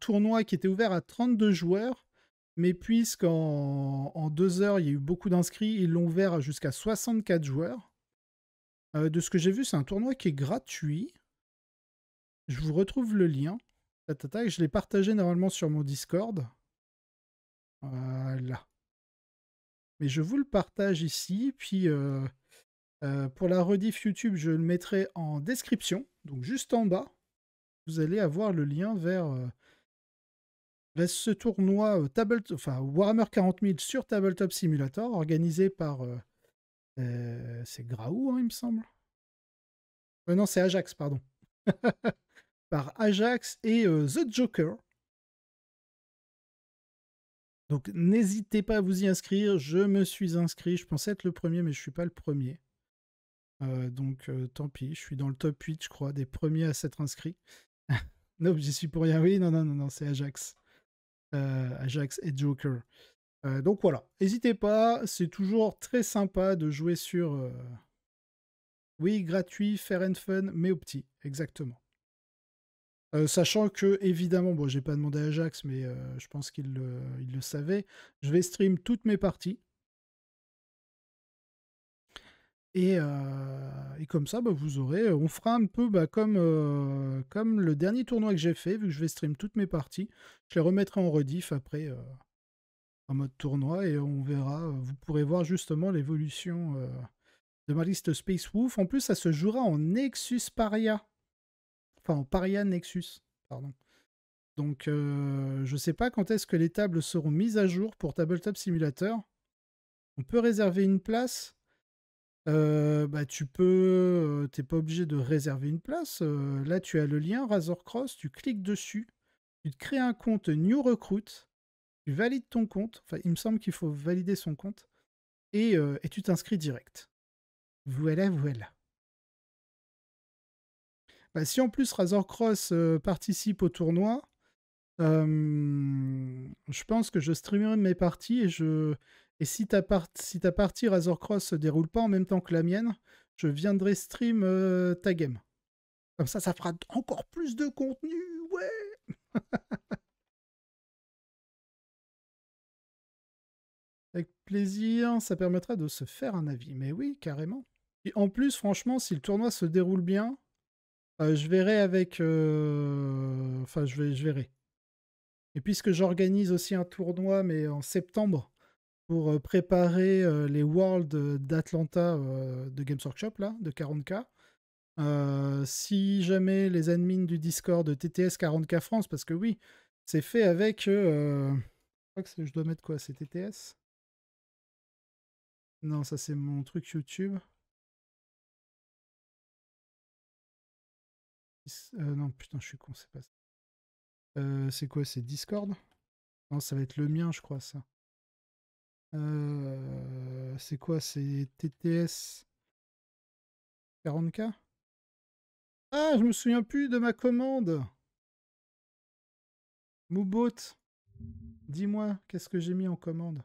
Speaker 2: tournoi qui était ouvert à 32 joueurs, mais puisqu'en en deux heures, il y a eu beaucoup d'inscrits, ils l'ont ouvert jusqu'à 64 joueurs. Euh, de ce que j'ai vu, c'est un tournoi qui est gratuit. Je vous retrouve le lien. je l'ai partagé normalement sur mon Discord. Voilà. Mais je vous le partage ici. Puis euh, euh, pour la rediff YouTube, je le mettrai en description, donc juste en bas vous allez avoir le lien vers, euh, bah, ce tournoi euh, Tabletop enfin, Warhammer 40 000 sur Tabletop Simulator, organisé par. Euh, c'est
Speaker 1: Graou, hein, il me semble. non, c'est Ajax, pardon. [LAUGHS] par Ajax et The Joker. Donc
Speaker 2: n'hésitez pas à vous y inscrire. Je me suis inscrit. Je pensais être le premier, mais je ne suis pas le premier. donc tant pis, je suis dans le top 8, je crois, des premiers à s'être inscrits. [LAUGHS] nope, j'y suis pour rien. Oui, non, non, non, non c'est Ajax. Euh, Ajax et Joker. Euh, donc voilà, n'hésitez pas, c'est toujours très sympa de jouer sur. Euh, oui, gratuit, fair and fun, mais au petit, exactement. sachant que, évidemment, bon, j'ai pas demandé à Ajax, mais je pense qu'il il le savait, je vais stream toutes mes parties. Euh, et, comme ça, bah, vous aurez. Euh, on fera un peu bah, euh, comme, le dernier tournoi que j'ai fait, vu que je vais stream toutes mes parties. Je les remettrai en rediff après en mode tournoi et on verra. Vous pourrez voir justement l'évolution de ma liste Space Wolf. En plus, ça se jouera en Nexus Paria. Enfin, en Paria Nexus, pardon. Donc, je ne sais pas quand est-ce que les tables seront mises à jour pour Tabletop Simulator. On peut réserver une place bah, tu peux, t'es pas obligé de réserver une place. là, tu as le lien Razor tu cliques dessus, tu te crées un compte New Recruit, tu valides ton compte. Enfin, il me semble qu'il faut valider son compte et, tu t'inscris direct. Voilà, voilà. Bah, si en plus Razorcross Cross participe au tournoi, je pense que je streamerai mes parties et je et si ta, si ta partie Razor Cross se déroule pas en même temps que la mienne, je viendrai stream euh, ta game. Comme ça, ça fera encore plus de contenu, ouais [LAUGHS] Avec plaisir, ça permettra de se faire un avis. Mais oui, carrément. Et en plus, franchement, si le tournoi se déroule bien, euh, je verrai avec... Euh, enfin, je, vais, je verrai. Et puisque j'organise aussi un tournoi, mais en septembre, pour euh, préparer euh, les Worlds euh, d'Atlanta de Games Workshop, là, de 40K. si jamais les admins du Discord de TTS 40K France, parce que oui, c'est fait avec. je crois que je dois mettre quoi
Speaker 1: C'est TTS Non, ça c'est mon truc YouTube. non, putain, je suis con, c'est pas ça. c'est quoi C'est Discord Non, ça va être le mien, je crois, ça.
Speaker 2: Euh, c'est quoi C'est TTS
Speaker 1: 40K Ah, je me souviens plus de ma commande. Moubot, dis-moi, qu'est-ce que j'ai mis en commande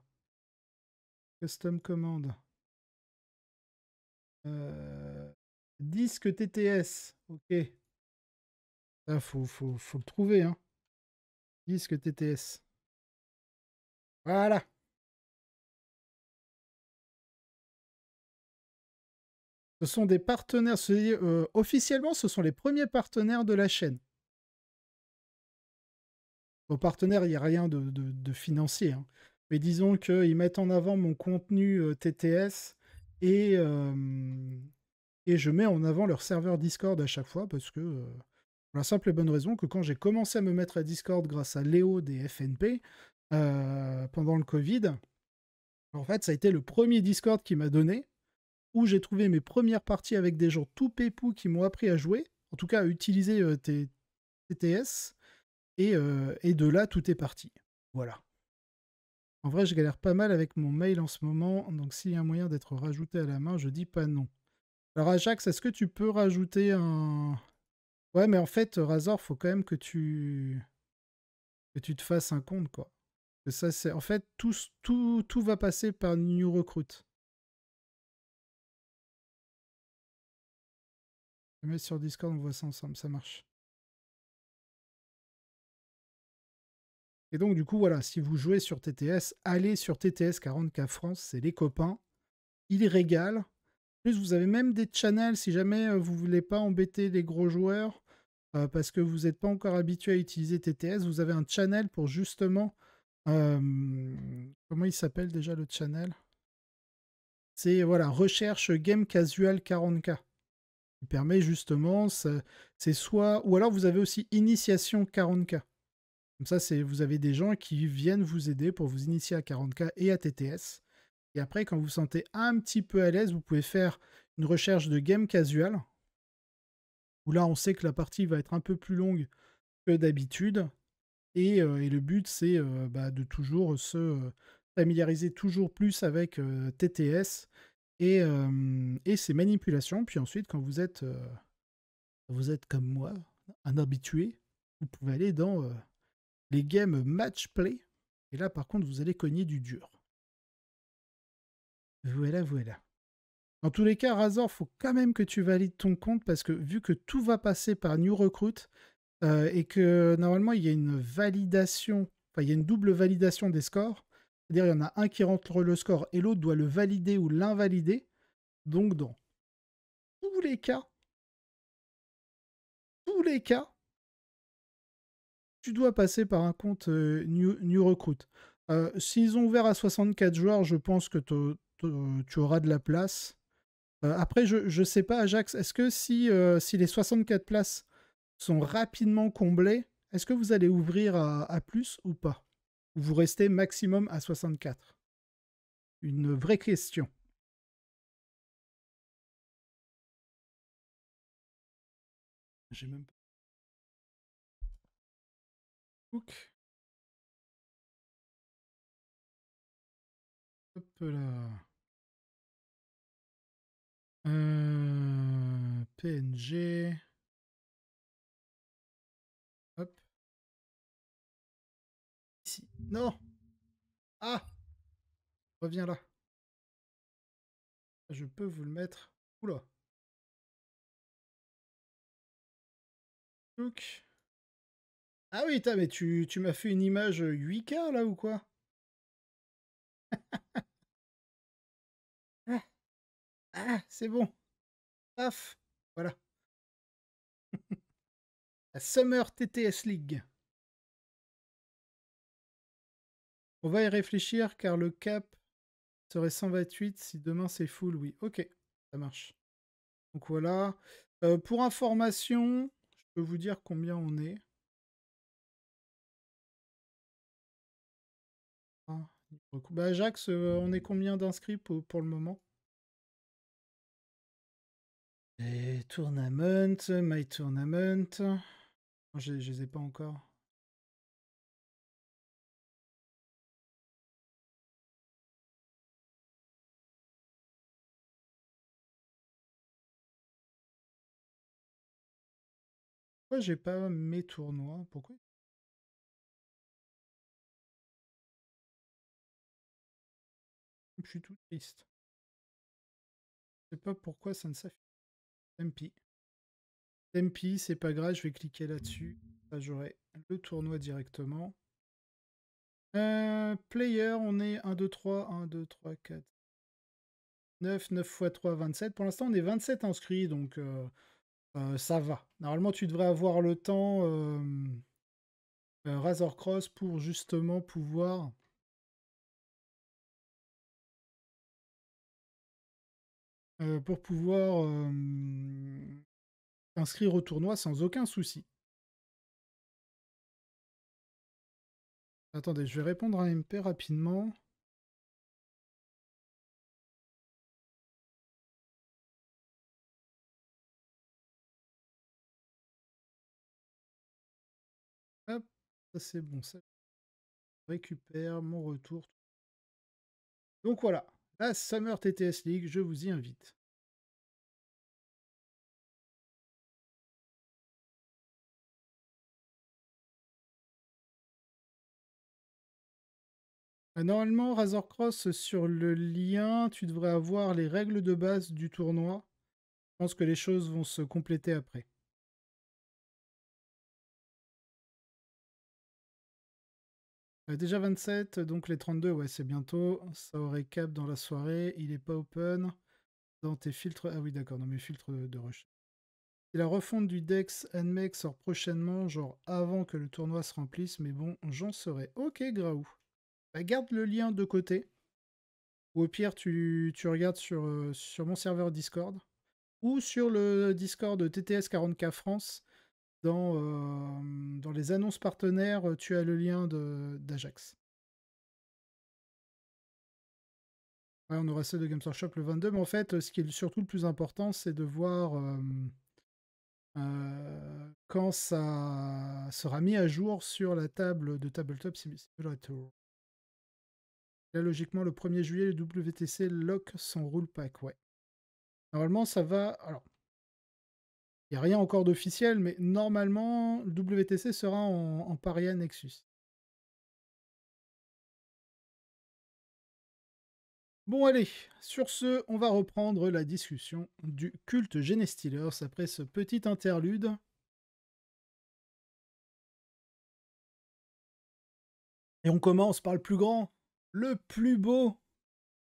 Speaker 1: Custom commande. Euh, disque TTS, ok. Il ah, faut, faut, faut le trouver, hein. Disque TTS. Voilà. Ce sont des partenaires, euh, officiellement, ce sont les premiers partenaires de la chaîne.
Speaker 2: Aux partenaires, il n'y a rien de, financier. Hein. Mais disons qu'ils mettent en avant mon contenu euh, TTS euh, et, je mets en avant leur serveur Discord à chaque fois parce que, pour la simple et bonne raison que quand j'ai commencé à me mettre à Discord grâce à Léo des FNP pendant le Covid, en fait, ça a été le premier Discord qui m'a donné où j'ai trouvé mes premières parties avec des gens tout pépou qui m'ont appris à jouer, en tout cas à utiliser euh, tes TTS, euh, et, de là tout est parti. Voilà. En vrai, je galère pas mal avec mon mail en ce moment, donc s'il y a un moyen d'être rajouté à la main, je dis pas non. Alors Ajax, est-ce que tu peux rajouter un... Ouais, mais en fait, Razor, faut quand même que tu... que tu te fasses un compte, quoi. ça, c'est... En fait, tout,
Speaker 1: tout, tout va passer par New Recruit. Je mets sur Discord, on voit ça ensemble, ça marche. Et donc, du coup, voilà, si vous jouez sur TTS,
Speaker 2: allez sur TTS 40K France, c'est les copains. Ils régalent. plus, vous avez même des channels si jamais euh, vous voulez pas embêter les gros joueurs euh, parce que vous n'êtes pas encore habitué à utiliser TTS. Vous avez un channel pour justement. comment il s'appelle déjà le channel C'est voilà, recherche Game Casual 40K permet justement, c'est soit, ou alors vous avez aussi initiation 40K. Comme ça, c'est vous avez des gens qui viennent vous aider pour vous initier à 40K et à TTS. Et après, quand vous vous sentez un petit peu à l'aise, vous pouvez faire une recherche de game casual. Où là, on sait que la partie va être un peu plus longue que d'habitude. Et, euh, et, le but, c'est euh, bah, de toujours se euh, familiariser toujours plus avec TTS et, euh, ces manipulations. Puis ensuite, quand vous êtes, vous êtes comme moi, un habitué, vous pouvez aller dans les games match play. Et là, par contre, vous allez cogner du dur. Voilà, voilà. Dans tous les cas, Razor, faut quand même que tu valides ton compte parce que vu que tout va passer par New Recruit et que normalement il y a une validation, enfin il y a une double validation des scores, cest dire il y en a un qui rentre le score et l'autre doit le valider ou l'invalider. Donc, dans
Speaker 1: tous les cas, tous les cas, tu dois passer par un compte euh, new, Recruit. Euh, s'ils
Speaker 2: ont ouvert à 64 joueurs, je pense que tu auras de la place. Euh, après, je ne sais pas, Ajax, est-ce que si, les 64 places sont rapidement comblées, est-ce que vous allez ouvrir à plus ou pas vous restez maximum à
Speaker 1: 64 Une vraie question. J'ai même pas. PNG. Non Ah Reviens là. Je peux vous le mettre. Oula Look, Ah oui, mais tu, tu m'as fait une image 8K euh, là ou quoi [LAUGHS] Ah, ah c'est bon. Paf, voilà. [LAUGHS] La Summer TTS League. On va y réfléchir
Speaker 2: car le cap serait 128 si demain c'est full, oui. Ok, ça marche.
Speaker 1: Donc voilà. Euh, pour information, je peux vous dire combien on est. Ah, bah Ajax, on est combien d'inscrits pour, le moment Et Tournament, My Tournament. Je ne les ai pas encore. j'ai pas mes tournois Pourquoi Je suis tout triste. Je sais pas pourquoi ça ne s'affiche pas. Tempi. c'est pas grave, je vais cliquer là-dessus.
Speaker 2: Là, j'aurai le tournoi directement. Euh, player, on est 1, 2, 3, 1, 2, 3, 4, 9, 9 x 3, 27. Pour l'instant, on est 27 inscrits, donc euh, ça va. Normalement, tu devrais avoir le temps
Speaker 1: Razorcross, euh, Razor Cross pour justement pouvoir. Euh, pour pouvoir inscrire au tournoi sans aucun souci. Attendez, je vais répondre à MP rapidement. c'est bon. Ça, récupère mon retour. Donc voilà. La Summer TTS League, je vous y invite. Ah, normalement,
Speaker 2: Razor Cross, sur le lien, tu devrais avoir les règles de base du tournoi.
Speaker 1: Je pense que les choses vont se compléter après. Bah, déjà 27, donc les 32, ouais, c'est
Speaker 2: bientôt. Ça aurait cap dans la soirée. Il est pas open. Dans tes filtres. Ah oui, d'accord, dans mes filtres de, rush. Et la refonte du Dex Anmec sort prochainement, genre avant que le tournoi se remplisse, mais bon, j'en serai. Ok, Graou. Bah, garde le lien de côté. Ou au pire, tu, regardes sur, euh, sur mon serveur Discord. Ou sur le Discord de TTS 40K France. Euh, dans, les annonces partenaires, euh, tu as le lien d'Ajax. on aura celle de Games Workshop le 22, mais en fait, ce qui est surtout le plus important, c'est de voir euh, quand ça sera mis à jour sur la table de Tabletop Simulator. Là, logiquement, le 1er juillet, le WTC lock son rule pack, Normalement, ça
Speaker 1: va. Alors, n'y a rien encore d'officiel, mais normalement, le WTC sera en, en paria Nexus. Bon allez, sur ce, on va reprendre la discussion du culte Genestilers après ce petit interlude. Et on commence par le plus grand, le plus beau,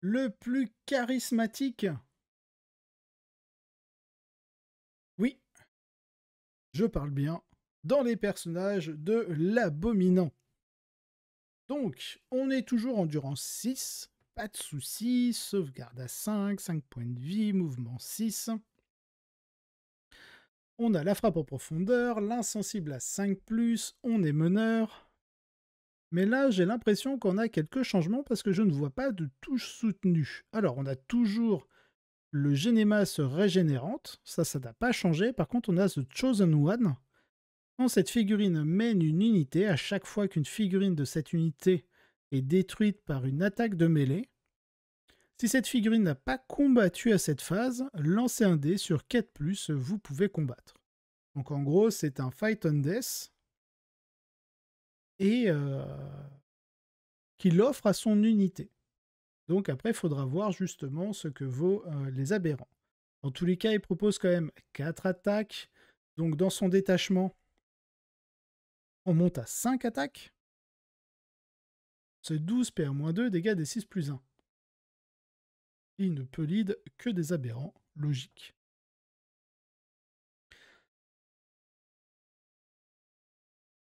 Speaker 1: le plus charismatique, je parle bien, dans les personnages de l'abominant. Donc, on est toujours en endurance
Speaker 2: 6, pas de soucis, sauvegarde à 5, 5 points de vie, mouvement 6. On a la frappe en profondeur, l'insensible à 5, on est meneur. Mais là, j'ai l'impression qu'on a quelques changements parce que je ne vois pas de touche soutenue. Alors, on a toujours le se régénérante, ça, ça n'a pas changé. Par contre, on a The Chosen One. Quand cette figurine mène une unité, à chaque fois qu'une figurine de cette unité est détruite par une attaque de mêlée, si cette figurine n'a pas combattu à cette phase, lancez un dé sur 4+, plus, vous pouvez combattre. Donc en gros, c'est un fight on death et euh, qui l'offre à son unité. Donc après, il faudra voir justement ce que vaut euh, les aberrants. Dans tous les cas, il propose quand même 4 attaques. Donc dans son détachement, on monte à 5 attaques. C'est 12 PR-2, dégâts des
Speaker 1: 6 plus 1. Il ne peut lead que des aberrants, logique.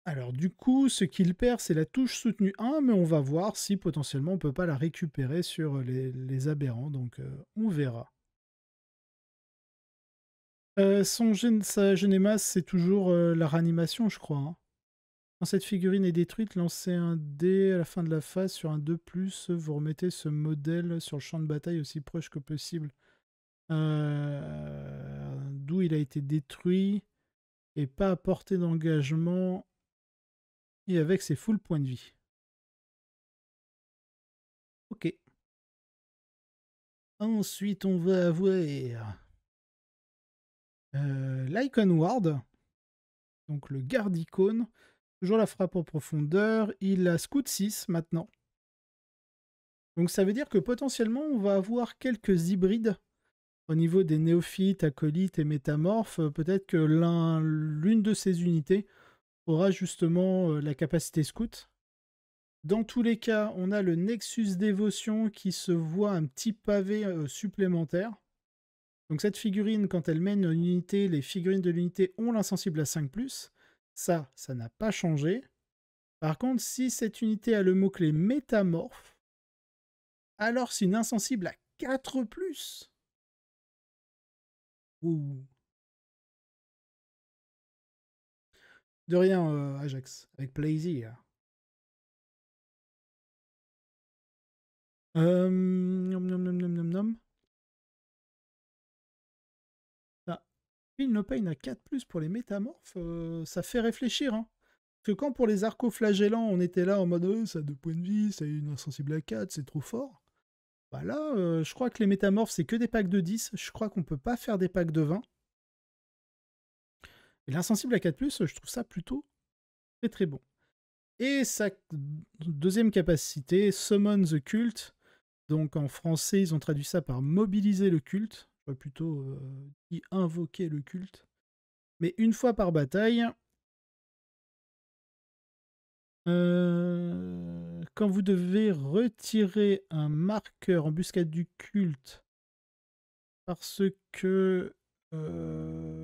Speaker 1: Alors du coup, ce qu'il perd, c'est la touche soutenue 1, mais on va voir si potentiellement on peut
Speaker 2: pas la récupérer sur euh, les, aberrants, donc euh, on verra. Euh, son sa c'est toujours la réanimation, je crois. Hein. Quand cette figurine est détruite, lancez un dé à la fin de la phase sur un 2+, vous remettez ce modèle sur le champ de bataille aussi proche que possible. D'où il a été détruit et pas portée d'engagement
Speaker 1: et avec ses full points de vie. Ok. Ensuite, on va avoir euh, l'Icon Ward, donc le garde icône.
Speaker 2: Toujours la frappe en profondeur. Il a scout 6 maintenant. Donc ça veut dire que potentiellement, on va avoir quelques hybrides au niveau des néophytes, acolytes et métamorphes. Peut-être que l'une de ces unités aura justement la capacité scout. Dans tous les cas, on a le Nexus Dévotion qui se voit un petit pavé supplémentaire. Donc cette figurine, quand elle mène une unité, les figurines de l'unité ont l'insensible à 5 ⁇ Ça, ça n'a pas changé. Par contre, si cette unité a le mot-clé métamorphe,
Speaker 1: alors c'est une insensible à 4 ⁇ Ouh. De rien, euh, Ajax, avec plaisir. Euh, nom, nom, nom,
Speaker 2: ah. 4 pour les métamorphes, euh, ça fait réfléchir. Hein. Parce que quand pour les arco-flagellants, on était là en mode «Euh, ça a 2 points de vie, c'est une insensible à 4, c'est trop fort. Bah là, je crois que les métamorphes, c'est que des packs de 10. Je crois qu'on peut pas faire des packs de 20. Et l'insensible à 4, je trouve ça plutôt très très bon. Et sa deuxième capacité, Summon the Cult. Donc en français, ils ont traduit ça par mobiliser le culte. plutôt euh, y invoquer le culte. Mais une fois par bataille, euh, quand vous devez retirer un marqueur en buscade du culte parce que
Speaker 1: euh,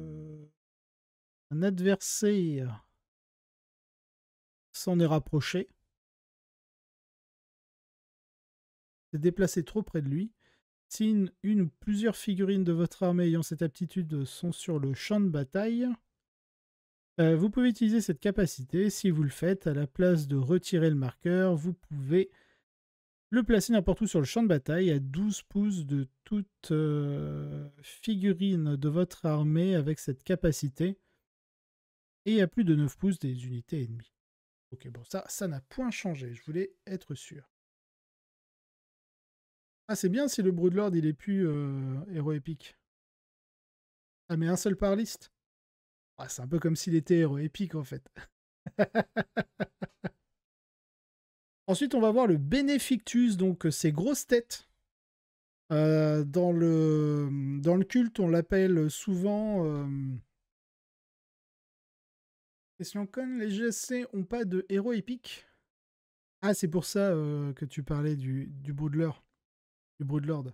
Speaker 1: un adversaire s'en est rapproché. S'est déplacé trop près de lui. Si une, ou plusieurs figurines de votre armée ayant cette
Speaker 2: aptitude sont sur le champ de bataille, euh, vous pouvez utiliser cette capacité. Si vous le faites, à la place de retirer le marqueur, vous pouvez le placer n'importe où sur le champ de bataille à 12 pouces de toute euh, figurine de votre armée avec cette capacité et à plus de 9 pouces des unités ennemies. Ok, bon, ça, ça n'a point changé, je voulais être sûr. Ah, c'est bien si le Broodlord, il est plus euh, héros épique. Ah, mais un seul par liste ah, C'est un peu comme s'il était héros épique, en fait. [LAUGHS] Ensuite, on va voir le Benefictus, donc euh, ses grosses têtes. Euh, dans, le, dans le culte, on l'appelle souvent... Question con, les GSC ont pas de héros épiques Ah, c'est pour ça euh, que tu parlais du, du Du Broodlord.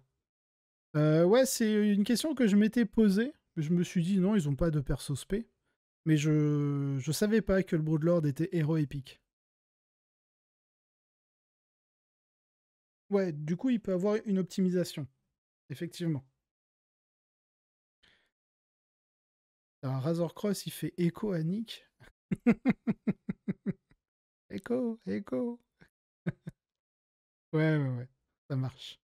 Speaker 2: Euh, ouais, c'est une question que je m'étais posée. Je me suis dit, non, ils ont pas de perso sp Mais je, je savais pas que le Broodlord
Speaker 1: était héros épique. Ouais, du coup, il peut avoir une optimisation. Effectivement.
Speaker 2: Alors, Razor Cross, il fait écho à Nick. [LAUGHS]
Speaker 1: Écho, écho. [LAUGHS] ouais, ouais, ouais, ça marche.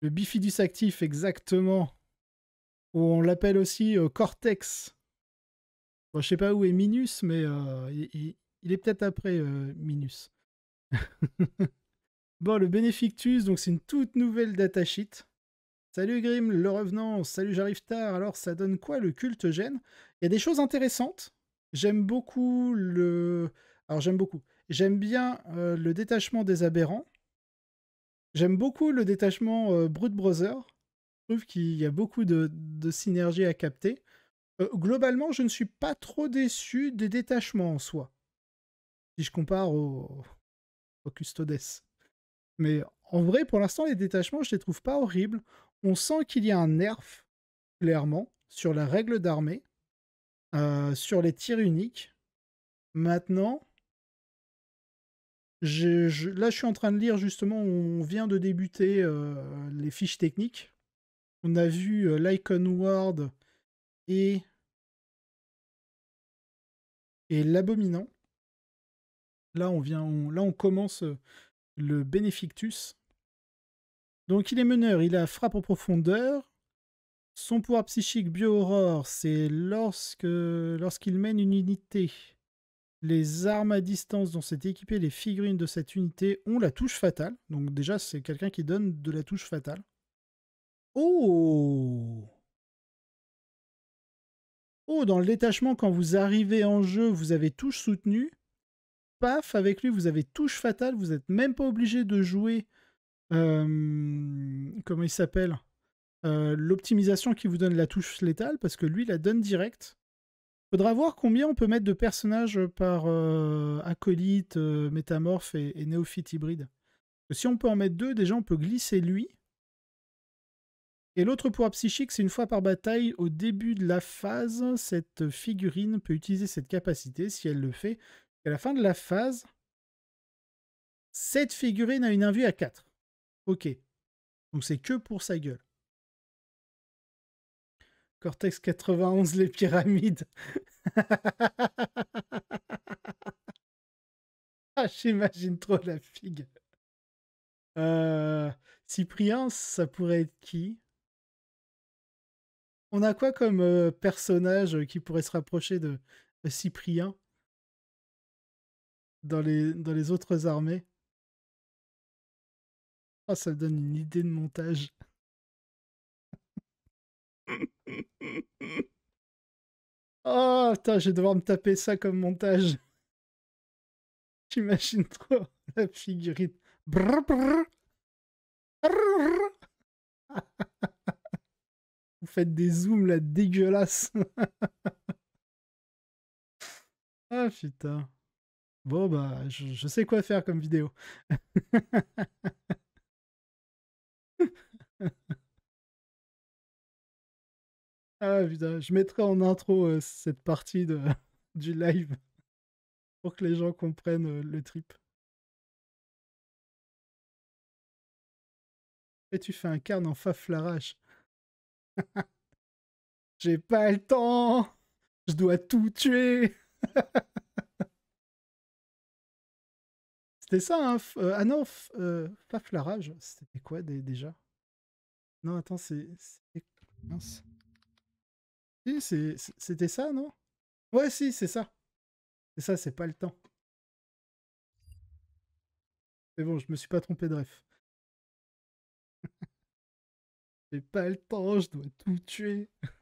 Speaker 1: Le bifidus actif, exactement.
Speaker 2: Ou on l'appelle aussi euh, cortex. je sais pas où est Minus, mais euh, il, est peut-être après euh, Minus. [LAUGHS] bon, le Benefictus, donc c'est une toute nouvelle sheet. Salut Grim, le revenant, salut j'arrive tard, alors ça donne quoi le culte gène Il y a des choses intéressantes. J'aime beaucoup le. Alors, j'aime beaucoup. J'aime bien le détachement des aberrants. J'aime beaucoup le détachement Brute Brother. Je trouve qu'il y a beaucoup de, synergies à capter. globalement, je ne suis pas trop déçu des détachements en soi. Si je compare au, au Custodes. Mais en vrai, pour l'instant, les détachements, je ne les trouve pas horribles. On sent qu'il y a un nerf, clairement, sur la règle d'armée. Euh, sur les tirs uniques. Maintenant, je, là, je suis en train de lire justement, on vient de débuter euh, les fiches techniques. On a vu euh, l'Icon
Speaker 1: Ward et, l'Abominant. Là, on vient, là, on commence le Benefictus.
Speaker 2: Donc, il est meneur, il a frappe en profondeur, son pouvoir psychique bio-aurore, c'est lorsque lorsqu'il mène une unité. Les armes à distance dont c'est équipé les figurines de cette unité ont la touche fatale. Donc déjà, c'est quelqu'un qui donne de la touche fatale. Oh Oh, dans le détachement, quand vous arrivez en jeu, vous avez touche soutenue. Paf, avec lui, vous avez touche fatale. Vous n'êtes même pas obligé de jouer... Euh, comment il s'appelle euh, l'optimisation qui vous donne la touche létale, parce que lui, la donne direct. Faudra voir combien on peut mettre de personnages par euh, acolyte, euh, métamorphe et, néophyte hybride. Si on peut en mettre deux, déjà on peut glisser lui. Et l'autre pouvoir psychique, c'est une fois par bataille, au début de la phase, cette figurine peut utiliser cette capacité si elle le
Speaker 1: fait. Et à la fin de la phase, cette figurine a une invue à 4. Ok. Donc c'est que pour sa gueule.
Speaker 2: Cortex 91, les pyramides.
Speaker 1: ah, j'imagine trop la figue. Euh, Cyprien, ça pourrait être qui
Speaker 2: On a quoi comme euh, personnage euh, qui pourrait se rapprocher de, Cyprien
Speaker 1: dans les, dans les autres armées ah, ça donne une idée de montage. [LAUGHS]
Speaker 2: oh putain, je vais devoir me taper ça comme montage.
Speaker 1: [LAUGHS] J'imagine trop [LAUGHS] la figurine. Vous faites des zooms la dégueulasse. ah putain. Bon bah, je sais quoi faire comme vidéo. Ah putain, je mettrai en intro euh, cette partie de, [LAUGHS] du live pour que les gens comprennent euh, le trip. Et tu fais un carne en faflarage. [LAUGHS] J'ai pas le temps Je dois tout tuer [LAUGHS] C'était ça, hein euh, Ah non,
Speaker 2: faflarage, c'était quoi déjà Non, attends, c'est c'était ça, non Ouais, si, c'est ça. C'est ça,
Speaker 1: c'est pas le temps. C'est bon, je me suis pas trompé de ref. [LAUGHS] J'ai pas le temps, je dois tout tuer. [LAUGHS]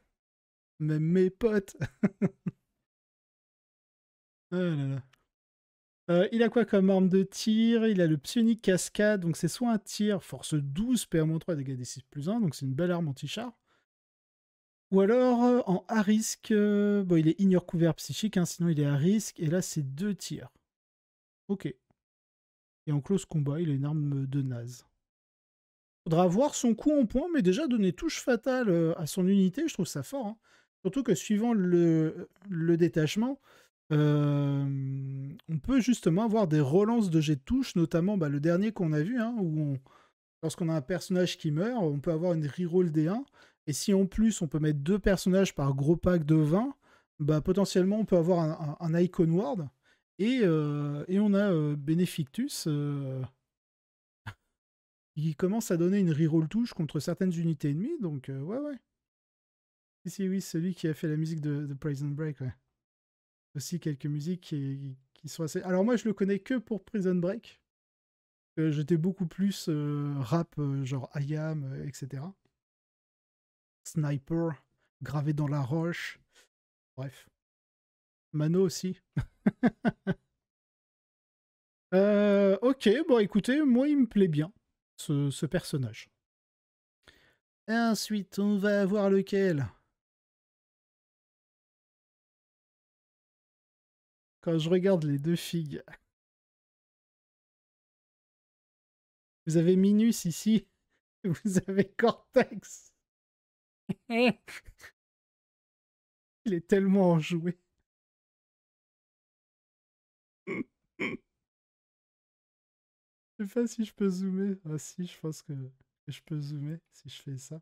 Speaker 1: Même mes potes. [LAUGHS] Ah là
Speaker 2: là. Euh, il a quoi comme arme de tir Il a le psionique cascade, donc c'est soit un tir force 12 pa 3 dégâts des 6 plus 1, donc c'est une belle arme anti-char. Ou alors euh, en à risque, euh, bon, il est ignore couvert psychique, hein, sinon il est à risque, et là c'est deux tirs. Ok. Et en close combat, il a une arme euh, de naze. Faudra voir son coup en point, mais déjà donner touche fatale à son unité, je trouve ça fort. Hein. Surtout que suivant le, détachement, on peut justement avoir des relances de jet de touche, notamment bah, le dernier qu'on a vu, hein, où lorsqu'on a un personnage qui meurt, on peut avoir une reroll D1. Et si en plus on peut mettre deux personnages par gros pack de 20, bah potentiellement on peut avoir un, Icon Ward et, euh, et on a euh, Benefictus euh, [LAUGHS] qui commence à donner une reroll touche contre certaines unités ennemies. Donc ouais, ouais. Ici, si, oui, celui qui a fait la musique de, Prison Break, ouais. Aussi quelques musiques qui, qui, sont assez. Alors moi je le connais que pour Prison Break. J'étais beaucoup plus rap, genre I am, etc. Sniper, gravé dans la roche. Bref. Mano aussi. [LAUGHS] Euh, ok, bon écoutez, moi il me plaît bien,
Speaker 1: ce, personnage. ensuite, on va voir lequel. Quand je regarde les deux figues. Vous avez Minus ici, [LAUGHS] vous avez Cortex. [LAUGHS] Il est tellement enjoué. Je sais pas si je peux zoomer. Ah si, je pense que je peux zoomer si je fais ça.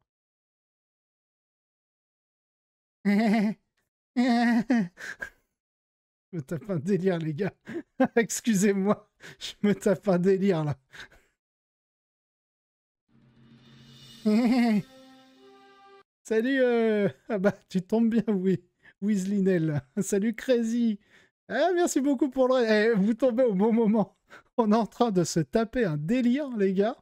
Speaker 1: [LAUGHS] Je me tape un délire,
Speaker 2: les gars. [LAUGHS] Excusez-moi, je me tape un délire là. Salut, euh, [LAUGHS] ah bah tu tombes bien, oui. Nell. [LAUGHS] Salut Crazy. Ah, merci beaucoup pour le... Eh, vous tombez au bon moment. [LAUGHS] On est en train de se taper un délire, les gars.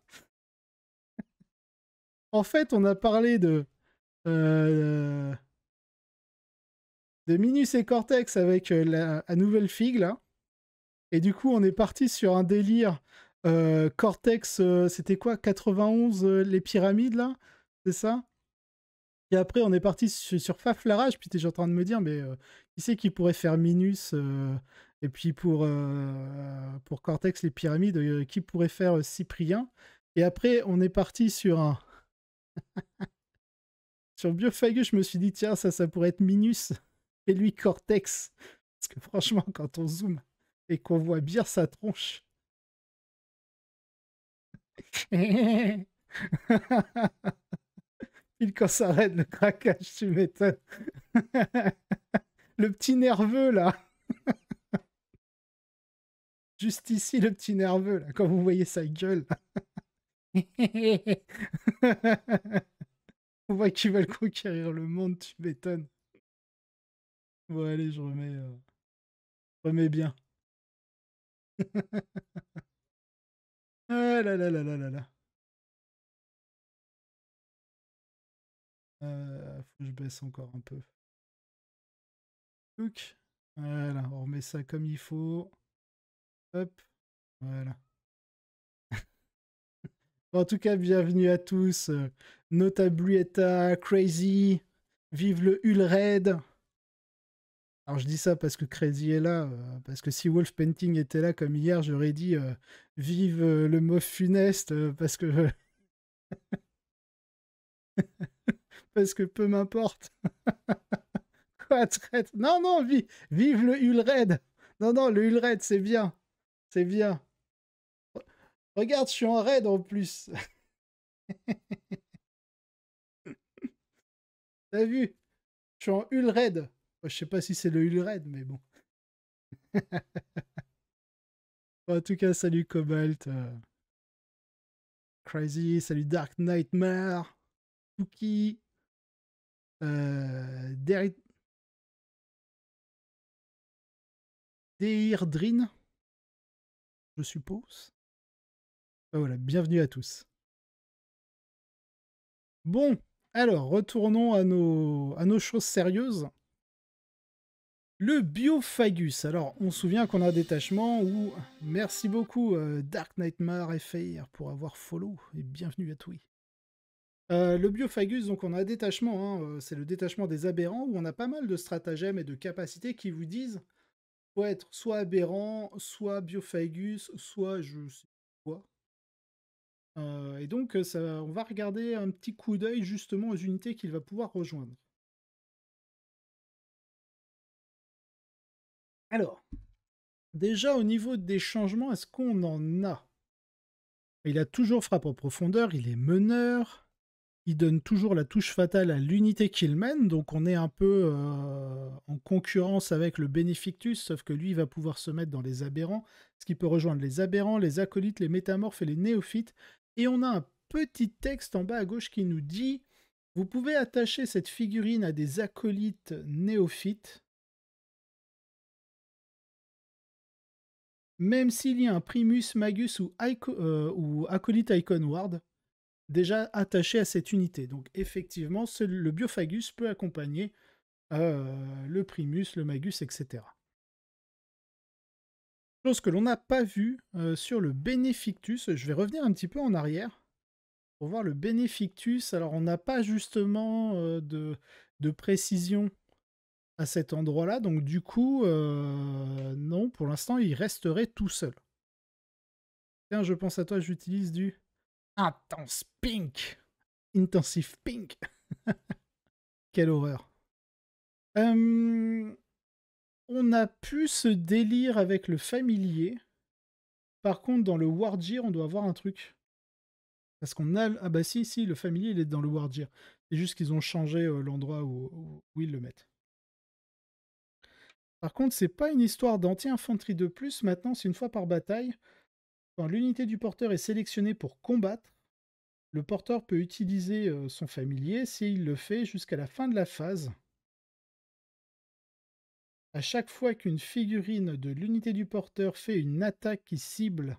Speaker 2: en fait, on a parlé de... Euh, de Minus et Cortex avec euh, la, nouvelle figue, là. Et du coup, on est parti sur un délire. Cortex, c'était quoi 91, les pyramides, là C'est ça et après, on est parti sur, Faflarage, puis j'étais en train de me dire, mais euh, qui sait qui pourrait faire Minus euh, Et puis pour, euh, pour Cortex, les pyramides, qui pourrait faire Cyprien Et après, on est parti sur un. [LAUGHS] sur Biofagus, je me suis dit, tiens, ça, ça pourrait être Minus. Et lui, Cortex. Parce que franchement, quand on zoome et qu'on voit bien sa tronche. [LAUGHS] Il quand s'arrête le craquage, tu m'étonnes. le petit nerveux, là. Juste ici, le petit nerveux, là, quand vous voyez sa gueule. [LAUGHS] On voit qu'ils le conquérir le monde,
Speaker 1: tu m'étonnes. Bon, allez, je remets. Euh, je remets bien. [LAUGHS] ah là là là là là là. Euh, faut que je baisse encore un peu. Voilà, on remet ça comme il faut. Hop, voilà.
Speaker 2: [LAUGHS] en tout cas, bienvenue à tous. Nota Blueta, Crazy, vive le Ulred. Alors je dis ça parce que Crazy est là, euh, parce que si Wolf Painting était là comme hier, j'aurais dit euh, vive le mof funeste, parce que... [LAUGHS] [LAUGHS] parce que peu m'importe. [LAUGHS] Quoi, traite Non, non, vive, vive le Ulred Non, non, le Ulred, c'est bien. C'est bien. Regarde, je suis en raid en plus. [LAUGHS] T'as vu Je suis en Ulred. Oh, je sais pas si c'est le Ulred, mais [LAUGHS] bon.
Speaker 1: en tout cas, salut Cobalt. Euh, Crazy, salut Dark Nightmare. Cookie. Euh, Deirdrin je suppose. Ah voilà, bienvenue à tous. Bon, alors retournons à nos,
Speaker 2: à nos choses sérieuses. Le Biophagus. Alors, on se souvient qu'on a un détachement où. Merci beaucoup, Dark euh, Dark Nightmare FR, pour avoir follow. Et bienvenue à tous. Euh, le biophagus, donc on a un détachement, hein, euh, c'est le détachement des aberrants, où on a pas mal de stratagèmes et de capacités qui vous disent faut être soit aberrant, soit biophagus, soit je sais quoi.
Speaker 1: Euh, et donc ça, on va regarder un petit coup d'œil justement aux unités qu'il va pouvoir rejoindre. Alors, déjà au niveau des changements, est-ce qu'on en a Il a toujours frappe en
Speaker 2: profondeur, il est meneur il donne toujours la touche fatale à l'unité qu'il mène, donc on est un peu euh, en concurrence avec le Benefictus, sauf que lui il va pouvoir se mettre dans les aberrants, ce qui peut rejoindre les aberrants, les acolytes, les métamorphes et les néophytes. Et on a un petit texte en bas à gauche qui nous dit Vous pouvez attacher cette figurine à des acolytes néophytes. Même s'il y a un Primus Magus ou, euh, ou acolyte Icon Ward, déjà attaché à cette unité. Donc effectivement, le biophagus peut accompagner euh, le primus, le magus, etc. Chose que l'on n'a pas vue euh, sur le bénéfictus. Je vais revenir un petit peu en arrière pour voir le bénéfictus. Alors on n'a pas justement euh, de, de, précision à cet endroit-là. Donc du coup, non, pour l'instant, il resterait tout seul. Tiens, je pense à toi, j'utilise du... Intense Pink. Intensive Pink. [LAUGHS] Quelle horreur. Hum, on a pu se délire avec le familier. Par contre, dans le Wargear, on doit avoir un truc. Parce qu'on a. Ah bah si, si, le familier, il est dans le Wargear. C'est juste qu'ils ont changé euh, l'endroit où, où, ils le mettent. Par contre, c'est pas une histoire d'anti-infanterie de plus. Maintenant, c'est une fois par bataille. Quand l'unité du porteur est sélectionnée pour combattre, le porteur peut utiliser euh, son familier s'il le fait jusqu'à la fin de la phase. À chaque fois qu'une figurine de l'unité du porteur fait une attaque qui cible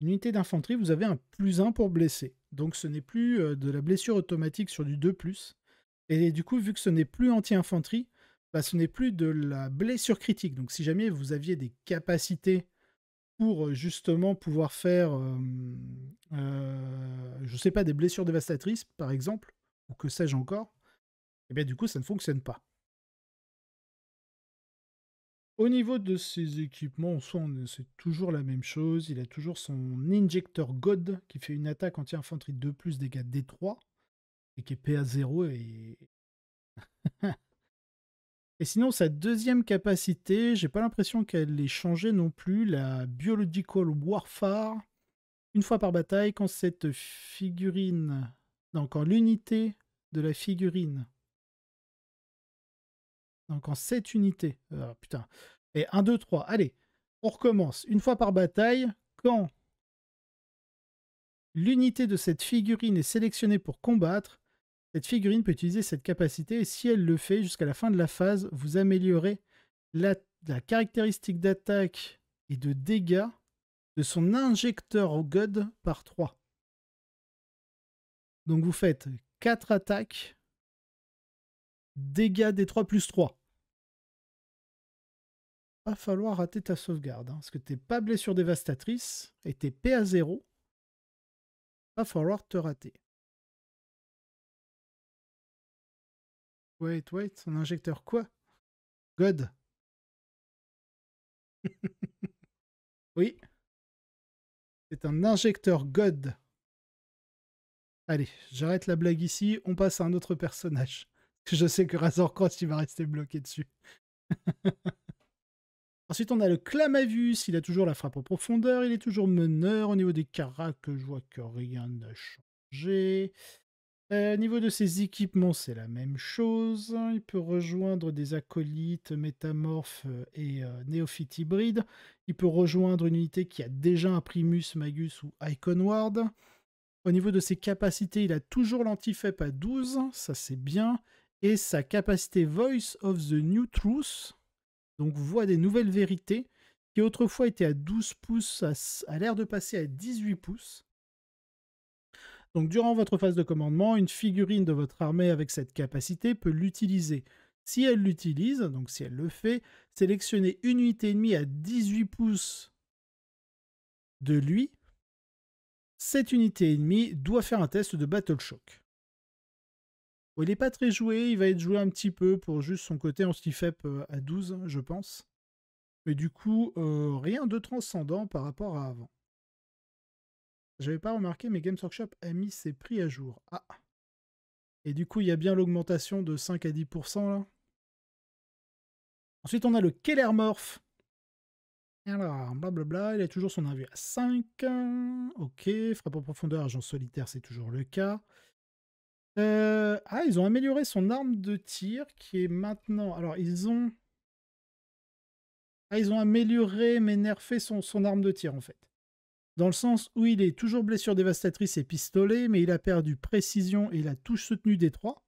Speaker 2: une unité d'infanterie, vous avez un plus 1 pour blesser. Donc ce n'est plus euh, de la blessure automatique sur du 2 ⁇ Et du coup, vu que ce n'est plus anti-infanterie, bah, ce n'est plus de la blessure critique. Donc si jamais vous aviez des capacités pour euh, justement pouvoir faire, euh, euh, je sais pas, des blessures dévastatrices, par exemple, ou que sais-je encore, et eh bien du coup, ça ne fonctionne pas. Au niveau de ses équipements, en c'est toujours la même chose. Il a toujours son injecteur God qui fait une attaque anti-infanterie de plus dégâts D3 et qui est PA0 et [LAUGHS] Et sinon, sa deuxième capacité, j'ai pas l'impression qu'elle ait changé non plus, la Biological Warfare. Une fois par bataille, quand cette figurine. Donc, quand l'unité de la figurine. Donc en cette unité. Ah, putain. Et 1, 2, 3. Allez, on recommence. Une fois par bataille, quand l'unité de cette figurine est sélectionnée pour combattre, cette figurine peut utiliser cette capacité et si elle le fait jusqu'à la fin de la phase, vous améliorez la, caractéristique d'attaque et de dégâts de son injecteur au god par 3.
Speaker 1: Donc vous faites 4 attaques, dégâts des 3 plus 3. Va falloir rater ta sauvegarde, hein, parce que t'es pas blessure dévastatrice et t'es PA0. Va falloir te rater. Wait, wait, son injecteur quoi God. [LAUGHS] oui. C'est un injecteur God.
Speaker 2: Allez, j'arrête la blague ici, on passe à un autre personnage. [LAUGHS] Je sais que Razorcross, il va rester bloqué dessus. [LAUGHS] Ensuite, on a le Clamavus, il a toujours la frappe en profondeur, il est toujours meneur au niveau des caracs, je vois que rien n'a changé. Au euh, niveau de ses équipements, c'est la même chose. Il peut rejoindre des acolytes, métamorphes euh, et euh, néophytes hybrides. Il peut rejoindre une unité qui a déjà un Primus, Magus ou Iconward. Au niveau de ses capacités, il a toujours l'antifep à 12, ça c'est bien. Et sa capacité Voice of the New Truth, donc voix des nouvelles vérités, qui autrefois était à 12 pouces, a l'air de passer à 18 pouces. Donc durant votre phase de commandement, une figurine de votre armée avec cette capacité peut l'utiliser. Si elle l'utilise, donc si elle le fait, sélectionnez une unité ennemie à 18
Speaker 1: pouces de lui. Cette unité ennemie doit faire un test de Battle Shock. il n'est pas très joué, il va être joué un petit
Speaker 2: peu pour juste son côté en fait euh, à 12, je pense. Mais du coup, euh, rien de transcendant par rapport à avant. J'avais pas remarqué, mais Games Workshop a mis ses prix à jour. Ah Et du coup, il y a bien l'augmentation de 5 à 10% là. Ensuite, on a le Kellermorph. Alors, blablabla, il a toujours son avis à 5. Ok, frappe en profondeur, argent solitaire, c'est toujours le cas. Euh, ah, ils ont amélioré son arme de tir qui est maintenant. Alors, ils ont. Ah, ils ont amélioré mais nerfé son, son arme de tir en fait dans le sens où il est toujours blessure dévastatrice et pistolet, mais il a perdu précision et la touche soutenue des trois.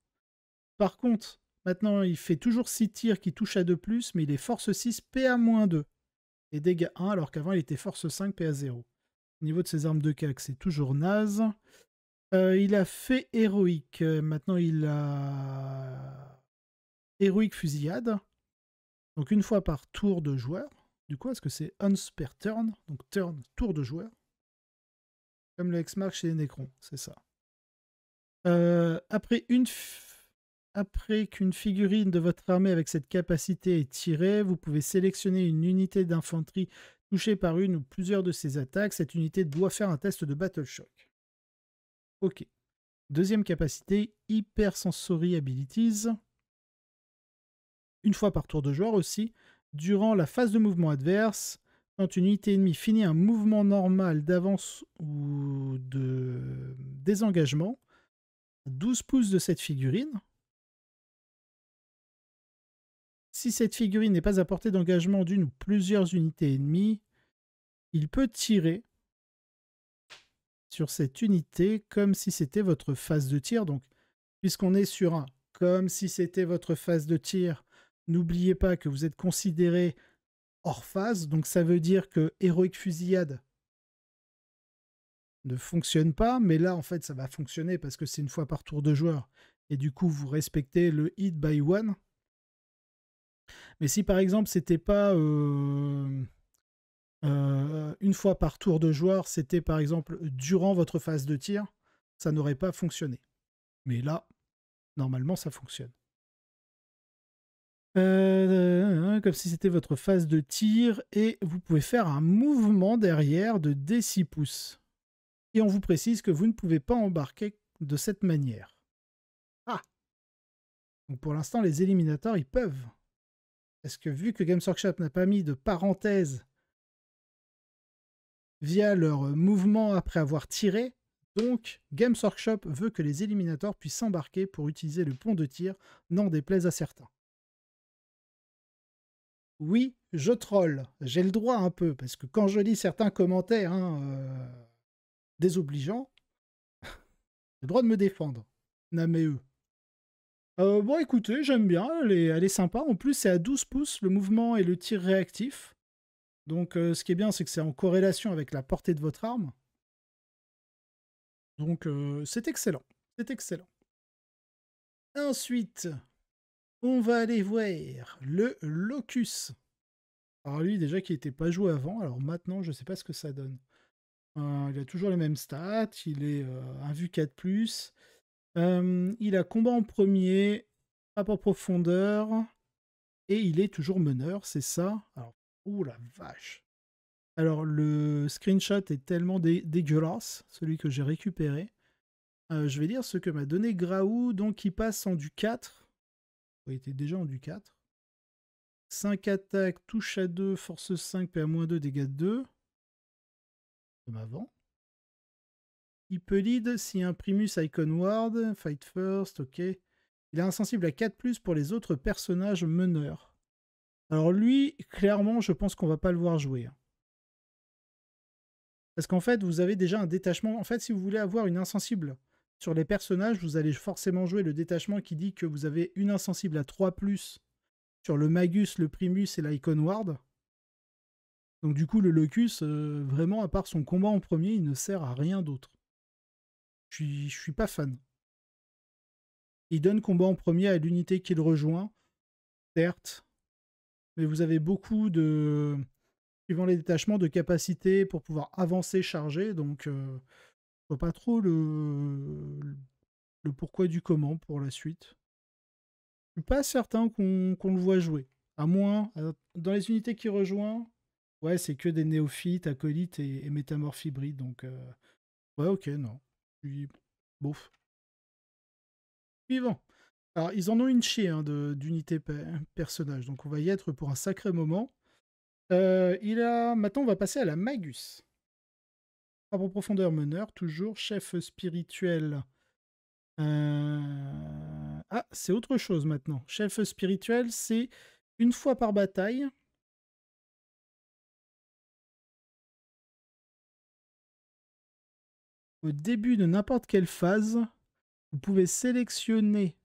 Speaker 2: Par contre, maintenant il fait toujours 6 tirs qui touchent à 2 plus, mais il est force 6, PA-2 et dégâts 1, alors qu'avant il était force 5, PA0. Au niveau de ses armes de cac, c'est toujours naze. Euh, il a fait héroïque. Euh, maintenant, il a héroïque fusillade. Donc une fois par tour de joueur du coup, est-ce que c'est uns per turn, donc turn, tour de joueur, comme le X-Mark chez les Necrons, c'est ça. Euh, après une après qu'une figurine de votre armée avec cette capacité est tirée, vous pouvez sélectionner une unité d'infanterie touchée par une ou plusieurs de ces attaques. Cette unité doit faire un test de battle shock. Ok. Deuxième capacité, hypersensory abilities. Une fois par tour de joueur aussi, Durant la phase de mouvement adverse, quand une unité ennemie finit un mouvement normal d'avance ou de désengagement, 12 pouces de cette figurine. Si cette figurine n'est pas à portée d'engagement d'une ou plusieurs unités ennemies, il peut tirer sur cette unité comme si c'était votre phase de tir. Donc, puisqu'on est sur un comme si c'était votre phase de tir, N'oubliez pas que vous êtes considéré hors phase, donc ça veut dire que Héroïque Fusillade ne fonctionne pas, mais là en fait ça va fonctionner parce que c'est une fois par tour de joueur, et du coup vous respectez le hit by one. Mais si par exemple c'était pas euh, euh, une fois par tour de joueur, c'était par exemple durant votre phase de tir, ça n'aurait pas fonctionné. Mais là, normalement ça fonctionne. Euh, comme si c'était votre phase de tir, et vous pouvez faire un mouvement derrière de D6 pouces. Et on vous précise que vous ne pouvez pas embarquer de cette manière. Ah pour l'instant, les éliminateurs, ils peuvent. Est-ce que vu que Games Workshop n'a pas mis de parenthèse via leur mouvement après avoir tiré, donc, Games Workshop veut que les éliminateurs puissent s'embarquer pour utiliser le pont de tir, n'en déplaise à certains oui, je troll. J'ai le droit un peu, parce que quand je lis certains commentaires hein, euh, désobligeants, [LAUGHS] j'ai le droit de me défendre. namez eux. Euh, bon, écoutez, j'aime bien, elle est, sympa. En plus, c'est à 12 pouces le mouvement et le tir réactif. Donc, euh, ce qui est bien, c'est que c'est en corrélation avec la portée de votre arme. Donc, c'est excellent. C'est excellent. Ensuite, on va aller voir le Locus. Alors lui, déjà, qui n'était pas joué avant, alors maintenant, je ne sais pas ce que ça donne. Hein, il a toujours les mêmes stats, il est euh, un vu 4 ⁇ il a combat en premier, Pas en profondeur, et il est toujours meneur, c'est ça. Alors, oh la vache. Alors, le screenshot est tellement dégueulasse, celui que j'ai récupéré. Euh, je vais dire ce que m'a donné Graou, donc il passe en du 4 il était déjà en du 4. 5 attaques, touche à 2, force 5, PA-2, dégâts de 2. Comme avant. lead si un Primus Icon Ward, Fight First, ok. Il est insensible à 4 plus pour les autres personnages meneurs. Alors lui, clairement, je pense qu'on va pas le voir jouer. Hein. Parce qu'en fait, vous avez déjà un détachement. En fait, si vous voulez avoir une insensible sur les personnages, vous allez forcément jouer le détachement qui dit que vous avez une insensible à 3 sur le Magus, le Primus et l'Icon Ward. Donc du coup, le Locus, euh, vraiment, à part son combat en premier, il ne sert à rien d'autre. Je suis, suis pas fan. Il donne combat en premier à l'unité qu'il rejoint, certes, mais vous avez beaucoup de, suivant les détachements, de capacités pour pouvoir avancer, charger, donc euh, vois pas trop le, pourquoi du comment pour la suite. Je suis pas certain qu'on le voit jouer. À moins, dans les unités qui rejoint, ouais, c'est que des néophytes, acolytes et, et métamorphes Donc, euh, ouais, ok, non. Puis, bof. Suivant. Alors, ils en ont une chier hein, de d'unité personnage. Donc, on va y être pour un sacré moment. Euh, il a... Maintenant, on va passer à la Magus profondeur meneur, toujours. Chef spirituel. Euh, ah, c'est autre chose maintenant. Chef
Speaker 1: spirituel, c'est une fois par bataille. Au début de n'importe quelle phase, vous pouvez sélectionner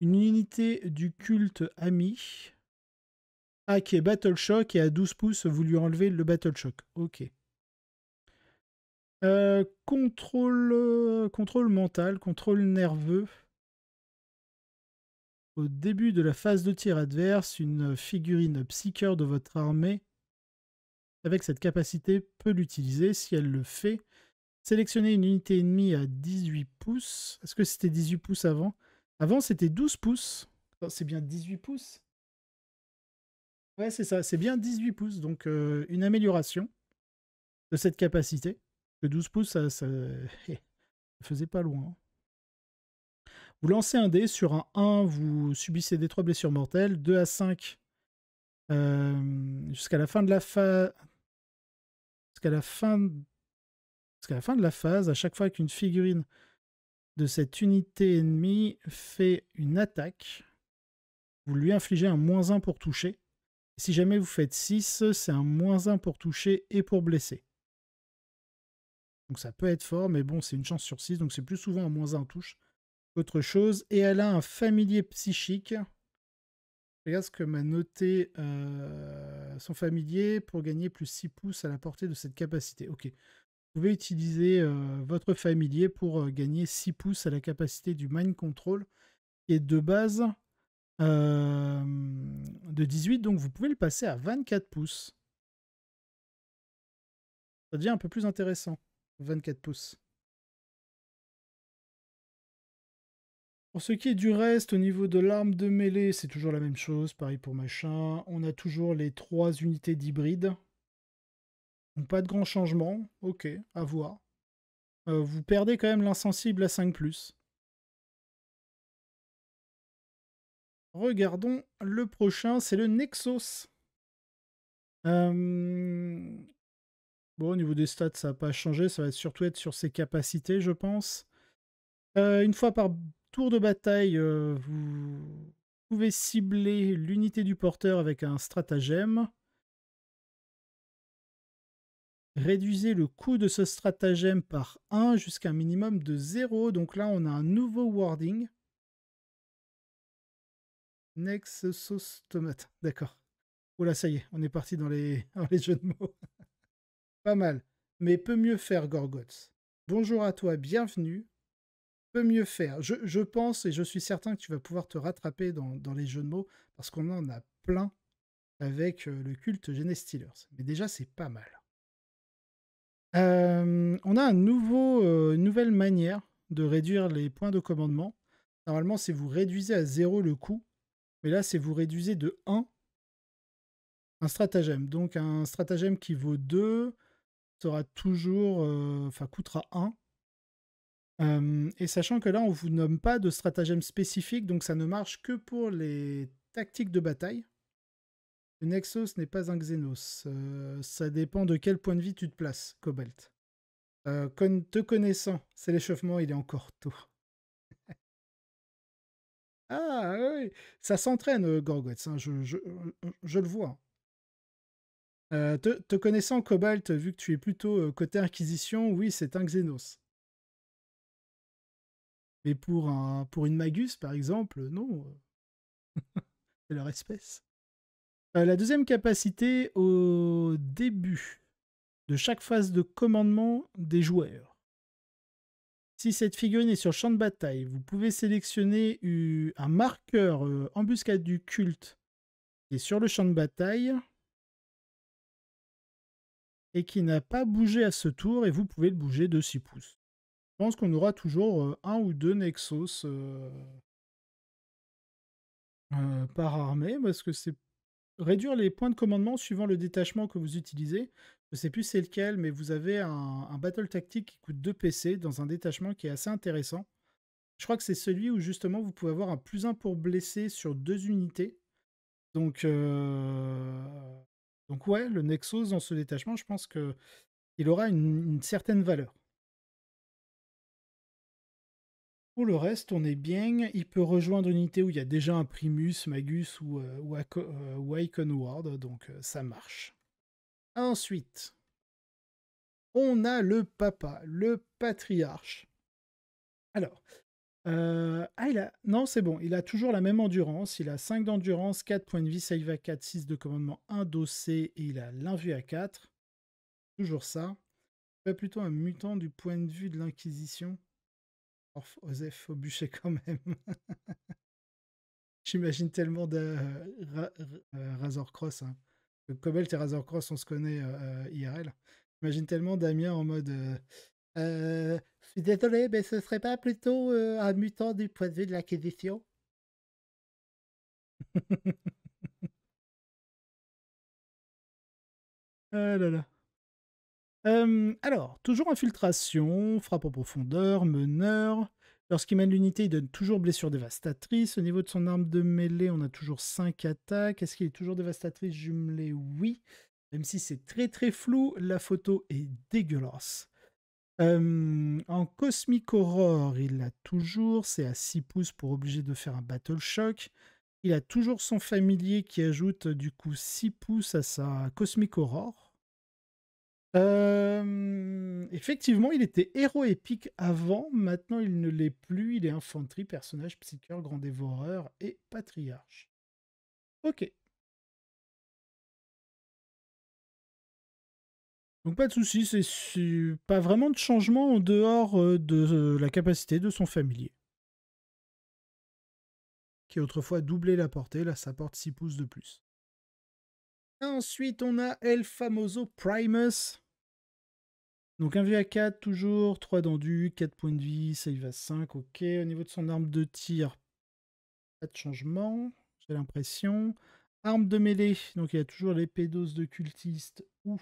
Speaker 1: une unité
Speaker 2: du culte ami. Ah, qui est Battle Shock, et à 12 pouces, vous lui enlevez le Battle Shock. Ok. Euh, contrôle, euh, contrôle mental, contrôle nerveux. Au début de la phase de tir adverse, une figurine psycheur de votre armée avec cette capacité peut l'utiliser si elle le fait. Sélectionnez une unité ennemie à 18 pouces. Est-ce que c'était 18 pouces avant Avant, c'était 12 pouces. Oh, c'est bien 18 pouces Ouais, c'est ça. C'est bien 18 pouces. Donc, euh, une amélioration de cette capacité. Le 12 pouces, ça, ne [LAUGHS] eh, faisait pas loin. Hein. Vous lancez un dé, sur un 1, vous subissez des 3 blessures mortelles, 2 à 5 euh, jusqu'à la fin de la phase. Jusqu'à Jusqu'à la fin de la phase, à chaque fois qu'une figurine de cette unité ennemie fait une attaque, vous lui infligez un moins 1 pour toucher. Si jamais vous faites 6, c'est un moins 1 pour toucher et pour blesser. Donc ça peut être fort, mais bon, c'est une chance sur 6, donc c'est plus souvent un moins 1 touche Autre chose. Et elle a un familier psychique. Regarde ce que m'a noté euh, son familier pour gagner plus 6 pouces à la portée de cette capacité. Ok. Vous pouvez utiliser euh, votre familier pour euh, gagner 6 pouces à la capacité du Mind Control, qui est de base de 18, donc vous pouvez le passer à 24 pouces.
Speaker 1: Ça devient un peu plus intéressant. 24 pouces. Pour ce qui est du reste, au niveau de l'arme de
Speaker 2: mêlée, c'est toujours la même chose, pareil pour machin. On a toujours les trois unités d'hybride.
Speaker 1: Pas de grand changement, ok, à voir. Euh, vous perdez quand même l'insensible à 5 ⁇ Regardons le prochain, c'est le Nexus.
Speaker 2: Euh, Bon, au niveau des stats, ça n'a pas changé. Ça va surtout être sur ses capacités, je pense. Euh, une fois par tour de bataille, euh, vous pouvez cibler l'unité du porteur avec un stratagème. Réduisez le coût de ce stratagème par 1 jusqu'à un minimum de 0. Donc là, on a un nouveau wording. sauce Tomate. D'accord. Oula, ça y est, on est parti dans les, [LAUGHS] dans les jeux de mots. Pas mal. Mais peut mieux faire, Gorgots. Bonjour à toi, bienvenue. Peut mieux faire. Je, je, pense et je suis certain que tu vas pouvoir te rattraper dans, dans les jeux de mots parce qu'on en a plein avec euh, le culte Genestillers. Mais déjà, c'est pas mal. on a un nouveau, euh, une nouvelle manière de réduire les points de commandement. Normalement, c'est vous réduisez à zéro le coût. Mais là, c'est vous réduisez de 1 un stratagème. Donc un stratagème qui vaut 2, sera toujours, euh, enfin coûtera 1. et sachant que là, on vous nomme pas de stratagème spécifique, donc ça ne marche que pour les tactiques de bataille. Le Nexus n'est pas un Xenos. Euh, ça dépend de quel point de vie tu te places, Cobalt. Euh, te connaissant, c'est l'échauffement, il est encore tôt. [LAUGHS] ah oui, ça s'entraîne, Gorgots, hein, je, le vois. Euh, te, connaissant Cobalt, vu que tu es plutôt euh, côté acquisition, oui, c'est un Xenos. Mais pour, une Magus, par exemple, non. Euh, [LAUGHS] c'est leur espèce. la deuxième capacité au début de chaque phase de commandement des joueurs. Si cette figurine est sur champ de bataille, vous pouvez sélectionner un marqueur embuscade du culte qui est sur le champ de bataille et qui n'a pas bougé à ce tour et vous pouvez le bouger de 6 pouces. Je pense qu'on aura toujours euh, un ou deux Nexos euh, euh, par armée parce que c'est réduire les points de commandement suivant le détachement que vous utilisez. Je ne sais plus c'est lequel, mais vous avez un, battle tactique qui coûte 2 PC dans un détachement qui est assez intéressant. Je crois que c'est celui où justement vous pouvez avoir un plus 1 pour blesser sur deux unités. Donc donc ouais, le Nexus dans ce détachement, je pense que il aura une, certaine valeur. Pour le reste, on est bien. Il peut rejoindre une unité où il y a déjà un Primus, Magus ou, euh, euh, Ward, donc euh, ça marche. Ensuite, on a le papa, le patriarche. Alors, euh, ah, il a... Non, c'est bon. Il a toujours la même endurance. Il a 5 d'endurance, 4 points de vie, save à 4, 6 de commandement, 1 dossier, et il a l'invue à 4. Toujours ça. Pas plutôt un mutant du point de vue de l'Inquisition. Osef au bûcher quand même. [LAUGHS] J'imagine tellement de euh, euh, Razor Cross. Hein. Cobalt et Razor Cross, on se connaît IRL. J'imagine tellement Damien en mode euh, je suis désolé,
Speaker 1: mais ce serait pas plutôt euh, un mutant du point de vue de l'acquisition [LAUGHS] ah alors, toujours infiltration, frappe en profondeur,
Speaker 2: meneur. Lorsqu'il mène l'unité, il donne toujours blessure dévastatrice. Au niveau de son arme de mêlée, on a toujours 5 attaques. Est-ce qu'il est toujours dévastatrice jumelée Oui. Même si c'est très très flou, la photo est dégueulasse en Cosmic Horror, il l'a toujours, c'est à 6 pouces pour obliger de faire un Battle Shock. Il a toujours son familier qui ajoute euh, du coup 6 pouces à sa Cosmic Horror. effectivement, il était héros épique avant, maintenant il ne l'est plus, il est infanterie, personnage psycheur, grand dévoreur et
Speaker 1: patriarche. Ok, Donc pas de souci, c'est pas vraiment de changement en dehors euh, de
Speaker 2: euh, la capacité de son familier. Qui autrefois doublé la portée, là ça porte 6 pouces de plus. Ensuite on a El Famoso Primus. Donc un v à 4 toujours, 3 d'endu, 4 points de vie, save va 5, ok. Au niveau de son arme de tir, pas de changement, j'ai l'impression. Arme de mêlée, donc il y a toujours l'épée d'os de cultiste ou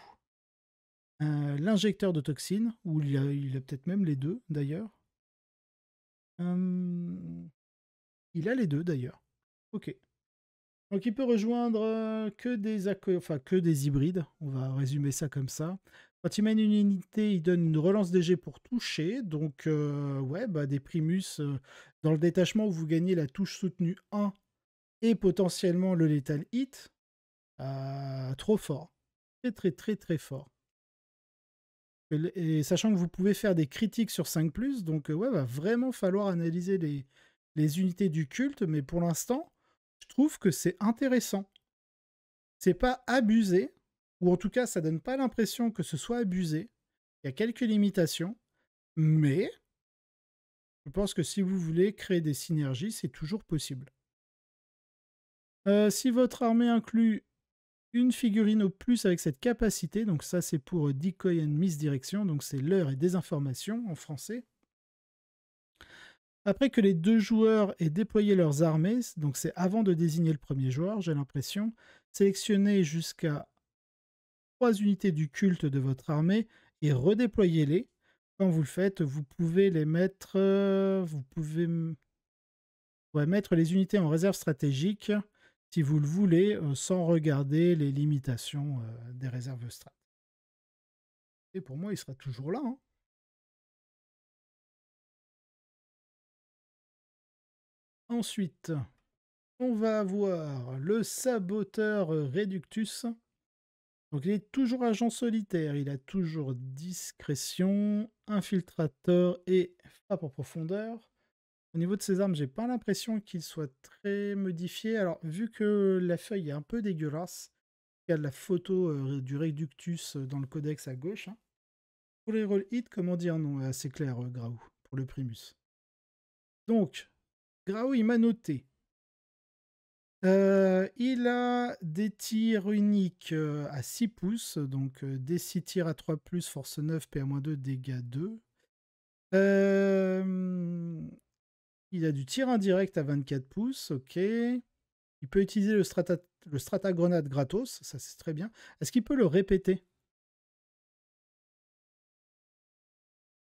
Speaker 2: euh, l'injecteur de toxines, ou il a, peut-être même les deux d'ailleurs. Hum, il a les deux d'ailleurs. Ok. Donc il peut rejoindre euh, que des, enfin, que des hybrides, on va résumer ça comme ça. Quand il mène une unité, il donne une relance DG pour toucher. Donc euh, ouais, bah, des primus dans le détachement où vous gagnez la touche soutenue 1 et potentiellement le létal hit. Ah, trop fort. Très très très très fort sachant que vous pouvez faire des critiques sur 5 ⁇ donc euh, ouais, va vraiment falloir analyser les, unités du culte, mais pour l'instant, je trouve que c'est intéressant. C'est pas abusé, ou en tout cas, ça donne pas l'impression que ce soit abusé. Il y a quelques limitations, mais je pense que si vous voulez créer des synergies, c'est toujours possible. Euh, si votre armée inclut une figurine au plus avec cette capacité. Donc ça, c'est pour euh, decoy and misdirection. Donc c'est l'heure et informations en français. Après que les deux joueurs aient déployé leurs armées, donc c'est avant de désigner le premier joueur, j'ai l'impression, sélectionnez jusqu'à trois unités du culte de votre armée et redéployez-les. Quand vous le faites, vous pouvez les mettre, euh, vous pouvez mettre les unités en réserve stratégique vous le voulez, euh, sans regarder les limitations euh, des réserves strates.
Speaker 1: Et pour moi, il sera toujours là. Hein. Ensuite, on va avoir le saboteur euh, réductus Donc il est toujours
Speaker 2: agent solitaire, il a toujours discrétion, infiltrateur et pas en profondeur. Au niveau de ses armes, j'ai pas l'impression qu'il soit très modifié. Alors, vu que la feuille est un peu dégueulasse, il y a la photo euh, du Réductus euh, dans le codex à gauche. Hein. Pour les roll hit, comment dire hein, Non, C'est clair, Grau, euh, Graou, pour le Primus. Donc, Graou, il m'a noté. il a des tirs uniques à 6 pouces, donc des 6 tirs à 3, force 9, PA-2, dégâts 2. Euh, il a du tir indirect à 24 pouces, ok. Il peut utiliser le strata, le strata grenade gratos, ça c'est très bien. Est-ce qu'il peut le répéter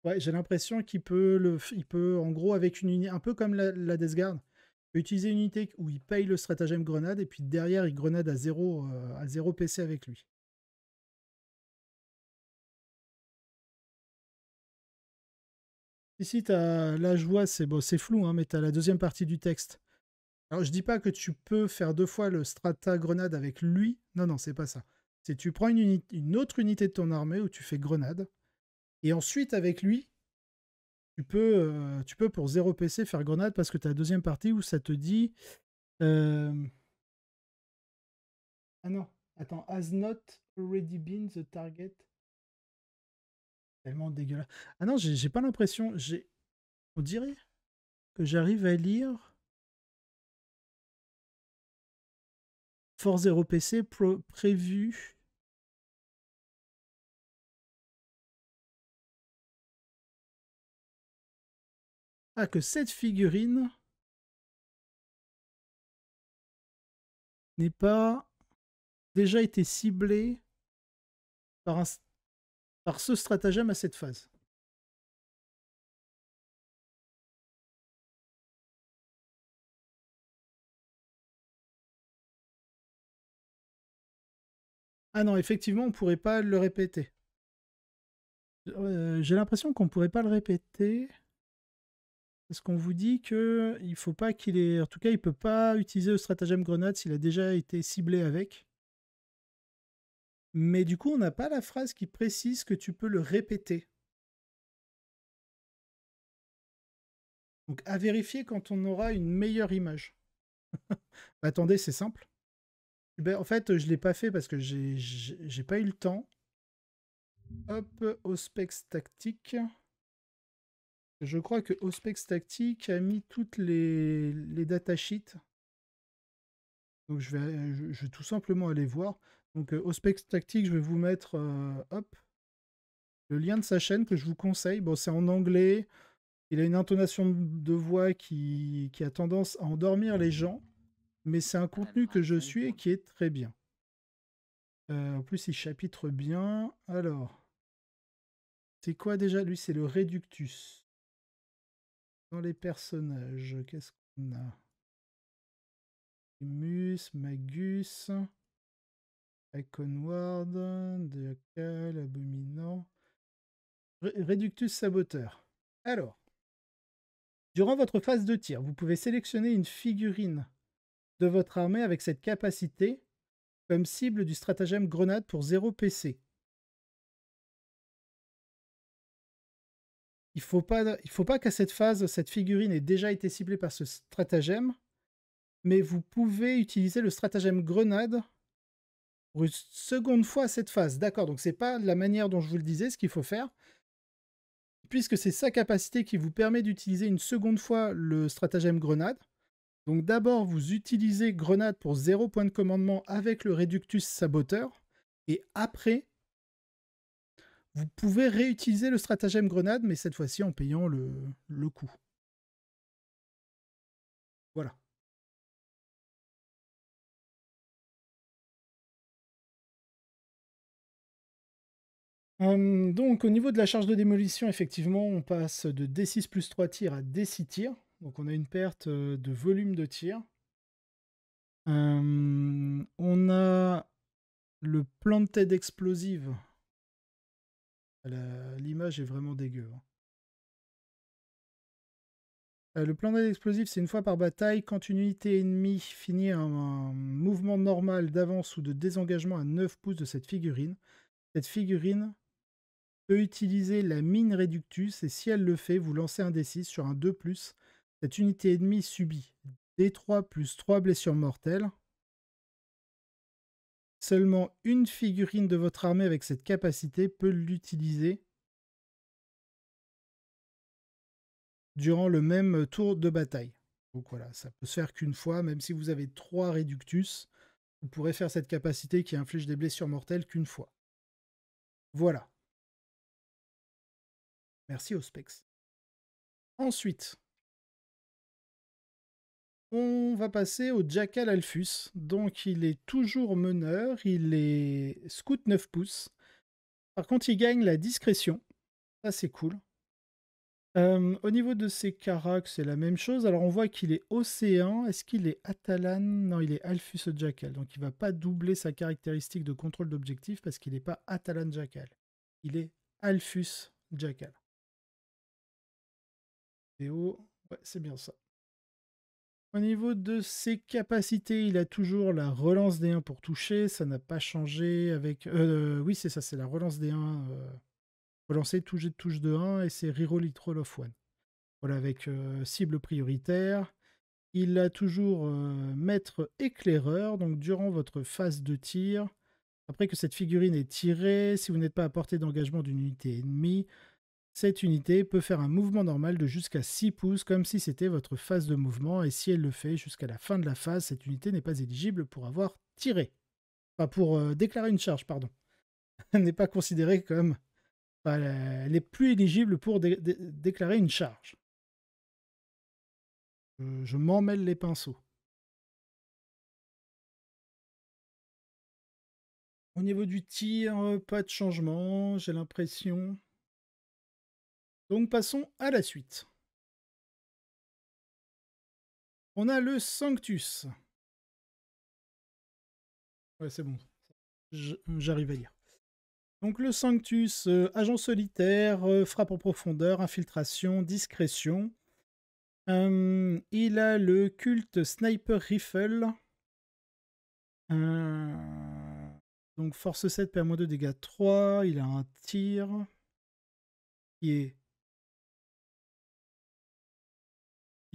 Speaker 2: Ouais, j'ai l'impression qu'il peut le, il peut en gros avec une unité, un peu comme la, la Death Guard, utiliser une unité où il paye
Speaker 1: le stratagème grenade et puis derrière il grenade à 0 euh, à 0 PC avec lui. Ici, as, là, je vois, c'est bon, flou, hein, mais tu as la deuxième partie du texte. Alors, je dis pas que
Speaker 2: tu peux faire deux fois le strata grenade avec lui. Non, non, c'est pas ça. C'est tu prends une, une, autre unité de ton armée où tu fais grenade. Et ensuite, avec lui, tu peux, euh, tu peux pour 0 PC faire grenade parce que tu as la deuxième partie où ça te dit. Euh, ah non, attends, has not already been the target
Speaker 1: tellement dégueulasse. Ah non, j'ai pas l'impression. J'ai, on dirait que j'arrive à lire Force 0 PC prévu. Ah, que cette figurine n'est pas déjà été ciblée par un par ce stratagème à cette phase. Ah non, effectivement, on ne pourrait pas le répéter. Euh, j'ai l'impression qu'on ne pourrait pas le répéter.
Speaker 2: Parce qu'on vous dit que il faut pas qu'il ait. En tout cas, il peut pas utiliser le stratagème grenade s'il a déjà été ciblé avec mais du coup, on n'a pas la phrase qui précise que tu peux le répéter. Donc à vérifier quand on aura une meilleure image. [LAUGHS] Attendez, c'est simple. Eh ben, en fait, je ne l'ai pas fait parce que j'ai pas eu le temps. Hop, Ospex Tactique. Je crois que Ospex Tactique a mis toutes les, les datasheets. Donc je vais tout simplement aller voir. Donc, au specs Tactique, je vais vous mettre hop, le lien de sa chaîne que je vous conseille. Bon, c'est en anglais. Il a une intonation de voix qui, a tendance à endormir les mmh gens. Mais c'est un ah, contenu que je suis et qui est très bien. en plus, il chapitre bien. Alors, c'est quoi déjà Lui, c'est le Réductus. Dans les personnages, qu'est-ce qu'on a Magus. Iconward, Deacal, Abominant. Reductus Saboteur. Alors, durant votre phase de tir, vous pouvez sélectionner une figurine de votre armée avec cette capacité comme cible du stratagème grenade pour 0 PC.
Speaker 1: Il ne faut pas qu'à cette phase, cette figurine ait déjà été ciblée par ce stratagème, mais vous
Speaker 2: pouvez utiliser le stratagème grenade une seconde fois cette phase. D'accord, donc c'est pas la manière dont je vous le disais, ce qu'il faut faire. Puisque c'est sa capacité qui vous permet d'utiliser une seconde fois le stratagème grenade. Donc d'abord, vous utilisez grenade pour 0 point de commandement avec le réductus saboteur. Et après,
Speaker 1: vous pouvez réutiliser le stratagème grenade, mais cette fois-ci en payant le, le coût. donc au niveau de la charge de démolition, effectivement, on passe de D6
Speaker 2: plus 3 tirs à D6 tirs. Donc on a une perte euh, de volume de tir. on a le plan tête explosive. Ah, l'image est vraiment dégueu. Le plan hein. euh, Le planted explosive, c'est une fois par bataille. Quand une unité ennemie finit un, un mouvement normal d'avance ou de désengagement à 9 pouces de cette figurine, cette figurine peut utiliser la mine réductus et si elle le fait, vous lancez un D6 sur un 2. Cette unité ennemie subit D3 plus 3 blessures
Speaker 1: mortelles. Seulement une figurine de votre armée avec cette capacité peut l'utiliser
Speaker 2: durant le même tour de bataille. Donc voilà, ça peut se faire qu'une fois, même si vous avez 3 réductus, vous pourrez faire cette capacité qui inflige des blessures mortelles qu'une fois.
Speaker 1: Voilà. Merci aux specs. Ensuite, on va passer au Jackal
Speaker 2: Alphus. Donc il est toujours meneur, il est scout 9 pouces. Par contre, il gagne la discrétion. Ça, c'est cool. Euh, au niveau de ses caracs, c'est la même chose. Alors on voit qu'il est océan. Est-ce qu'il est Atalan Non, il est Alphus Jackal. Donc il ne va pas doubler sa caractéristique de contrôle d'objectif parce qu'il n'est pas Atalan Jackal. Il est Alphus Jackal. Ouais, c'est bien ça. Au niveau de ses capacités, il a toujours la relance des 1 pour toucher, ça n'a pas changé avec... Euh, oui, c'est ça, c'est la relance des euh, 1 relancer, toucher, touche de 1 et c'est reroll it of 1. Voilà, avec euh, cible prioritaire. Il a toujours maître éclaireur, donc durant votre phase de tir, après que cette figurine est tirée, si vous n'êtes pas à portée d'engagement d'une unité ennemie, cette unité peut faire un mouvement normal de jusqu'à 6 pouces comme si c'était votre phase de mouvement et si elle le fait jusqu'à la fin de la phase, cette unité n'est pas éligible pour avoir tiré. Enfin, pour euh, déclarer une charge, pardon. [LAUGHS] Elle n'est pas considérée comme... elle n'est plus éligible pour déclarer une charge.
Speaker 1: je m'emmêle les pinceaux. Au niveau du tir, euh, pas de changement, j'ai l'impression. Donc passons à la suite. On a le Sanctus. Ouais, c'est bon. J'arrive à lire.
Speaker 2: Donc le Sanctus, euh, agent solitaire, euh, frappe en profondeur, infiltration, discrétion. Euh, il a le culte Sniper Rifle. donc force 7, perd 2, dégâts
Speaker 1: 3. Il a un tir qui est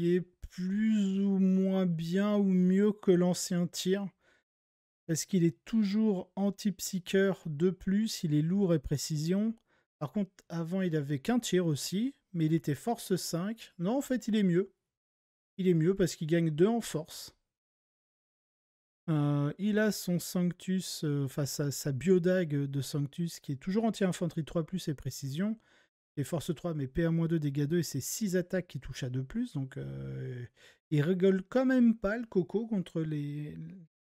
Speaker 1: est plus ou moins bien ou mieux que
Speaker 2: l'ancien tir. Parce qu'il est toujours anti-psycheur de plus, il est lourd et précision. Par contre, avant, il avait qu'un tir aussi, mais il était force 5. Non, en fait, il est mieux. Il est mieux parce qu'il gagne 2 en force. Euh, il a son Sanctus, euh, enfin à sa, sa de Sanctus qui est toujours anti-infanterie 3 et précision force 3, mais PA-2, dégâts 2, et c'est 6 attaques qui touchent à 2 plus. Donc, euh, il rigole quand même pas le coco contre les,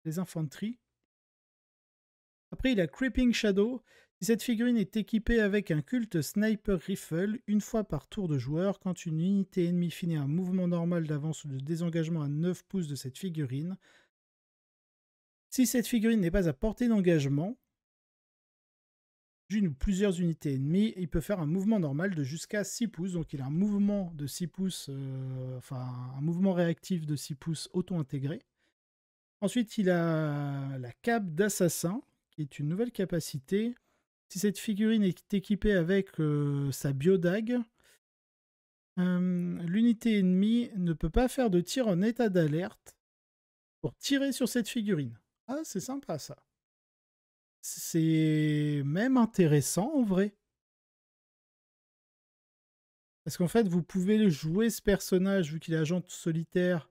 Speaker 2: les infanteries. Après, il a Creeping Shadow. Si cette figurine est équipée avec un culte Sniper Rifle, une fois par tour de joueur, quand une unité ennemie finit un mouvement normal d'avance ou de désengagement à 9 pouces de cette figurine, si cette figurine n'est pas à portée d'engagement, d'une ou plusieurs unités ennemies, il peut faire un mouvement normal de jusqu'à 6 pouces. Donc il a un mouvement de 6 pouces, euh, enfin un mouvement réactif de 6 pouces auto-intégré. Ensuite, il a la cape d'assassin, qui est une nouvelle capacité. Si cette figurine est équipée avec euh, sa biodag, euh, l'unité ennemie ne peut pas faire de tir en état d'alerte pour tirer sur cette figurine. Ah, c'est sympa ça c'est même intéressant en vrai. Parce qu'en fait, vous pouvez jouer ce personnage, vu qu'il est agent solitaire,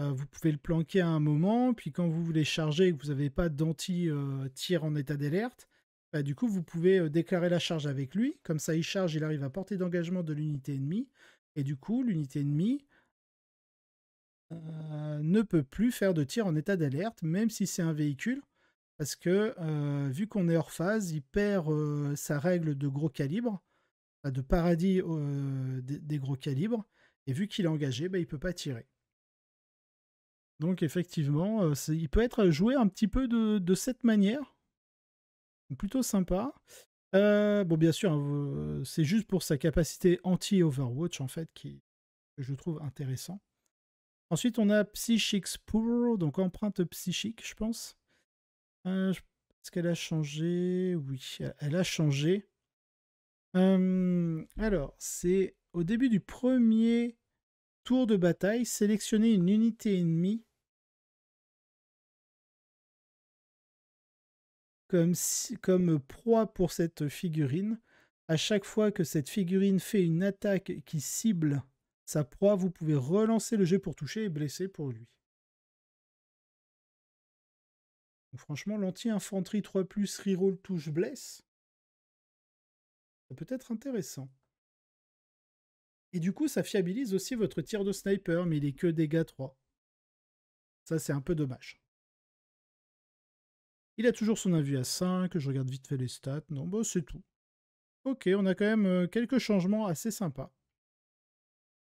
Speaker 2: euh, vous pouvez le planquer à un moment, puis quand vous voulez charger et que vous n'avez pas d'anti-tir euh, en état d'alerte, bah, du coup, vous pouvez euh, déclarer la charge avec lui. Comme ça, il charge, il arrive à portée d'engagement de l'unité ennemie. Et du coup, l'unité ennemie ne peut plus faire de tir en état d'alerte, même si c'est un véhicule parce que vu qu'on est hors phase, il perd sa règle de gros calibre, de paradis des, gros calibres, et vu qu'il est engagé, bah, il ne peut pas tirer. Donc effectivement, il peut être joué un petit peu de, cette manière. plutôt sympa. bon, bien sûr, hein, c'est juste pour sa capacité anti-Overwatch, en fait, qui, que je trouve intéressant. Ensuite, on a Psychic Spur, donc empreinte psychique, je pense. Est-ce euh, qu'elle a changé Oui, elle a changé. alors, c'est au début du premier
Speaker 1: tour de bataille, sélectionnez une unité ennemie comme, comme proie pour
Speaker 2: cette figurine. À chaque fois que cette figurine fait une attaque qui cible sa proie, vous pouvez relancer le jeu pour toucher et blesser pour lui.
Speaker 1: franchement, l'anti-infanterie 3, reroll touche blesse, ça peut être intéressant. Et du coup, ça
Speaker 2: fiabilise aussi votre tir de sniper, mais il est que dégâts 3. Ça, c'est un peu dommage. Il a toujours son avis à 5, je regarde vite fait les stats. Non, bah c'est tout. Ok, on a quand même euh, quelques changements assez sympas.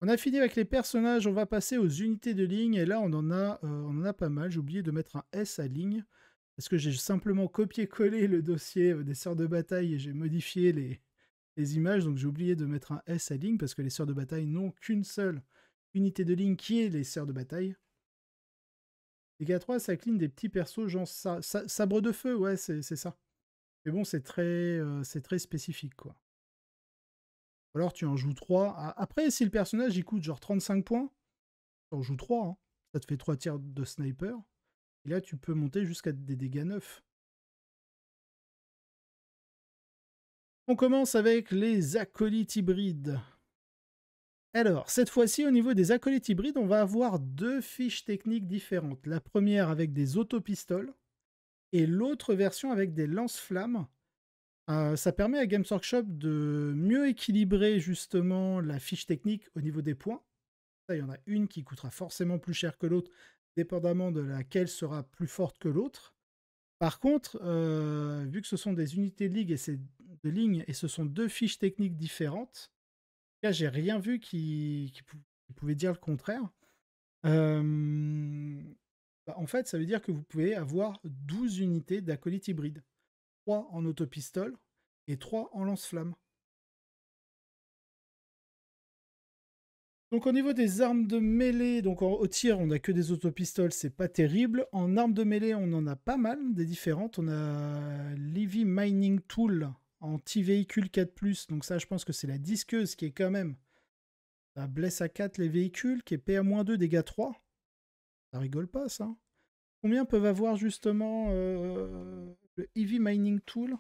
Speaker 2: On a fini avec les personnages, on va passer aux unités de ligne, et là on en a, euh, on en a pas mal, j'ai oublié de mettre un S à ligne parce que j'ai simplement copié-collé le dossier euh, des sœurs de bataille et j'ai modifié les, images. Donc j'ai oublié de mettre un S à ligne parce que les sœurs de bataille n'ont qu'une seule unité de ligne qui est les sœurs de bataille. Les 3, ça cligne des petits persos genre sabre de feu, ouais, c'est ça. Mais bon, c'est très, euh, très spécifique, quoi. alors tu en joues 3. Ah, après, si le personnage il coûte genre 35 points, tu en joues 3. Hein. Ça te fait 3 tiers de sniper.
Speaker 1: Et là, tu peux monter jusqu'à des dégâts neufs. On commence avec les acolytes hybrides. Alors,
Speaker 2: cette fois-ci, au niveau des acolytes hybrides, on va avoir deux fiches techniques différentes. La première avec des autopistoles et l'autre version avec des lance-flammes. Euh, ça permet à Games Workshop de mieux équilibrer justement la fiche technique au niveau des points. il y en a une qui coûtera forcément plus cher que l'autre dépendamment de laquelle sera plus forte que l'autre. Par contre, euh, vu que ce sont des unités de, ligue et de ligne et ce sont deux fiches techniques différentes, là j'ai rien vu qui, pouvait dire le contraire. Bah, en fait, ça veut dire que vous pouvez avoir 12 unités d'acolytes hybrides, 3 en autopistole et 3 en lance-flamme. Donc au niveau des armes de mêlée, donc au tir on n'a que des autopistoles, c'est pas terrible. En armes de mêlée on en a pas mal, des différentes. On a l'EV Mining Tool anti-véhicule 4+, donc ça je pense que c'est la disqueuse qui est quand même... Ça blesse à 4 les véhicules, qui est PA-2 dégâts 3. Ça rigole pas ça. Hein. Combien peuvent avoir justement euh, le Heavy Mining Tool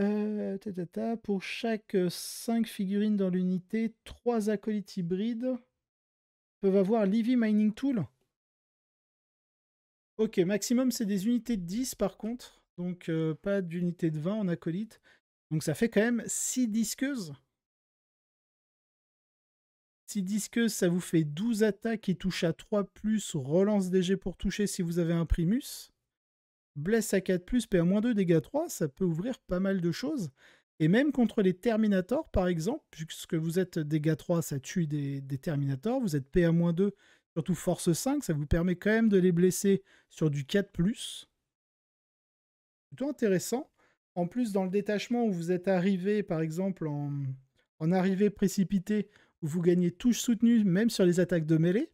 Speaker 2: euh, pour chaque 5 euh, figurines dans l'unité, 3 acolytes hybrides peuvent avoir l'Eevee Mining Tool. Ok, maximum c'est des unités de 10 par contre, donc euh, pas d'unité de 20 en acolyte. Donc ça fait quand même 6 disqueuses. 6 disqueuses, ça vous fait 12 attaques qui touchent à 3, relance DG pour toucher si vous avez un primus blesse à 4 plus, moins 2, dégâts 3, ça peut ouvrir pas mal de choses. Et même contre les Terminators, par exemple, puisque vous êtes dégâts 3, ça tue des, Terminators, vous êtes PA-2, surtout force 5, ça vous permet quand même de les blesser sur du 4 ⁇ Plutôt intéressant. En plus, dans le détachement où vous êtes arrivé, par exemple, en, en arrivée précipitée, où vous gagnez touche soutenue, même sur les attaques de mêlée,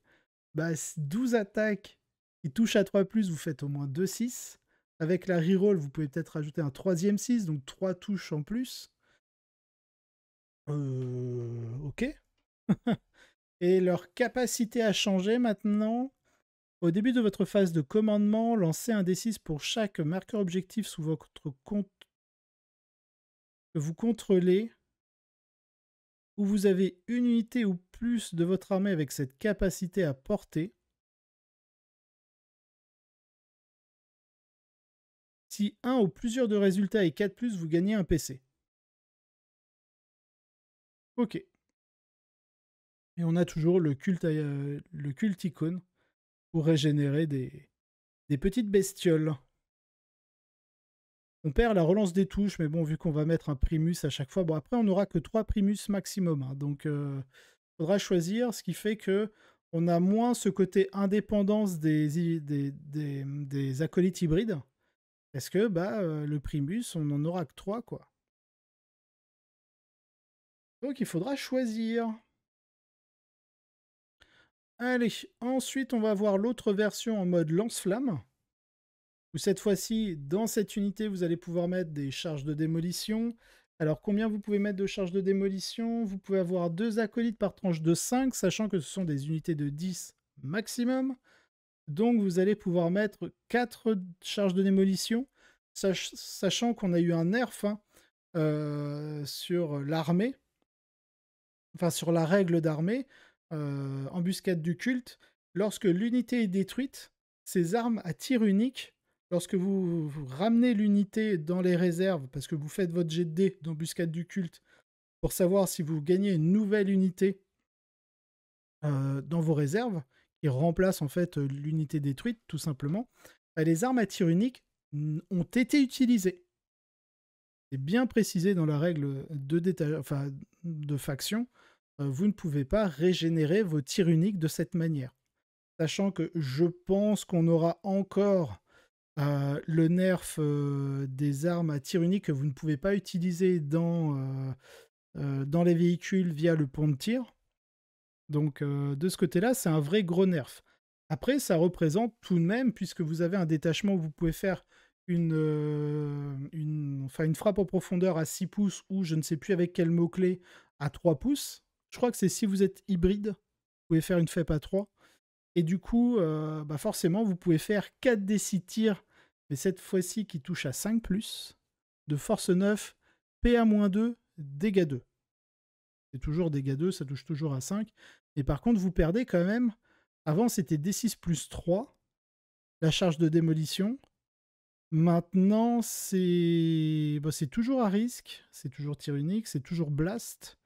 Speaker 2: 12 bah, attaques qui touchent à 3, vous faites au moins 2-6. Avec la reroll, vous pouvez peut-être rajouter un troisième 6, donc trois touches en plus. Euh, ok. [LAUGHS] Et leur capacité à changer maintenant. Au début de votre phase de commandement, lancez un D6 pour chaque marqueur objectif sous votre compte que vous contrôlez où vous avez une unité ou plus de votre armée avec cette capacité à porter.
Speaker 1: Si un ou plusieurs de résultats est 4, vous gagnez un PC. Ok. Et on a toujours le culte, euh, le culte icône pour régénérer des,
Speaker 2: petites bestioles. On perd la relance des touches, mais bon, vu qu'on va mettre un primus à chaque fois, bon, après, on n'aura que 3 primus maximum. Hein. donc, il euh, faudra choisir, ce qui fait que on a moins ce côté indépendance des acolytes hybrides. Est-ce que bah, le Primus, on n'en aura que 3,
Speaker 1: quoi. Donc il faudra choisir. Allez, ensuite on va voir l'autre version en mode
Speaker 2: lance-flamme. Où cette fois-ci, dans cette unité, vous allez pouvoir mettre des charges de démolition. Alors combien vous pouvez mettre de charges de démolition Vous pouvez avoir deux acolytes par tranche de 5, sachant que ce sont des unités de 10 maximum. Donc vous allez pouvoir mettre 4 charges de démolition, sachant qu'on a eu un nerf hein, euh, sur l'armée, enfin sur la règle d'armée, euh, embuscade du culte. Lorsque l'unité est détruite, ces armes à tir unique, lorsque vous, ramenez l'unité dans les réserves, parce que vous faites votre jet de d'embuscade du culte, pour savoir si vous gagnez une nouvelle unité euh, dans vos réserves, qui remplace en fait euh, l'unité détruite, tout simplement, bah, les armes à tir unique ont été utilisées. C'est bien précisé dans la règle de, détail de faction, euh, vous ne pouvez pas régénérer vos tirs uniques de cette manière. Sachant que je pense qu'on aura encore euh, le nerf des armes à tir unique que vous ne pouvez pas utiliser dans, dans les véhicules via le pont de tir. Donc euh, de ce côté-là, c'est un vrai gros nerf. Après, ça représente tout de même, puisque vous avez un détachement où vous pouvez faire une, euh, frappe en profondeur à 6 pouces ou je ne sais plus avec quel mot-clé à 3 pouces. Je crois que c'est si vous êtes hybride, vous pouvez faire une FEP à 3. Et du coup, euh, bah forcément, vous pouvez faire 4 des 6 tirs, mais cette fois-ci qui touche à 5 plus, de force 9, PA-2, dégâts 2. C'est toujours dégâts 2, ça touche toujours à 5. Et par contre, vous perdez quand même. Avant, c'était D6 plus 3, la charge de démolition. Maintenant, bah, c'est toujours à risque, c'est toujours tir unique, c'est toujours blast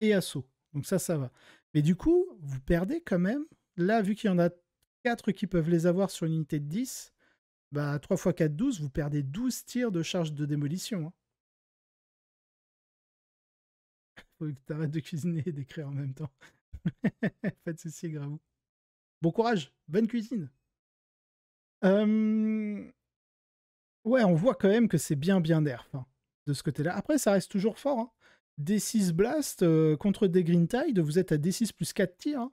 Speaker 2: et assaut. Donc ça, ça va. Mais du coup, vous perdez quand même. Là, vu qu'il y en a 4 qui peuvent les avoir sur une unité de 10, bah, 3 x 4, 12, vous perdez 12 tirs de charge de démolition. Hein.
Speaker 1: que tu arrêtes de cuisiner et d'écrire en même temps. [LAUGHS] pas de soucis, Gravou. Bon courage, bonne cuisine.
Speaker 2: Ouais, on voit quand même que c'est bien, bien nerf de ce côté-là. Après, ça reste toujours fort. Hein. D6 Blast euh, contre des Green Tide, vous êtes à D6 plus 4 tirs. Hein.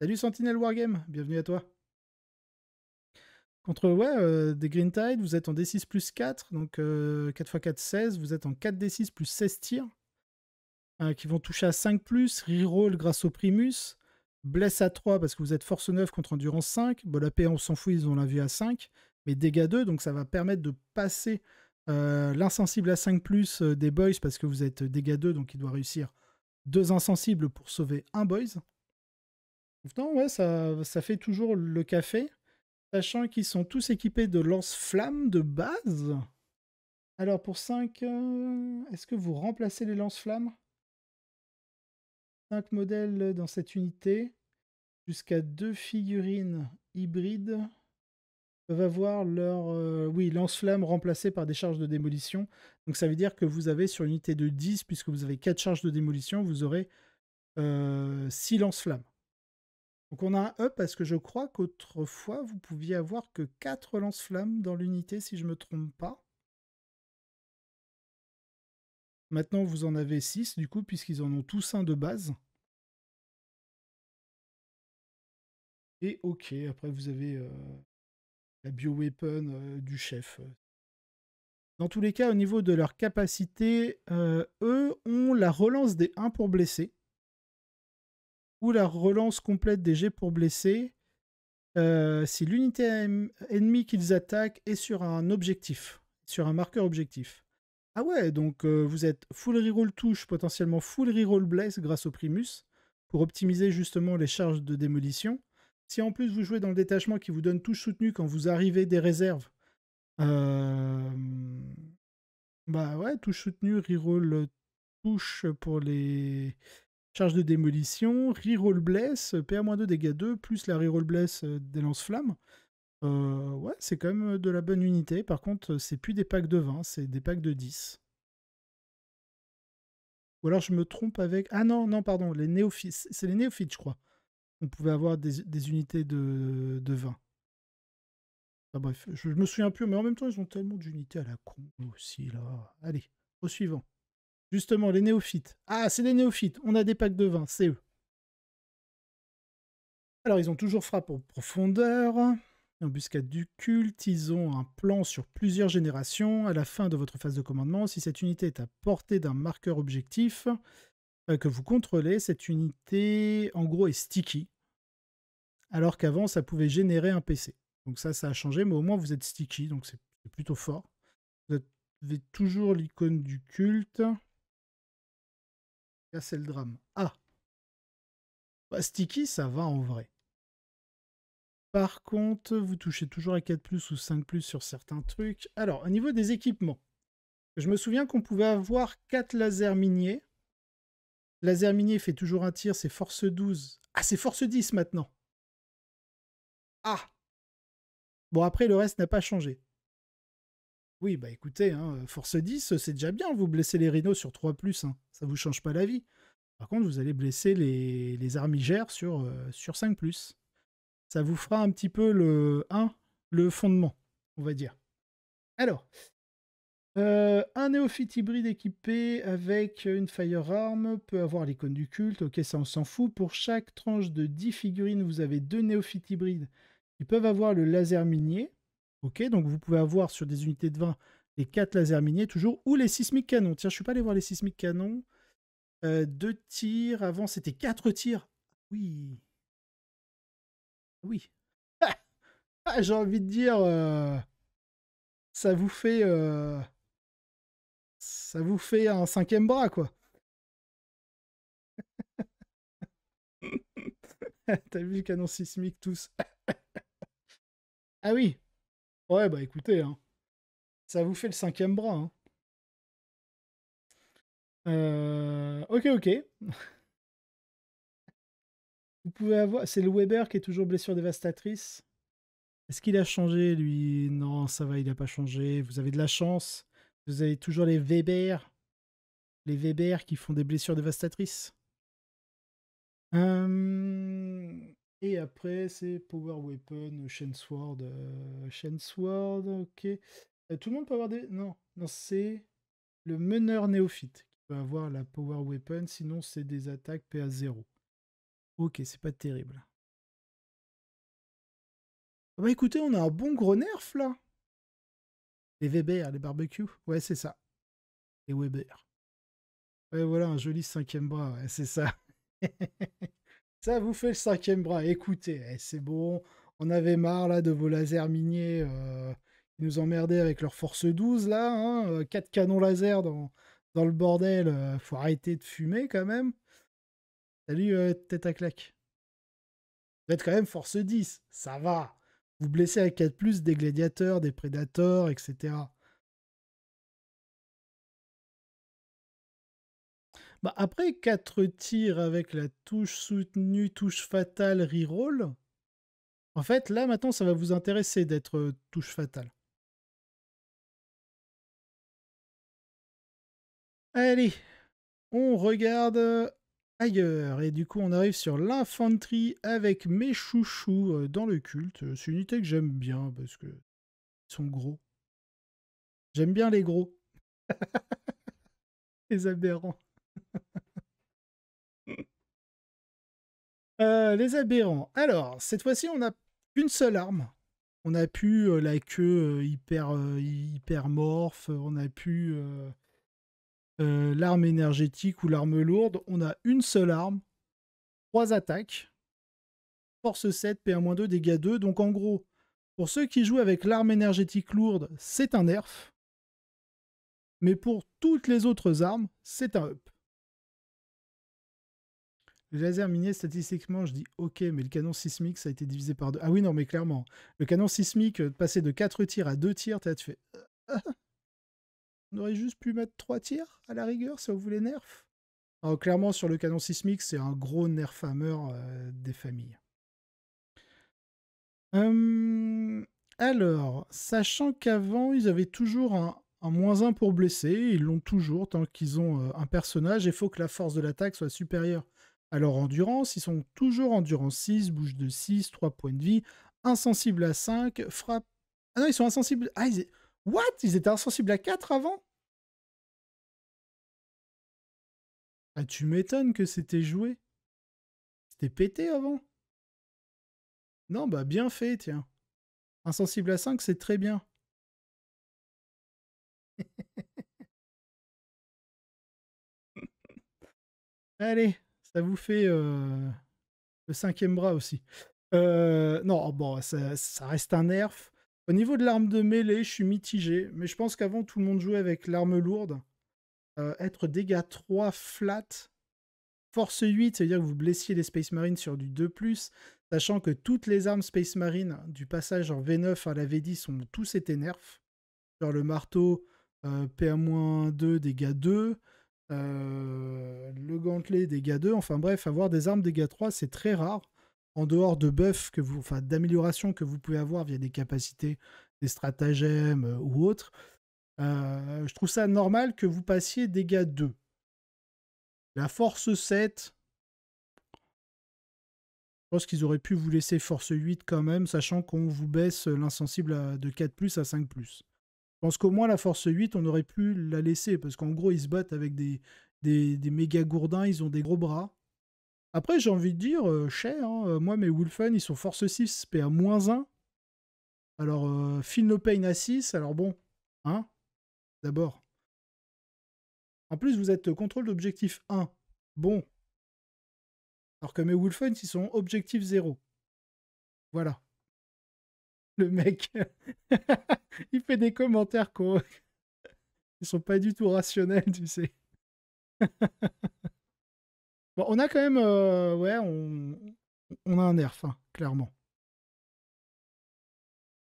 Speaker 2: Salut Sentinel Wargame, bienvenue à toi. Contre ouais, euh, des Green Tide, vous êtes en D6 plus 4, donc 4 x 4, 16, vous êtes en 4D6 plus 16 tirs. Hein, qui vont toucher à 5, reroll grâce au Primus, bless à 3 parce que vous êtes force 9 contre endurance 5. Bon, la paix, on s'en fout, ils ont la vue à 5, mais dégâts 2, donc ça va permettre de passer euh, l'insensible à 5 plus euh, des boys parce que vous êtes dégâts 2, donc il doit réussir 2 insensibles pour sauver un boys. Non, ouais, ça, fait toujours le café. Sachant qu'ils sont tous équipés de lance-flammes de base. Alors pour 5, euh, est-ce que vous remplacez les lance-flammes 5 modèles dans cette unité, jusqu'à 2 figurines hybrides peuvent avoir leur euh, oui, lance-flamme remplacée par des charges de démolition. Donc ça veut dire que vous avez sur une unité de 10, puisque vous avez 4 charges de démolition, vous aurez 6 euh, lance-flammes. Donc on a un up parce que je crois qu'autrefois vous pouviez avoir que 4 lance-flammes dans l'unité si je ne me trompe pas.
Speaker 1: Maintenant, vous en avez 6, du coup, puisqu'ils en ont tous un de base. Et ok, après, vous avez euh, la bio-weapon euh, du chef. Dans tous les cas, au niveau de leur
Speaker 2: capacité, euh, eux ont la relance des 1 pour blesser. Ou la relance complète des G pour blesser. si l'unité ennemie qu'ils attaquent est sur un objectif, sur un marqueur objectif. Ah ouais, donc vous êtes full reroll touche, potentiellement full reroll bless grâce au Primus, pour optimiser justement les charges de démolition. Si en plus vous jouez dans le détachement qui vous donne touche soutenue quand vous arrivez des réserves, bah ouais, touche soutenue, reroll touche pour les charges de démolition, reroll bless, PA-2 dégâts 2, plus la reroll bless des lance-flammes. Euh, ouais, c'est quand même euh, de la bonne unité. Par contre, euh, c'est plus des packs de 20, c'est des packs de 10. Ou alors je me trompe avec. Ah non, non, pardon, les néophytes. C'est les néophytes, je crois. On pouvait avoir des, unités de, de 20. bref, je, me souviens plus, mais en même temps, ils ont tellement d'unités à la con aussi, là. Allez, au suivant. Justement, les néophytes. Ah, c'est les néophytes. On a des packs de 20, c'est eux. Alors, ils ont toujours frappe en profondeur. Embuscade du culte, ils ont un plan sur plusieurs générations. À la fin de votre phase de commandement, si cette unité est à portée d'un marqueur objectif euh, que vous contrôlez, cette unité en gros est sticky. Alors qu'avant, ça pouvait générer un PC. Donc ça, ça a changé, mais au moins vous êtes sticky, donc c'est plutôt fort. Vous avez toujours
Speaker 1: l'icône du culte. Là, c'est le drame. Ah bah, Sticky, ça va en vrai. Par contre, vous touchez
Speaker 2: toujours à 4 plus ou 5 plus sur certains trucs. Alors, au niveau des équipements, je me souviens qu'on pouvait avoir 4 lasers miniers. Laser minier fait toujours un tir, c'est force 12. Ah, c'est force 10 maintenant. Ah Bon, après, le reste n'a pas changé. Oui, bah écoutez, hein, force 10, c'est déjà bien. Vous blessez les rhinos sur 3, ça ça vous change pas la vie. Par contre, vous allez blesser les, les armigères sur, euh, sur 5. Ça vous fera un petit peu le, le fondement, on va dire. Alors, euh, un néophyte hybride équipé avec une firearm peut avoir l'icône du culte, ok ça on s'en fout. Pour chaque tranche de 10 figurines, vous avez deux néophytes hybrides qui peuvent avoir le laser minier, ok donc vous pouvez avoir sur des unités de 20 les 4 lasers miniers toujours, ou les sismiques canons. Tiens, je suis pas allé voir les sismiques canons. Euh, deux tirs, avant c'était quatre
Speaker 1: tirs. Ah oui, oui. [LAUGHS] Ah, J'ai envie de dire, euh, ça vous fait, euh, ça vous fait un cinquième bras, quoi. [LAUGHS]
Speaker 2: T'as vu le canon sismique tous. [LAUGHS]
Speaker 1: ah oui. Ouais, bah écoutez, hein. ça vous fait le cinquième bras. Hein. Euh, ok, ok.
Speaker 2: Vous pouvez avoir. C'est le Weber qui est toujours blessure dévastatrice. Est-ce qu'il a changé, lui Non, ça va, il n'a pas changé. Vous avez de la chance. Vous avez toujours les Weber. Les Weber qui font des blessures dévastatrices. Et après, c'est Power Weapon, Chainsword. Euh, Chainsword, ok. Euh, tout le monde peut avoir des. Non, non c'est le meneur néophyte qui peut avoir la Power Weapon. Sinon, c'est des attaques PA0.
Speaker 1: Ok, c'est pas terrible. Ah bah écoutez, on a un bon gros nerf là. Les Weber, les barbecues. Ouais, c'est ça.
Speaker 2: Les Weber. Ouais, voilà, un joli cinquième bras. c'est ça. [LAUGHS] ça vous fait le cinquième bras. Écoutez, eh, c'est bon. On avait marre là de vos lasers miniers euh, qui nous emmerdaient avec leur force 12 là. Hein, euh, quatre canons laser dans, dans le bordel. Euh, faut arrêter de fumer quand même. Salut, euh, tête à claque. Vous êtes quand même force 10, ça va. Vous blessez à 4, des gladiateurs, des prédateurs, etc. Bah après 4 tirs avec la touche soutenue, touche fatale, reroll, en fait, là maintenant, ça va vous intéresser
Speaker 1: d'être euh, touche fatale. Allez, on regarde euh, ailleurs. Et du coup, on
Speaker 2: arrive sur l'infanterie avec mes chouchous euh, dans le culte. Euh, c'est une unité que j'aime bien
Speaker 1: parce que ils sont gros. J'aime bien les gros. [LAUGHS] les aberrants. [LAUGHS]
Speaker 2: Euh, les aberrants. Alors, cette fois-ci, on a une seule arme. On a pu la queue hyper, hyper morphe. On a pu euh, l'arme énergétique ou l'arme lourde, on a une seule arme, trois attaques, force 7, PA-2, dégâts 2. Donc en gros, pour ceux qui jouent avec l'arme énergétique lourde, c'est un nerf. Mais pour toutes les autres armes, c'est un up. Le laser minier, statistiquement, je dis ok, mais le canon sismique, ça a été divisé par deux. Ah oui, non, mais clairement, le canon sismique, euh, passer de 4 tirs à 2 tirs, t'as as fait. Euh, ah, on aurait juste pu mettre trois tirs à la rigueur, ça vous les nerf. Alors, Clairement, sur le canon sismique, c'est un gros nerf hammer euh, des familles. alors, sachant qu'avant, ils avaient toujours un, moins 1 pour blesser, ils l'ont toujours tant qu'ils ont euh, un personnage, il faut que la force de l'attaque soit supérieure à leur endurance. Ils sont toujours endurance 6, bouche de 6, 3 points de vie, insensible à 5,
Speaker 1: frappe... Ah non, ils sont insensibles... Ah, ils... What Ils étaient insensibles à 4 avant Ah, tu m'étonnes que c'était joué. C'était pété avant. Non, bah bien fait, tiens. Insensible à 5, c'est très bien. [LAUGHS] Allez, ça vous fait euh,
Speaker 2: le cinquième bras aussi. Euh, non, oh, bon, ça, ça reste un nerf. Au niveau de l'arme de mêlée, je suis mitigé, mais je pense qu'avant tout le monde jouait avec l'arme lourde. Euh, être dégâts 3 flat, force 8, cest à dire que vous blessiez les Space Marines sur du 2+, sachant que toutes les armes Space Marines du passage en V9 à la V10 ont tous été nerfs. Genre le marteau euh, PA-2 dégâts 2, euh, le gantelet dégâts 2, enfin bref, avoir des armes dégâts 3 c'est très rare en dehors de buffs que vous, enfin d'améliorations que vous pouvez avoir via des capacités, des stratagèmes euh, ou autres, euh, je trouve ça normal que vous passiez dégâts 2. La force 7, je pense qu'ils auraient pu vous laisser force 8 quand même, sachant qu'on vous baisse l'insensible de 4 à 5 ⁇ je pense qu'au moins la force 8, on aurait pu la laisser, parce qu'en gros, ils se battent avec des, des méga gourdins, ils ont des gros bras. Après, j'ai envie de dire, euh, cher, hein, euh, moi mes Wolfen, ils sont force 6, PA 1. Alors, euh, No Pain à 6, alors bon, hein, d'abord.
Speaker 1: En plus, vous êtes contrôle d'objectif 1. Bon. Alors que mes Wolfen, ils sont objectif 0. Voilà. Le mec,
Speaker 2: [LAUGHS] il fait des commentaires quoi. [LAUGHS] Ils sont pas du tout rationnels,
Speaker 1: tu sais. [LAUGHS] on a quand même. Euh, ouais, on, a un nerf, hein, clairement.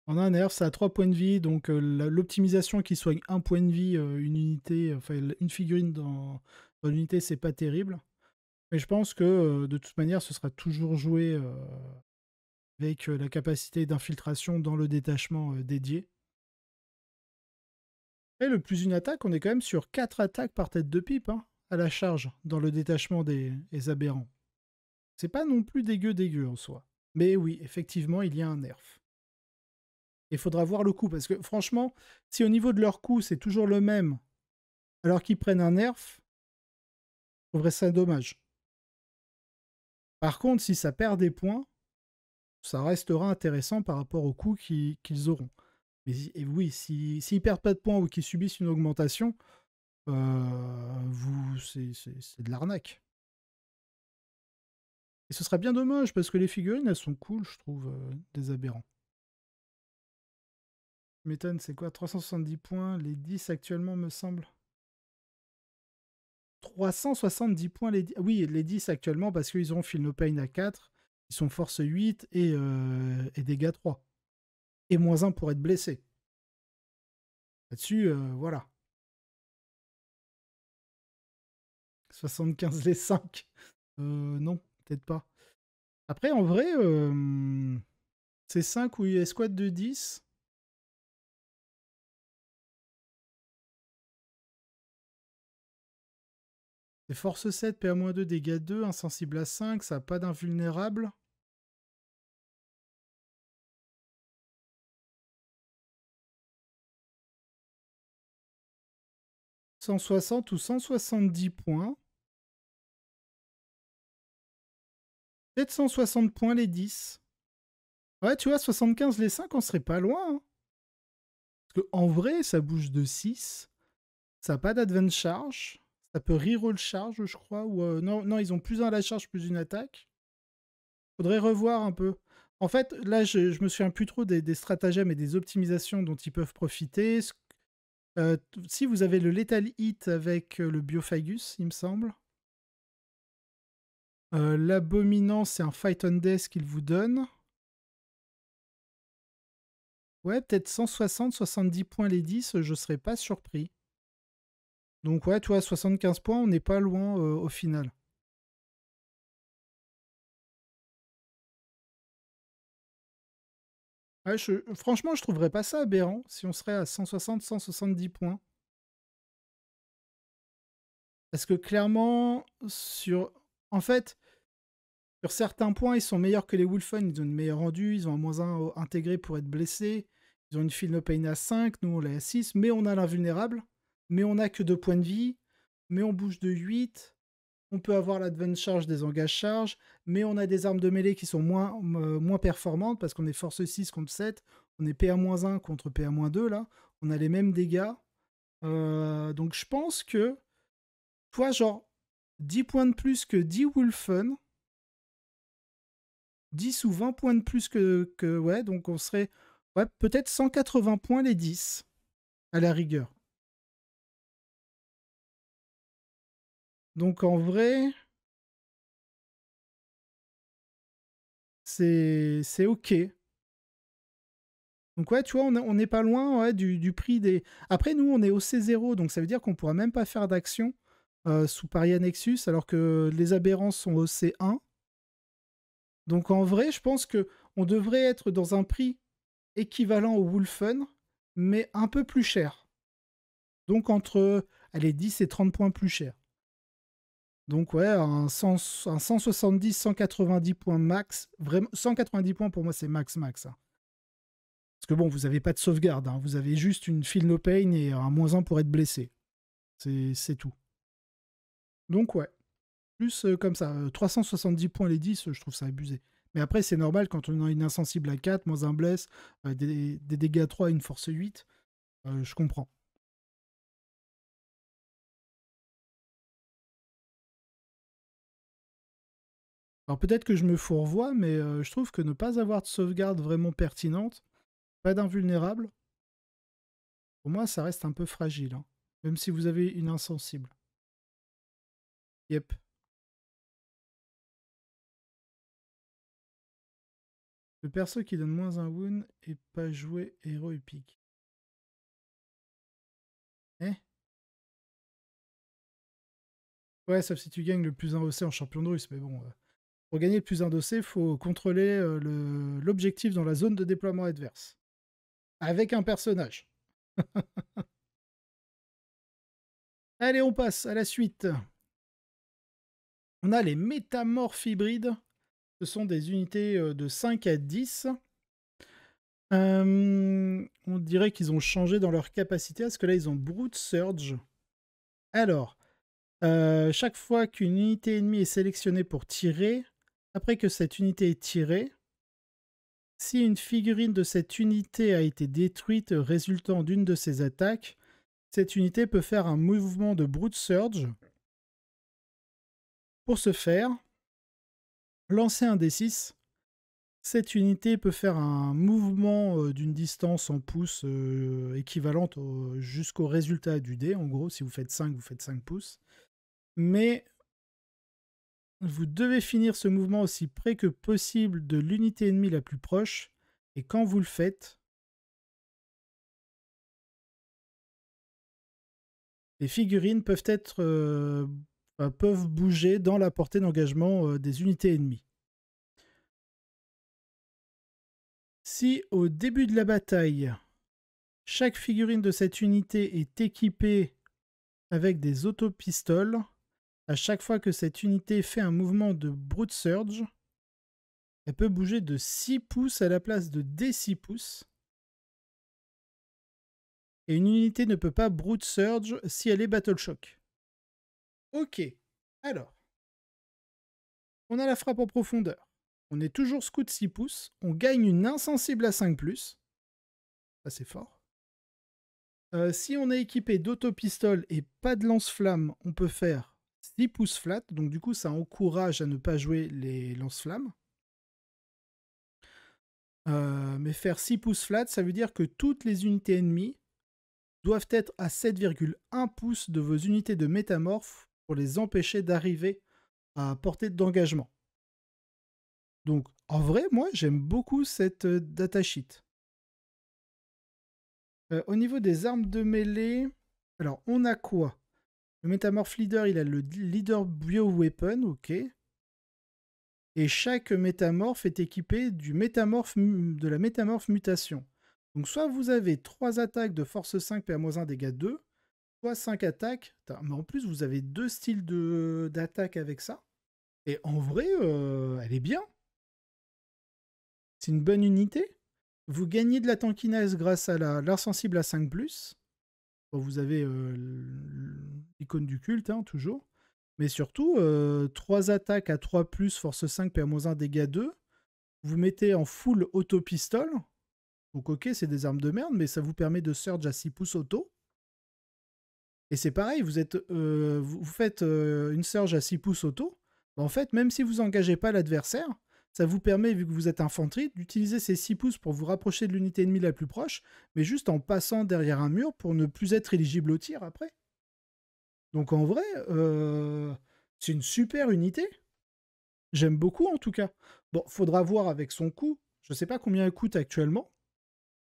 Speaker 2: On a un nerf, ça a 3 points de vie, donc euh, l'optimisation qui soigne 1 point de vie, euh, une unité, enfin une figurine dans, l'unité, c'est pas terrible. Mais je pense que de toute manière, ce sera toujours joué avec la capacité d'infiltration dans le détachement dédié. Et le plus une attaque, on est quand même sur 4 attaques par tête de pipe. Hein à la charge dans le détachement des, aberrants. C'est pas non plus dégueu dégueu en soi. Mais oui, effectivement, il y a un nerf. Il faudra voir le coup parce que franchement, si au niveau de leur coût, c'est toujours le même, alors qu'ils prennent un nerf, je trouverais ça dommage. Par contre, si ça perd des points, ça restera intéressant par rapport au coût qu'ils auront. Mais et oui, s'ils si, ne perdent pas de points ou qu'ils subissent une augmentation, c'est de l'arnaque. Et ce serait bien dommage parce que les figurines, elles sont cool, je trouve, des aberrants. m'étonne c'est quoi 370 points, les 10 actuellement, me semble. 370 points, les 10. Oui, les 10 actuellement parce qu'ils ont Phil No Pain à 4, ils sont force 8 et, euh, et dégâts 3. Et moins
Speaker 1: 1 pour être blessé. Là-dessus, voilà. 75 les 5 euh, Non, peut-être pas. Après, en vrai, euh, c'est 5 ou escouade de 10 C'est force 7, PA-2, dégâts 2, insensible à 5, ça n'a pas d'invulnérable. « 160 ou 170 points.
Speaker 2: 760 points les 10. Ouais, tu vois, 75 les 5, on serait pas loin. Hein. Parce que en vrai, ça bouge de 6. Ça n'a pas d'advance charge. Ça peut reroll charge, je crois. Euh, non, non, ils ont plus un à la charge, plus une attaque. Faudrait revoir un peu. En fait, là, je, je me souviens plus trop des, stratagèmes et des optimisations dont ils peuvent profiter. Euh, si vous avez le Lethal Hit
Speaker 1: avec euh, le Biophagus, il me semble. Euh, l'abominant, c'est un Fight on Death qu'il vous donne.
Speaker 2: Ouais, peut-être 160, 70 points les 10, euh, je serais pas surpris.
Speaker 1: Donc ouais, toi, 75 points, on n'est pas loin euh, au final. Franchement, je, franchement, je trouverais pas ça aberrant si on serait à 160, 170 points.
Speaker 2: Parce que clairement, sur... En fait, sur certains points, ils sont meilleurs que les Wolfen, ils ont une meilleure rendu, ils ont un moins 1 euh, intégré pour être blessé, ils ont une file no pain à 5, nous on l'a à 6, mais on a l'invulnérable, mais on n'a que 2 points de vie, mais on bouge de 8, on peut avoir l'advent charge des engages charge, mais on a des armes de mêlée qui sont moins, euh, moins performantes parce qu'on est force 6 contre 7, on est PA-1 contre PA-2 là, on a les mêmes dégâts. Euh, donc je pense que, toi genre 10 points de plus que 10 Wolfen, 10 ou 20 points de plus que, que ouais, donc on serait ouais, peut-être
Speaker 1: 180 points les 10 à la rigueur. Donc en vrai, c'est ok. Donc
Speaker 2: ouais, tu vois, on n'est pas loin ouais, du, prix des... Après, nous, on est au C0, donc ça veut dire qu'on ne pourra même pas faire d'action euh, sous Paria Nexus, alors que les aberrants sont au C1. Donc en vrai, je pense que on devrait être dans un prix équivalent au Wolfen, mais un peu plus cher. Donc entre allez, 10 et 30 points plus cher. Donc ouais, un, 170, 190 points max. Vraiment, 190 points pour moi c'est max max. Hein. Parce que bon, vous n'avez pas de sauvegarde, hein. vous avez juste une fill no pain et un moins 1 pour être blessé. C'est tout. Donc ouais. Euh, comme ça. 370 euh, points les 10, euh, je trouve ça abusé. Mais après, c'est normal quand on a une insensible à 4, moins un bless, des,
Speaker 1: dégâts 3 une force 8. je comprends. Alors peut-être que je me fourvoie, mais je trouve que ne pas avoir de sauvegarde vraiment pertinente, pas d'invulnérable, pour moi ça reste un peu fragile, hein, même si vous avez une insensible. Yep. Le perso qui donne moins un wound et pas joué héros épique. Eh Ouais, sauf si tu gagnes le plus un OC en champion de russe, mais bon. Euh, pour
Speaker 2: gagner le plus un il faut contrôler euh, l'objectif dans la zone de déploiement adverse. Avec un personnage. [LAUGHS] Allez, on passe à la suite. On a les métamorphes hybrides ce sont des unités euh, de 5 à 10. on dirait qu'ils ont changé dans leur capacité. Parce que là, ils ont Brute Surge Alors, euh, chaque fois qu'une unité ennemie est sélectionnée pour tirer, après que cette unité est tirée, si une figurine de cette unité a été détruite résultant d'une de ses attaques, cette unité peut faire un mouvement de Brute Surge. Pour ce faire, Lancer un D6. Cette unité peut faire un mouvement d'une distance en pouces équivalente jusqu'au résultat du dé. En gros, si vous faites 5, vous faites 5 pouces. Mais vous devez finir ce mouvement
Speaker 1: aussi près que possible de l'unité ennemie la plus proche. Et quand vous le faites, les figurines peuvent être euh, peuvent bouger dans la portée d'engagement euh, des unités ennemies.
Speaker 2: Si au début de la bataille, chaque figurine de cette unité est équipée avec des autopistoles, à chaque fois que cette unité fait un mouvement de brute surge, elle peut bouger de 6 pouces à la place de D6 pouces.
Speaker 1: Et une unité ne peut pas brute surge si elle est battle shock. Ok, alors. On a la frappe en
Speaker 2: profondeur. On est toujours scout 6 pouces. On gagne une insensible à 5 ⁇ Ça c'est fort. Euh, si on est équipé d'autopistoles et pas de lance-flammes, on peut faire 6 pouces flat. Donc du coup, ça encourage à ne pas jouer les lance-flammes. Euh, mais faire 6 pouces flat, ça veut dire que toutes les unités ennemies doivent être à 7,1 pouces de vos unités de métamorphes pour les empêcher d'arriver à portée d'engagement. Donc, en vrai, moi, j'aime beaucoup cette datasheet. Euh, au niveau des armes de mêlée, alors, on a quoi Le Metamorph Leader, il a le Leader Bio Weapon, ok. Et chaque métamorphe est équipé du de la métamorphe mutation. Donc soit vous avez 3 attaques de force 5 PA-1 dégâts 2, soit 5 attaques. Mais en plus, vous avez deux styles d'attaque avec ça. Et en vrai, euh, elle est bien. C'est une bonne unité. Vous gagnez de la tankiness grâce à la, l'art sensible à 5. vous avez euh, l'icône du culte, hein, toujours. Mais surtout, euh, 3 attaques à 3, force 5, moins 1 dégâts 2. Vous mettez en full auto-pistole. Donc, ok, c'est des armes de merde, mais ça vous permet de surge à 6 pouces auto. Et c'est pareil, vous, êtes, euh, vous faites euh, une surge à 6 pouces auto. en fait, même si vous n'engagez pas l'adversaire, ça vous permet, vu que vous êtes infanterie, d'utiliser ces 6 pouces pour vous rapprocher de l'unité ennemie la plus proche, mais juste en passant derrière un mur pour ne plus être éligible au tir après. Donc en vrai, euh, c'est une super unité. J'aime beaucoup en tout cas. Bon, faudra voir avec son coût. Je ne sais pas combien elle coûte actuellement.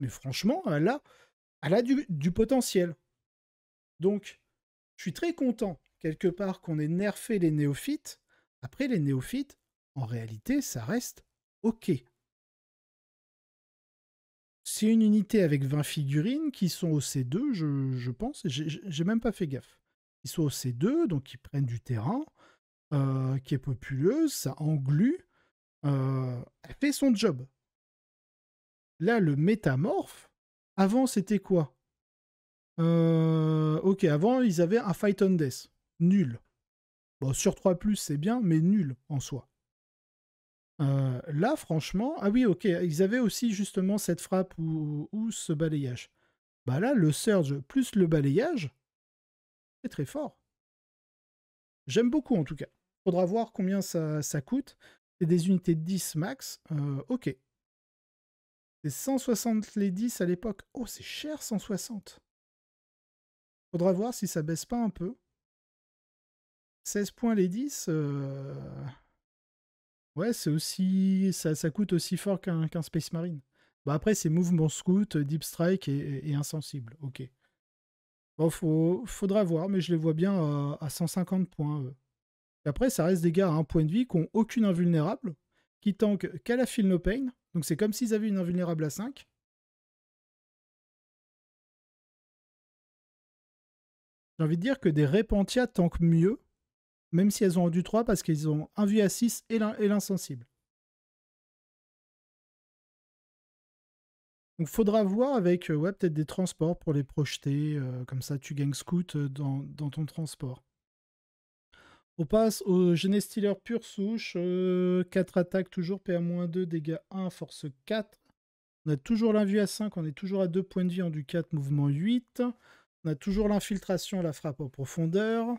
Speaker 2: Mais franchement, elle a, elle a du potentiel. Donc, je suis très content, quelque part, qu'on ait nerfé les néophytes. Après, les néophytes,
Speaker 1: en réalité,
Speaker 2: ça reste OK. C'est une unité avec 20 figurines qui sont au C2, je, je pense. J'ai même pas fait gaffe. Ils sont au C2, donc ils prennent du terrain, euh, qui est populeuse, ça englue. Euh, elle fait son job. Là, le métamorphe, avant c'était quoi euh, ok, avant, ils avaient un Fight on Death. Nul. Bon, sur 3, c'est bien, mais nul en soi. Euh, là, franchement, ah oui, ok, ils avaient aussi justement cette frappe ou, ou ce balayage. Bah là, le surge plus le balayage, c'est très fort. J'aime beaucoup en tout cas. Faudra voir combien ça, ça coûte. C'est des unités de 10 max. Euh, ok. C'est 160 les 10 à l'époque. Oh, c'est cher 160. Faudra voir si ça baisse pas un peu. 16 points les 10. Euh, ouais, c'est aussi. Ça, ça, coûte aussi fort qu'un Space Marine. Bah après, c'est Mouvement Scout, Deep Strike et, Insensible. Ok. Bon, faudra voir, mais je les vois bien à, 150 points. après, ça reste des gars à un point de vie qui n'ont aucune invulnérable,
Speaker 1: qui tankent qu'à la Feel No Pain. Donc c'est comme s'ils avaient une invulnérable à 5. J'ai envie de dire que des Repentia tankent mieux, même si elles ont rendu 3 parce qu'ils ont un vue à 6 et l'insensible. Donc faudra voir
Speaker 2: avec euh, peut-être des transports pour les projeter, euh, comme ça tu gagnes scout euh, dans, ton transport. On passe au Genestealer pure souche, 4 attaques toujours, PA-2, dégâts 1, force 4. On a toujours l'invue à 5, on est toujours à 2 points de vie en du 4, mouvement 8. On a toujours l'infiltration, la frappe en profondeur.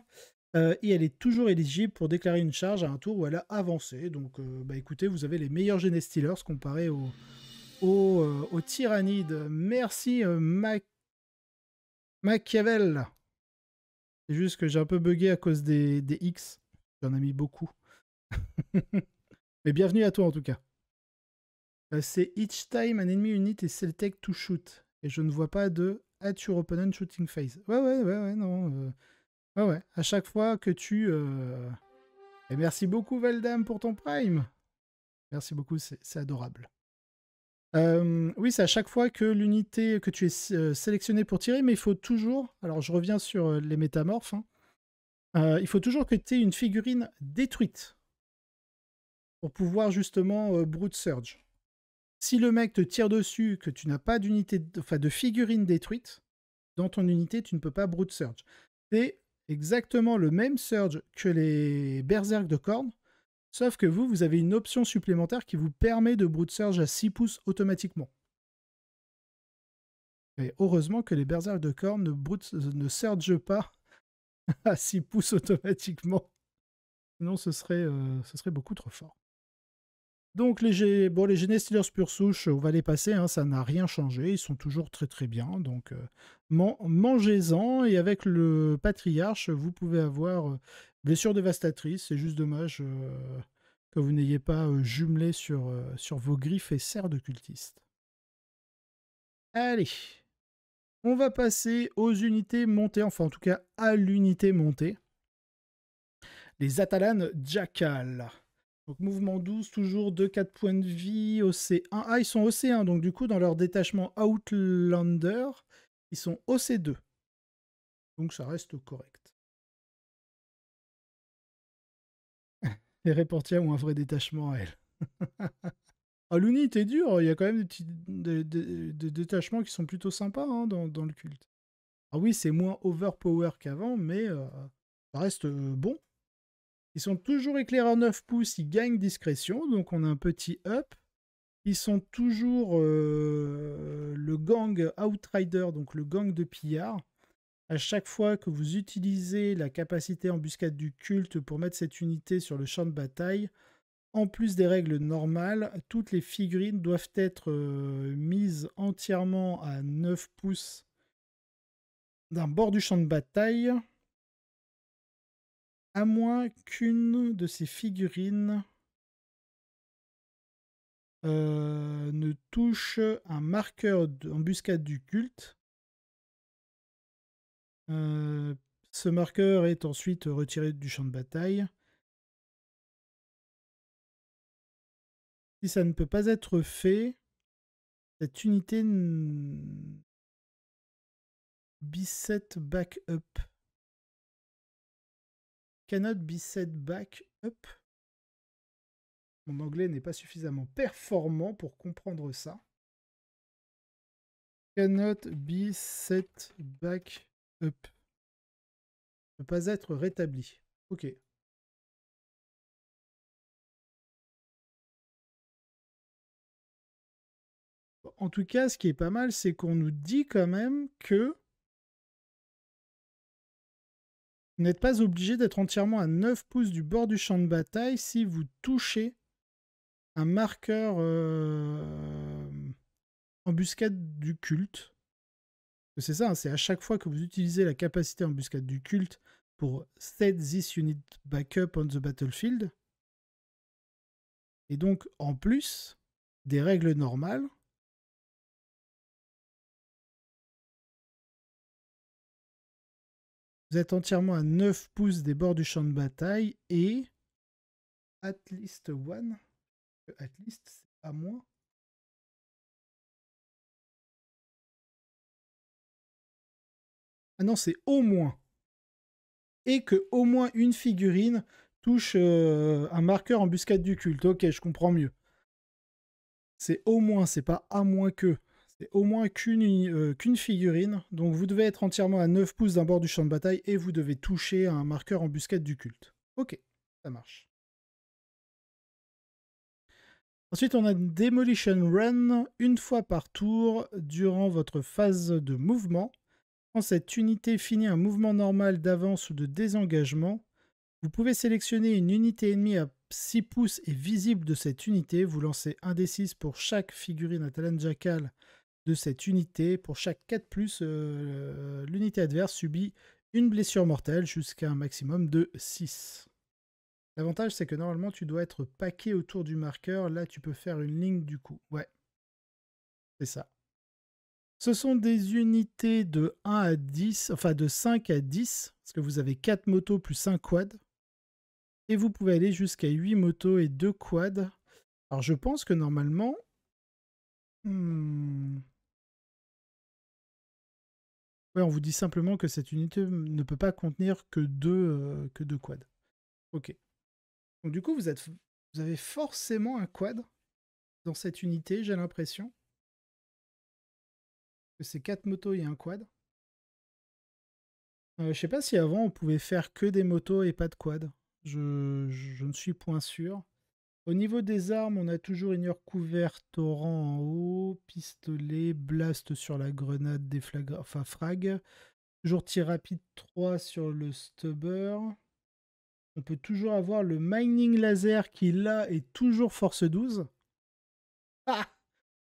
Speaker 2: Euh, et elle est toujours éligible pour déclarer une charge à un tour où elle a avancé. Donc euh, bah, écoutez, vous avez les meilleurs Genes comparés aux au, euh, tyrannides. Merci Machiavel. C'est juste que j'ai un peu bugué à cause des, X. J'en ai mis beaucoup. [LAUGHS] Mais bienvenue à toi en tout cas. C'est each time an ennemi unit et Celtic to shoot. Et je ne vois pas de at your opponent shooting phase. Ouais, ouais, ouais, ouais, non. Euh, ouais, ouais. À chaque fois que tu. Euh, et merci beaucoup, Veldam, pour ton Prime. Merci beaucoup, c'est adorable. Euh, oui, c'est à chaque fois que l'unité que tu es sélectionné pour tirer, mais il faut toujours, alors je reviens sur les métamorphes, hein, il faut toujours que tu aies une figurine détruite pour pouvoir justement Brute Surge. Si le mec te tire dessus, que tu n'as pas d'unité, de, enfin de figurine détruite, dans ton unité, tu ne peux pas Brute Surge. C'est exactement le même Surge que les Berserk de corne, sauf que vous, vous avez une option supplémentaire qui vous permet de Brute Surge à 6 pouces automatiquement. Et heureusement que les Berserk de corne ne, brute, pas [LAUGHS] à 6 pouces automatiquement. Sinon, ce euh, ce serait beaucoup trop fort. Donc les, bon, les pure souche, on va les passer, hein, ça n'a rien changé, ils sont toujours très très bien, donc euh, mangez-en, et avec le patriarche, vous pouvez avoir blessure euh, dévastatrice, c'est juste dommage euh, que vous n'ayez pas jumelé sur, sur vos griffes et serres de cultiste. Allez, on va passer aux unités montées, enfin en tout cas à l'unité montée. Les Atalanes Jackal. Donc mouvement 12, toujours 2-4 points de vie, OC1. Ah, ils sont OC1, donc du coup, dans leur détachement Outlander,
Speaker 1: ils sont OC2. Donc ça reste correct. [LAUGHS] Les reportiers ont un vrai détachement à elle.
Speaker 2: [LAUGHS] ah, l'Uni, t'es dur, il y a quand même des détachements qui sont plutôt sympas hein, dans, le culte. Ah oui, c'est moins overpower qu'avant, mais euh, ça reste euh, bon. Ils sont toujours à 9 pouces, ils gagnent discrétion, donc on a un petit up. Ils sont toujours euh, le gang Outrider, donc le gang de pillards. À chaque fois que vous utilisez la capacité embuscade du culte pour mettre cette unité sur le champ de bataille, en plus des règles normales, toutes les figurines doivent être euh, mises entièrement à
Speaker 1: 9 pouces d'un bord du champ de bataille à moins qu'une de ces figurines
Speaker 2: euh, ne touche un marqueur d'embuscade
Speaker 1: du culte. Euh, ce marqueur est ensuite retiré du champ de bataille. Si ça ne peut pas être fait, cette unité n... B7 Backup cannot be set back up. Mon anglais n'est pas suffisamment performant pour comprendre ça. Cannot be set back up. Ne pas être rétabli. Ok. En tout cas, ce qui est pas mal, c'est qu'on nous dit quand même que Vous n'êtes
Speaker 2: pas obligé d'être entièrement à 9 pouces du bord du champ de bataille si vous touchez un marqueur euh, embuscade du culte. C'est ça, hein, c'est à chaque fois que vous utilisez la capacité embuscade du culte pour
Speaker 1: set this unit up on the battlefield. Et donc, en plus des règles normales, Vous êtes entièrement à 9 pouces des bords du champ de bataille et at least one. At least, c'est pas moins. Ah non, c'est au moins. Et
Speaker 2: que au moins une figurine touche euh, un marqueur en buscade du culte. Ok, je comprends mieux. C'est au moins, c'est pas à moins que au moins euh, qu'une figurine. Donc vous devez être entièrement à 9 pouces d'un bord du champ de bataille et vous devez toucher un marqueur embuscade du culte. Ok, ça marche. Ensuite, on a Demolition Run une fois par tour durant votre phase de mouvement. Quand cette unité finit un mouvement normal d'avance ou de désengagement, vous pouvez sélectionner une unité ennemie à 6 pouces et visible de cette unité. Vous lancez un D6 pour chaque figurine à talent jackal de cette unité. Pour chaque 4, euh, euh, l'unité adverse subit une blessure mortelle jusqu'à un maximum de 6. L'avantage, c'est que normalement, tu dois être paqué autour du marqueur. Là, tu peux faire une ligne du coup. Ouais. C'est ça. Ce sont des unités de 1 à 10, enfin de 5 à 10, parce que vous avez 4 motos plus 5 quad. Et vous pouvez aller jusqu'à 8 motos et 2 quads. Alors je pense que normalement... Hmm, Ouais, on vous dit simplement que cette unité ne peut pas contenir que deux, euh, que deux quads. Ok. Donc du coup, vous, êtes, vous avez forcément un quad dans cette unité, j'ai l'impression. Que c'est quatre motos et un quad. Je euh, je sais pas si avant on pouvait faire que des motos et pas de quad. je ne suis point sûr. Au niveau des armes, on a toujours une heure couverte, rang en haut, pistolet, blast sur la grenade, des enfin frag. Toujours tir rapide 3 sur le stubber. On peut toujours avoir le mining laser qui là est toujours force 12. Ah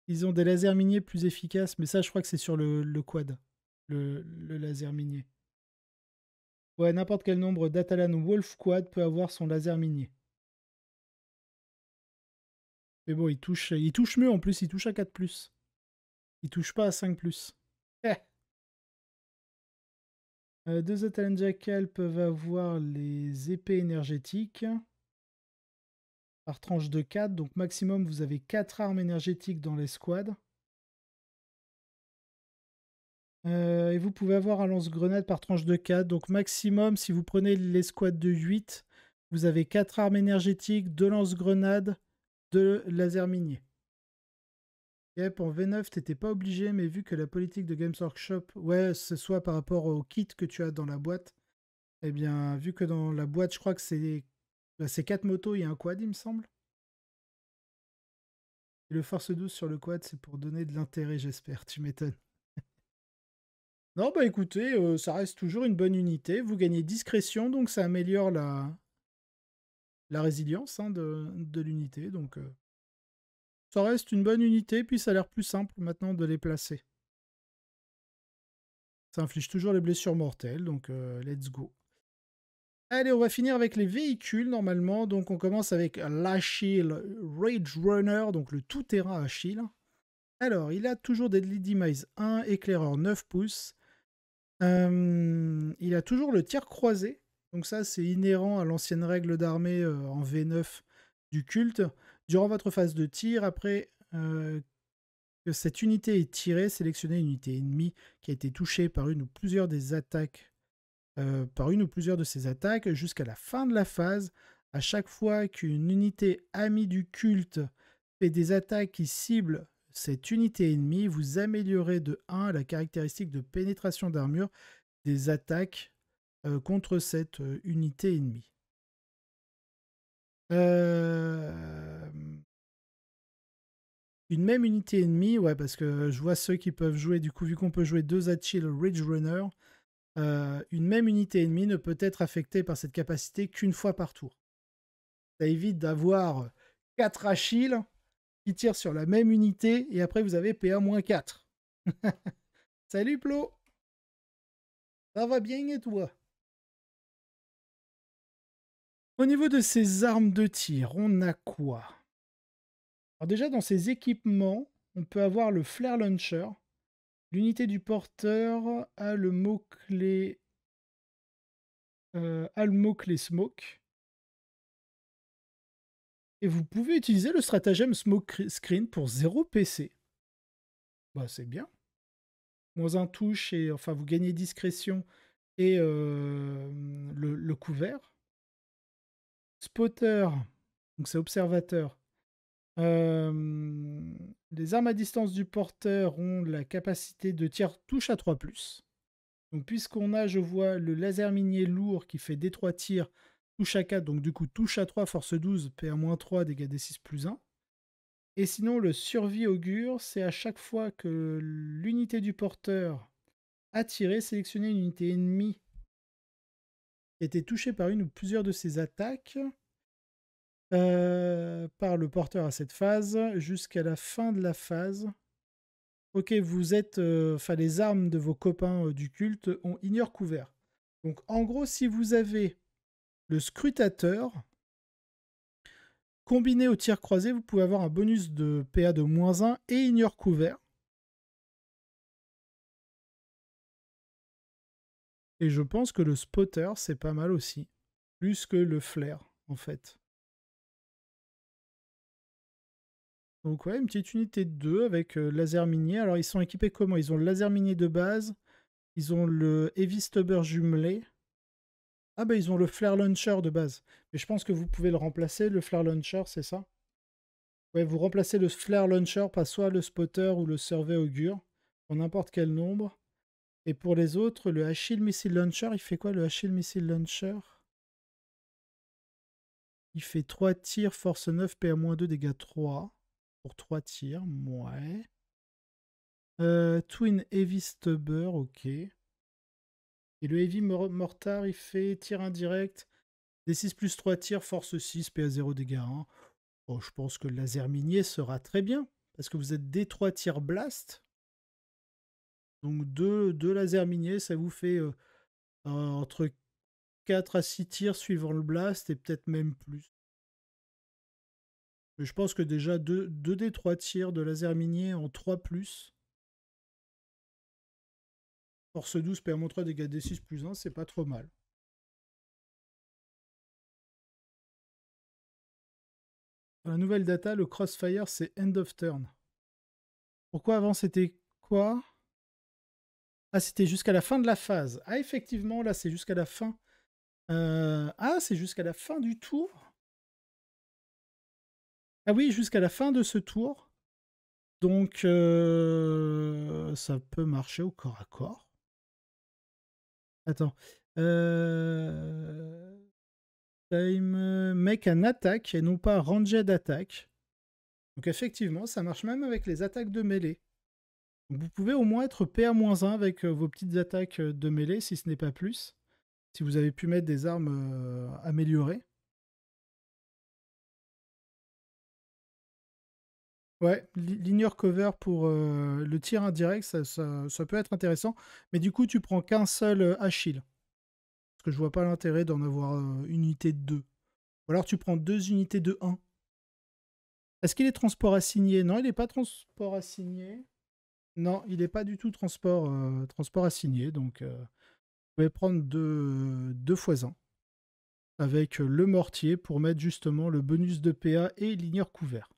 Speaker 2: Ils ont des lasers miniers plus efficaces, mais ça je crois que c'est sur le, le quad, le, le laser minier. Ouais, n'importe quel nombre d'Atalan Wolf Quad peut avoir son laser minier. Mais bon, il touche, il touche mieux en plus, il touche à 4 plus. Il touche pas à 5 plus. Eh. Euh, deux Atalan Jackal peuvent avoir les épées énergétiques par tranche de 4. Donc maximum, vous avez 4 armes énergétiques dans l'escouade. Euh, et vous pouvez avoir un lance-grenade par tranche de 4. Donc maximum, si vous prenez l'escouade de 8, vous avez 4 armes énergétiques, 2 lance-grenades, de minier. Yep, en V9, t'étais pas obligé, mais vu que la politique de Games Workshop, ouais, ce soit par rapport au kit que tu as dans la boîte, eh bien, vu que dans la boîte, je crois que c'est bah, c'est quatre motos a un quad, il me semble. Et le Force 12 sur le quad, c'est pour donner de l'intérêt, j'espère, tu m'étonnes. non, bah écoutez, euh, ça reste toujours une bonne unité. Vous gagnez discrétion, donc ça améliore la, la résilience hein, de, l'unité. Donc euh, ça reste une bonne unité, puis ça a l'air plus simple maintenant de les placer. Ça inflige toujours les blessures mortelles, donc euh, let's go. Allez, on va finir avec les véhicules normalement. Donc on commence avec l'Achille Rage Runner, donc le tout-terrain Achille. Alors, il a toujours Deadly Demise 1, éclaireur 9 pouces. il a toujours le tir croisé, donc ça, c'est inhérent à l'ancienne règle d'armée euh, en V9 du culte. Durant votre phase de tir, après euh, que cette unité est tirée, sélectionnez une unité ennemie qui a été touchée par une ou plusieurs des attaques, euh, par une ou plusieurs de ces attaques jusqu'à la fin de la phase. À chaque fois qu'une unité amie du culte fait des attaques qui ciblent cette unité ennemie, vous améliorez de 1 la caractéristique de pénétration d'armure des attaques euh, contre cette euh, unité ennemie. Une même unité ennemie, ouais, parce que je vois ceux qui peuvent jouer, du coup, vu qu'on peut jouer deux Achille Ridge Runner, euh, une même unité ennemie ne peut être affectée par cette capacité qu'une fois par tour. Ça évite d'avoir quatre Achilles qui tirent sur la même unité et après vous avez PA-4. [LAUGHS]
Speaker 1: Salut Plo Ça va bien et toi au niveau de ses armes de tir, on a quoi
Speaker 2: Alors déjà dans ses équipements, on peut avoir le flare launcher.
Speaker 1: L'unité du porteur a le mot-clé euh, smoke. Et vous pouvez utiliser le stratagème smoke screen pour 0 PC. Bah c'est bien.
Speaker 2: Moins un touche et enfin vous gagnez discrétion et euh, le couvert. Spotter, donc c'est observateur. les armes à distance du porteur ont la capacité de tir touche à 3 ⁇ Donc puisqu'on a, je vois, le laser minier lourd qui fait des 3 tirs, touche à 4, donc du coup touche à 3, force 12, pa 3 dégâts D6 plus 1. Et sinon, le survie augure, c'est à chaque fois que l'unité du porteur a tiré, sélectionner une unité ennemie était touché par une ou plusieurs de ces attaques euh, par le porteur à cette phase jusqu'à la fin de la phase. Ok, vous êtes. Euh, enfin, les armes de vos copains euh, du culte ont ignore couvert. Donc, en gros, si vous avez le scrutateur combiné au tir croisé, vous
Speaker 1: pouvez avoir un bonus de PA de moins 1 et ignore couvert. Et je pense que le spotter, c'est pas mal aussi. Plus que le flair, en fait.
Speaker 2: Donc ouais, une petite unité de 2 avec euh, laser minier. Alors ils sont équipés comment Ils ont le laser minier de base, ils ont le heavy jumelé. Ah bah ils ont le flare launcher de base. Mais je pense que vous pouvez le remplacer, le flare launcher, c'est ça Ouais, vous remplacez le flare launcher par soit le spotter ou le survey augure, pour n'importe quel nombre. Et pour les autres, le Achille Missile Launcher, il fait quoi le Achille Missile Launcher Il fait 3 tirs, force 9, PA-2, dégâts 3. Pour 3 tirs, ouais. Euh, Twin Heavy Stubber, ok. Et le Heavy Mortar, il fait tir indirect, D6 plus 3 tirs, force 6, PA0, dégâts 1. je pense que le laser minier sera très bien, parce que vous êtes des 3 tirs blast. Donc deux, laser lasers miniers, ça vous fait euh, entre 4 à 6 tirs suivant le blast et peut-être même plus. Mais je pense que déjà 2, des 3 tirs de laser minier en 3 plus.
Speaker 1: Force 12, permet 3 dégâts D6 plus 1, c'est pas trop mal. Dans la nouvelle data, le crossfire c'est end of turn. Pourquoi avant c'était quoi
Speaker 2: ah, c'était jusqu'à la fin de la phase. Ah, effectivement, là, c'est jusqu'à la fin. Euh, ah, c'est jusqu'à la fin du tour. Ah oui, jusqu'à la fin de ce tour. Donc, euh, ça peut marcher au corps à corps. Attends. Euh, time make an attack et non pas ranged attack. Donc effectivement, ça marche même avec les attaques de mêlée. Vous pouvez au moins être PA-1 avec euh, vos petites attaques euh, de mêlée, si ce n'est pas plus, si vous avez pu mettre des
Speaker 1: armes euh, améliorées. Ouais, l'ignore cover pour le tir indirect, ça,
Speaker 2: peut être intéressant. Mais du coup, tu prends qu'un seul Achille. Parce que je vois pas l'intérêt d'en avoir une unité de 2. Ou alors tu prends deux unités de 1. Est-ce qu'il est transport assigné Non, il n'est pas transport assigné. Non, il n'est pas du tout transport, euh, transport assigné. Donc, je euh, vais prendre deux, fois un avec euh, le mortier pour mettre justement le bonus de PA et l'ignore couvert.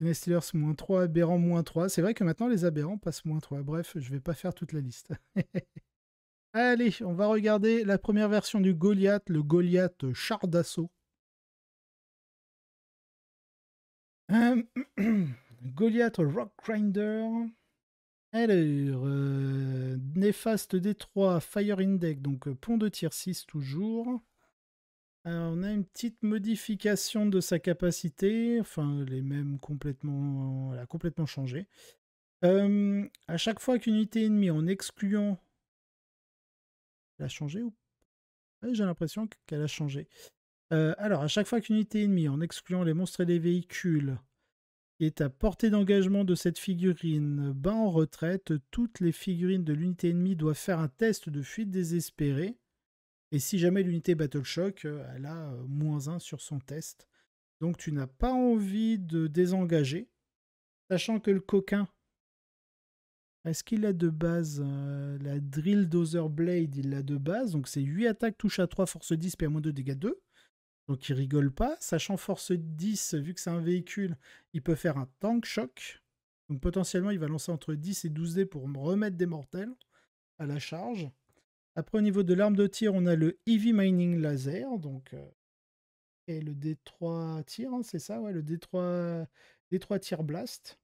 Speaker 2: Nestlers moins 3, aberrants moins 3. C'est vrai que maintenant les aberrants passent moins 3. Bref, je vais pas faire toute la liste. [LAUGHS] Allez, on va regarder la première version du Goliath, le Goliath char d'assaut. Euh, [CLEARS THROAT] Goliath Rock Grinder. Alors, euh, Néfaste Détroit, Fire Index, donc euh, pont de tir 6 toujours. Alors, on a une petite modification de sa capacité, enfin les mêmes complètement, elle a complètement changé. Euh, à chaque fois qu'une unité ennemie en excluant, elle a changé ou J'ai l'impression qu'elle a changé. Euh, alors, à chaque fois qu'une unité ennemie, en excluant les monstres et les véhicules, est à portée d'engagement de cette figurine bas ben, en retraite, toutes les figurines de l'unité ennemie doivent faire un test de fuite désespérée. Et si jamais l'unité Battle Shock, euh, elle a euh, moins 1 sur son test. Donc tu n'as pas envie de désengager. Sachant que le coquin, est-ce qu'il a de base la Drill Dozer Blade Il l'a de base. Donc c'est 8 attaques, touche à 3, force 10, moins 2 dégâts 2. Donc il rigole pas, sachant force 10, vu que c'est un véhicule, il peut faire un tank shock. Donc potentiellement, il va lancer entre 10 et 12 dés pour remettre des mortels à la charge. Après, au niveau de l'arme de tir, on a le Heavy Mining Laser, donc euh, et le D3 tir, hein, c'est ça, ouais, le D3, D3 tir blast.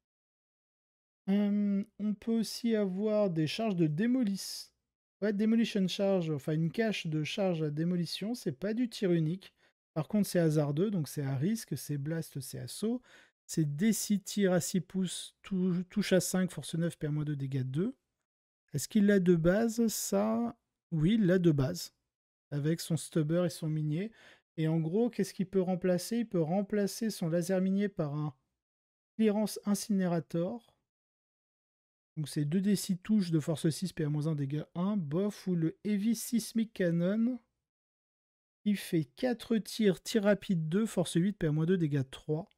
Speaker 2: Hum, on peut aussi avoir des charges de démolition. Ouais, démolition charge, enfin une cache de charge à démolition, c'est pas du tir unique. Par contre, c'est hasardeux, donc c'est à risque, c'est blast, c'est assaut. C'est D6 tir à 6 pouces, touche à 5, force 9, perd moins 2, dégâts 2. Est-ce qu'il l'a de base Ça, oui, il l'a de base. Avec son stubber et son minier. Et en gros, qu'est-ce qu'il peut remplacer Il peut remplacer son laser minier par un clearance incinérator. Donc c'est 2d6 touches de force 6, PA-1, dégâts 1, bof, ou le Heavy Seismic Cannon. Il fait 4 tirs, tir rapide 2, force 8, PA-2, dégâts 3.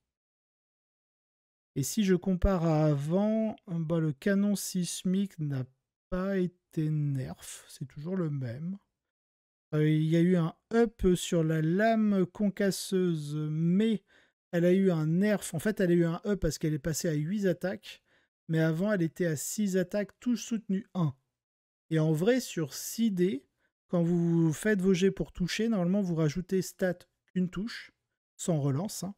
Speaker 2: Et si je compare à avant, euh, bah, le canon sismique n'a pas été nerf, c'est toujours le même. Euh, il y a eu un up sur la lame concasseuse, mais elle a eu un nerf. En fait, elle a eu un up parce qu'elle est passée à 8 attaques, mais avant, elle était à 6 attaques, touche soutenue 1. Et en vrai, sur 6 dés, quand vous faites vos jets pour toucher, normalement vous rajoutez stat une touche, sans relance. Hein,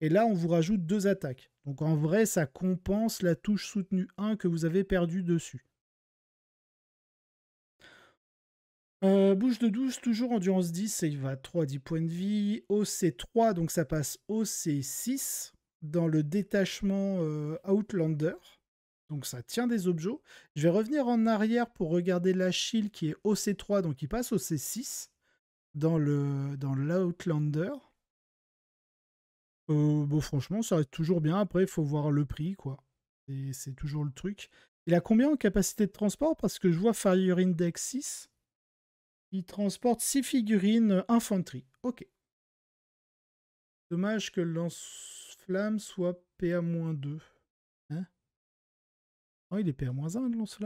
Speaker 2: et là, on vous rajoute deux attaques. Donc en vrai, ça compense la touche soutenue 1 que vous avez perdue dessus. Euh, bouche de 12, toujours endurance 10, ça il va 3 10 points de vie. OC 3, donc ça passe OC 6 dans le détachement euh, Outlander. Donc ça tient des objets. Je vais revenir en arrière pour regarder l'Achille qui est au C3, donc il passe au C6 dans le dans l'Outlander. Euh, bon, franchement, ça reste toujours bien. Après, il faut voir le prix, quoi. Et c'est toujours le truc. Il a combien en capacité de transport Parce que je vois Fire Index 6. Il transporte 6 figurines infanterie. Ok.
Speaker 1: Dommage que le flamme soit PA-2. Oh, il est PA-1 le lance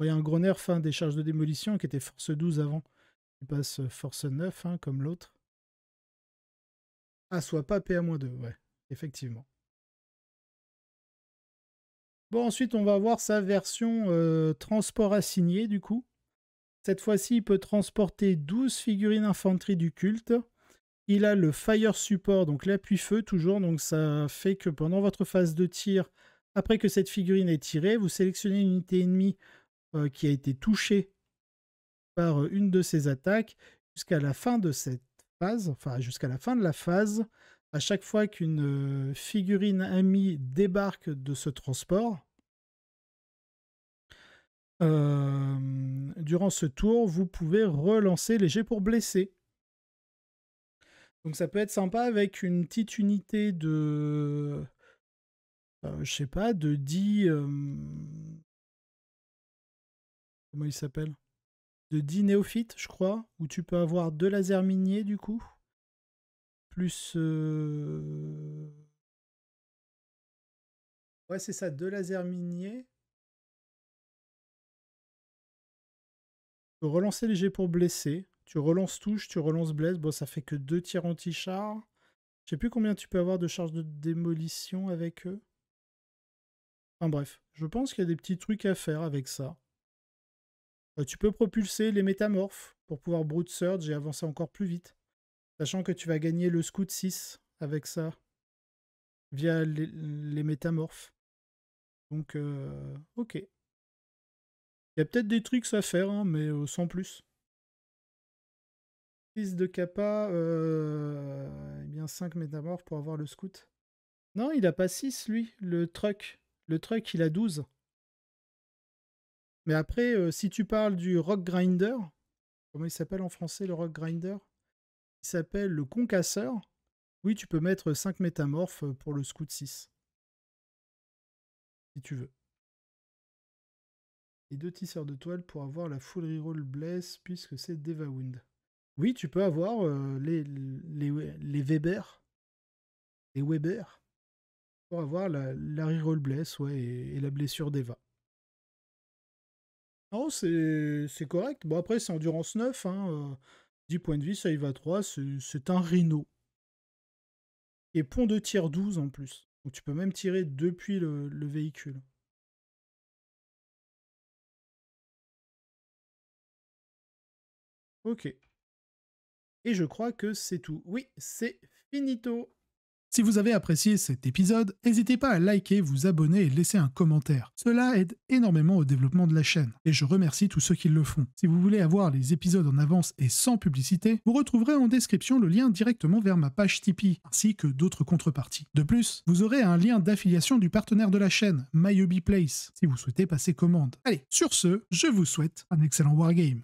Speaker 1: Il y a un gros nerf des charges de démolition qui était force 12 avant. Il passe euh, force 9 hein, comme l'autre. Ah, soit pas PA-2, ouais, effectivement. Bon, ensuite, on va voir sa version euh, transport assigné,
Speaker 2: du coup. Cette fois-ci, il peut transporter 12 figurines d'infanterie du culte, il a le fire support, donc l'appui-feu toujours. Donc ça fait que pendant votre phase de tir, après que cette figurine est tirée, vous sélectionnez une unité ennemie euh, qui a été touchée par une de ses attaques jusqu'à la fin de cette phase, enfin jusqu'à la fin de la phase. À chaque fois qu'une euh, figurine amie débarque de ce transport, euh, durant ce tour, vous pouvez relancer les jets pour blesser. Donc ça peut être sympa avec une petite unité de. Euh, je sais pas, de 10. Comment il s'appelle De 10 néophytes, je crois, où tu peux avoir deux lasers miniers du coup.
Speaker 1: Plus. Ouais, c'est ça, deux lasers miniers. relancer les jets pour blesser. Tu relances touche, tu relances blesse. Bon, ça fait que
Speaker 2: deux tirs anti-char. Je sais plus combien tu peux avoir de charges de démolition avec eux. Enfin bref, je pense qu'il y a des petits trucs à faire avec ça. Euh, tu peux propulser les métamorphes pour pouvoir brute surge et avancer encore plus vite. Sachant que tu vas gagner le scout 6 avec ça via les,
Speaker 1: métamorphes. Donc, euh, ok. Il y a peut-être des trucs à faire, hein, mais euh, sans plus. Fils de Kappa, et
Speaker 2: euh, eh bien 5 métamorphes pour avoir le scout. Non, il a pas 6, lui, le truck. Le truck, il a 12. Mais après, euh, si tu parles du rock grinder, comment il s'appelle en français le rock grinder Il s'appelle le concasseur. Oui, tu peux mettre 5 métamorphes euh, pour le scout 6. Si tu veux. Et deux tisseurs de toile pour avoir la full reroll bless puisque c'est Deva Wound. Oui, tu peux avoir les, les, les, Weber. Les Weber. Pour avoir la, la reroll bless ouais, et, la blessure d'Eva. Non, c'est correct. Bon, après, c'est endurance 9. 10 hein, points de vie, ça y va 3. C'est
Speaker 1: un rhino. Et pont de tir 12 en plus. Donc tu peux même tirer depuis le, le véhicule. Ok. Et je crois que c'est
Speaker 2: tout. Oui, c'est finito.
Speaker 1: Si vous avez apprécié cet épisode, n'hésitez pas à
Speaker 2: liker, vous abonner et laisser un commentaire. Cela aide énormément au développement de la chaîne et je remercie tous ceux qui le font. Si vous voulez avoir les épisodes en avance et sans publicité, vous retrouverez en description le lien directement vers ma page Tipeee ainsi que d'autres contreparties. De plus, vous aurez un lien d'affiliation du partenaire de la chaîne, Place, si vous souhaitez passer commande. Allez, sur ce, je vous souhaite
Speaker 1: un excellent wargame.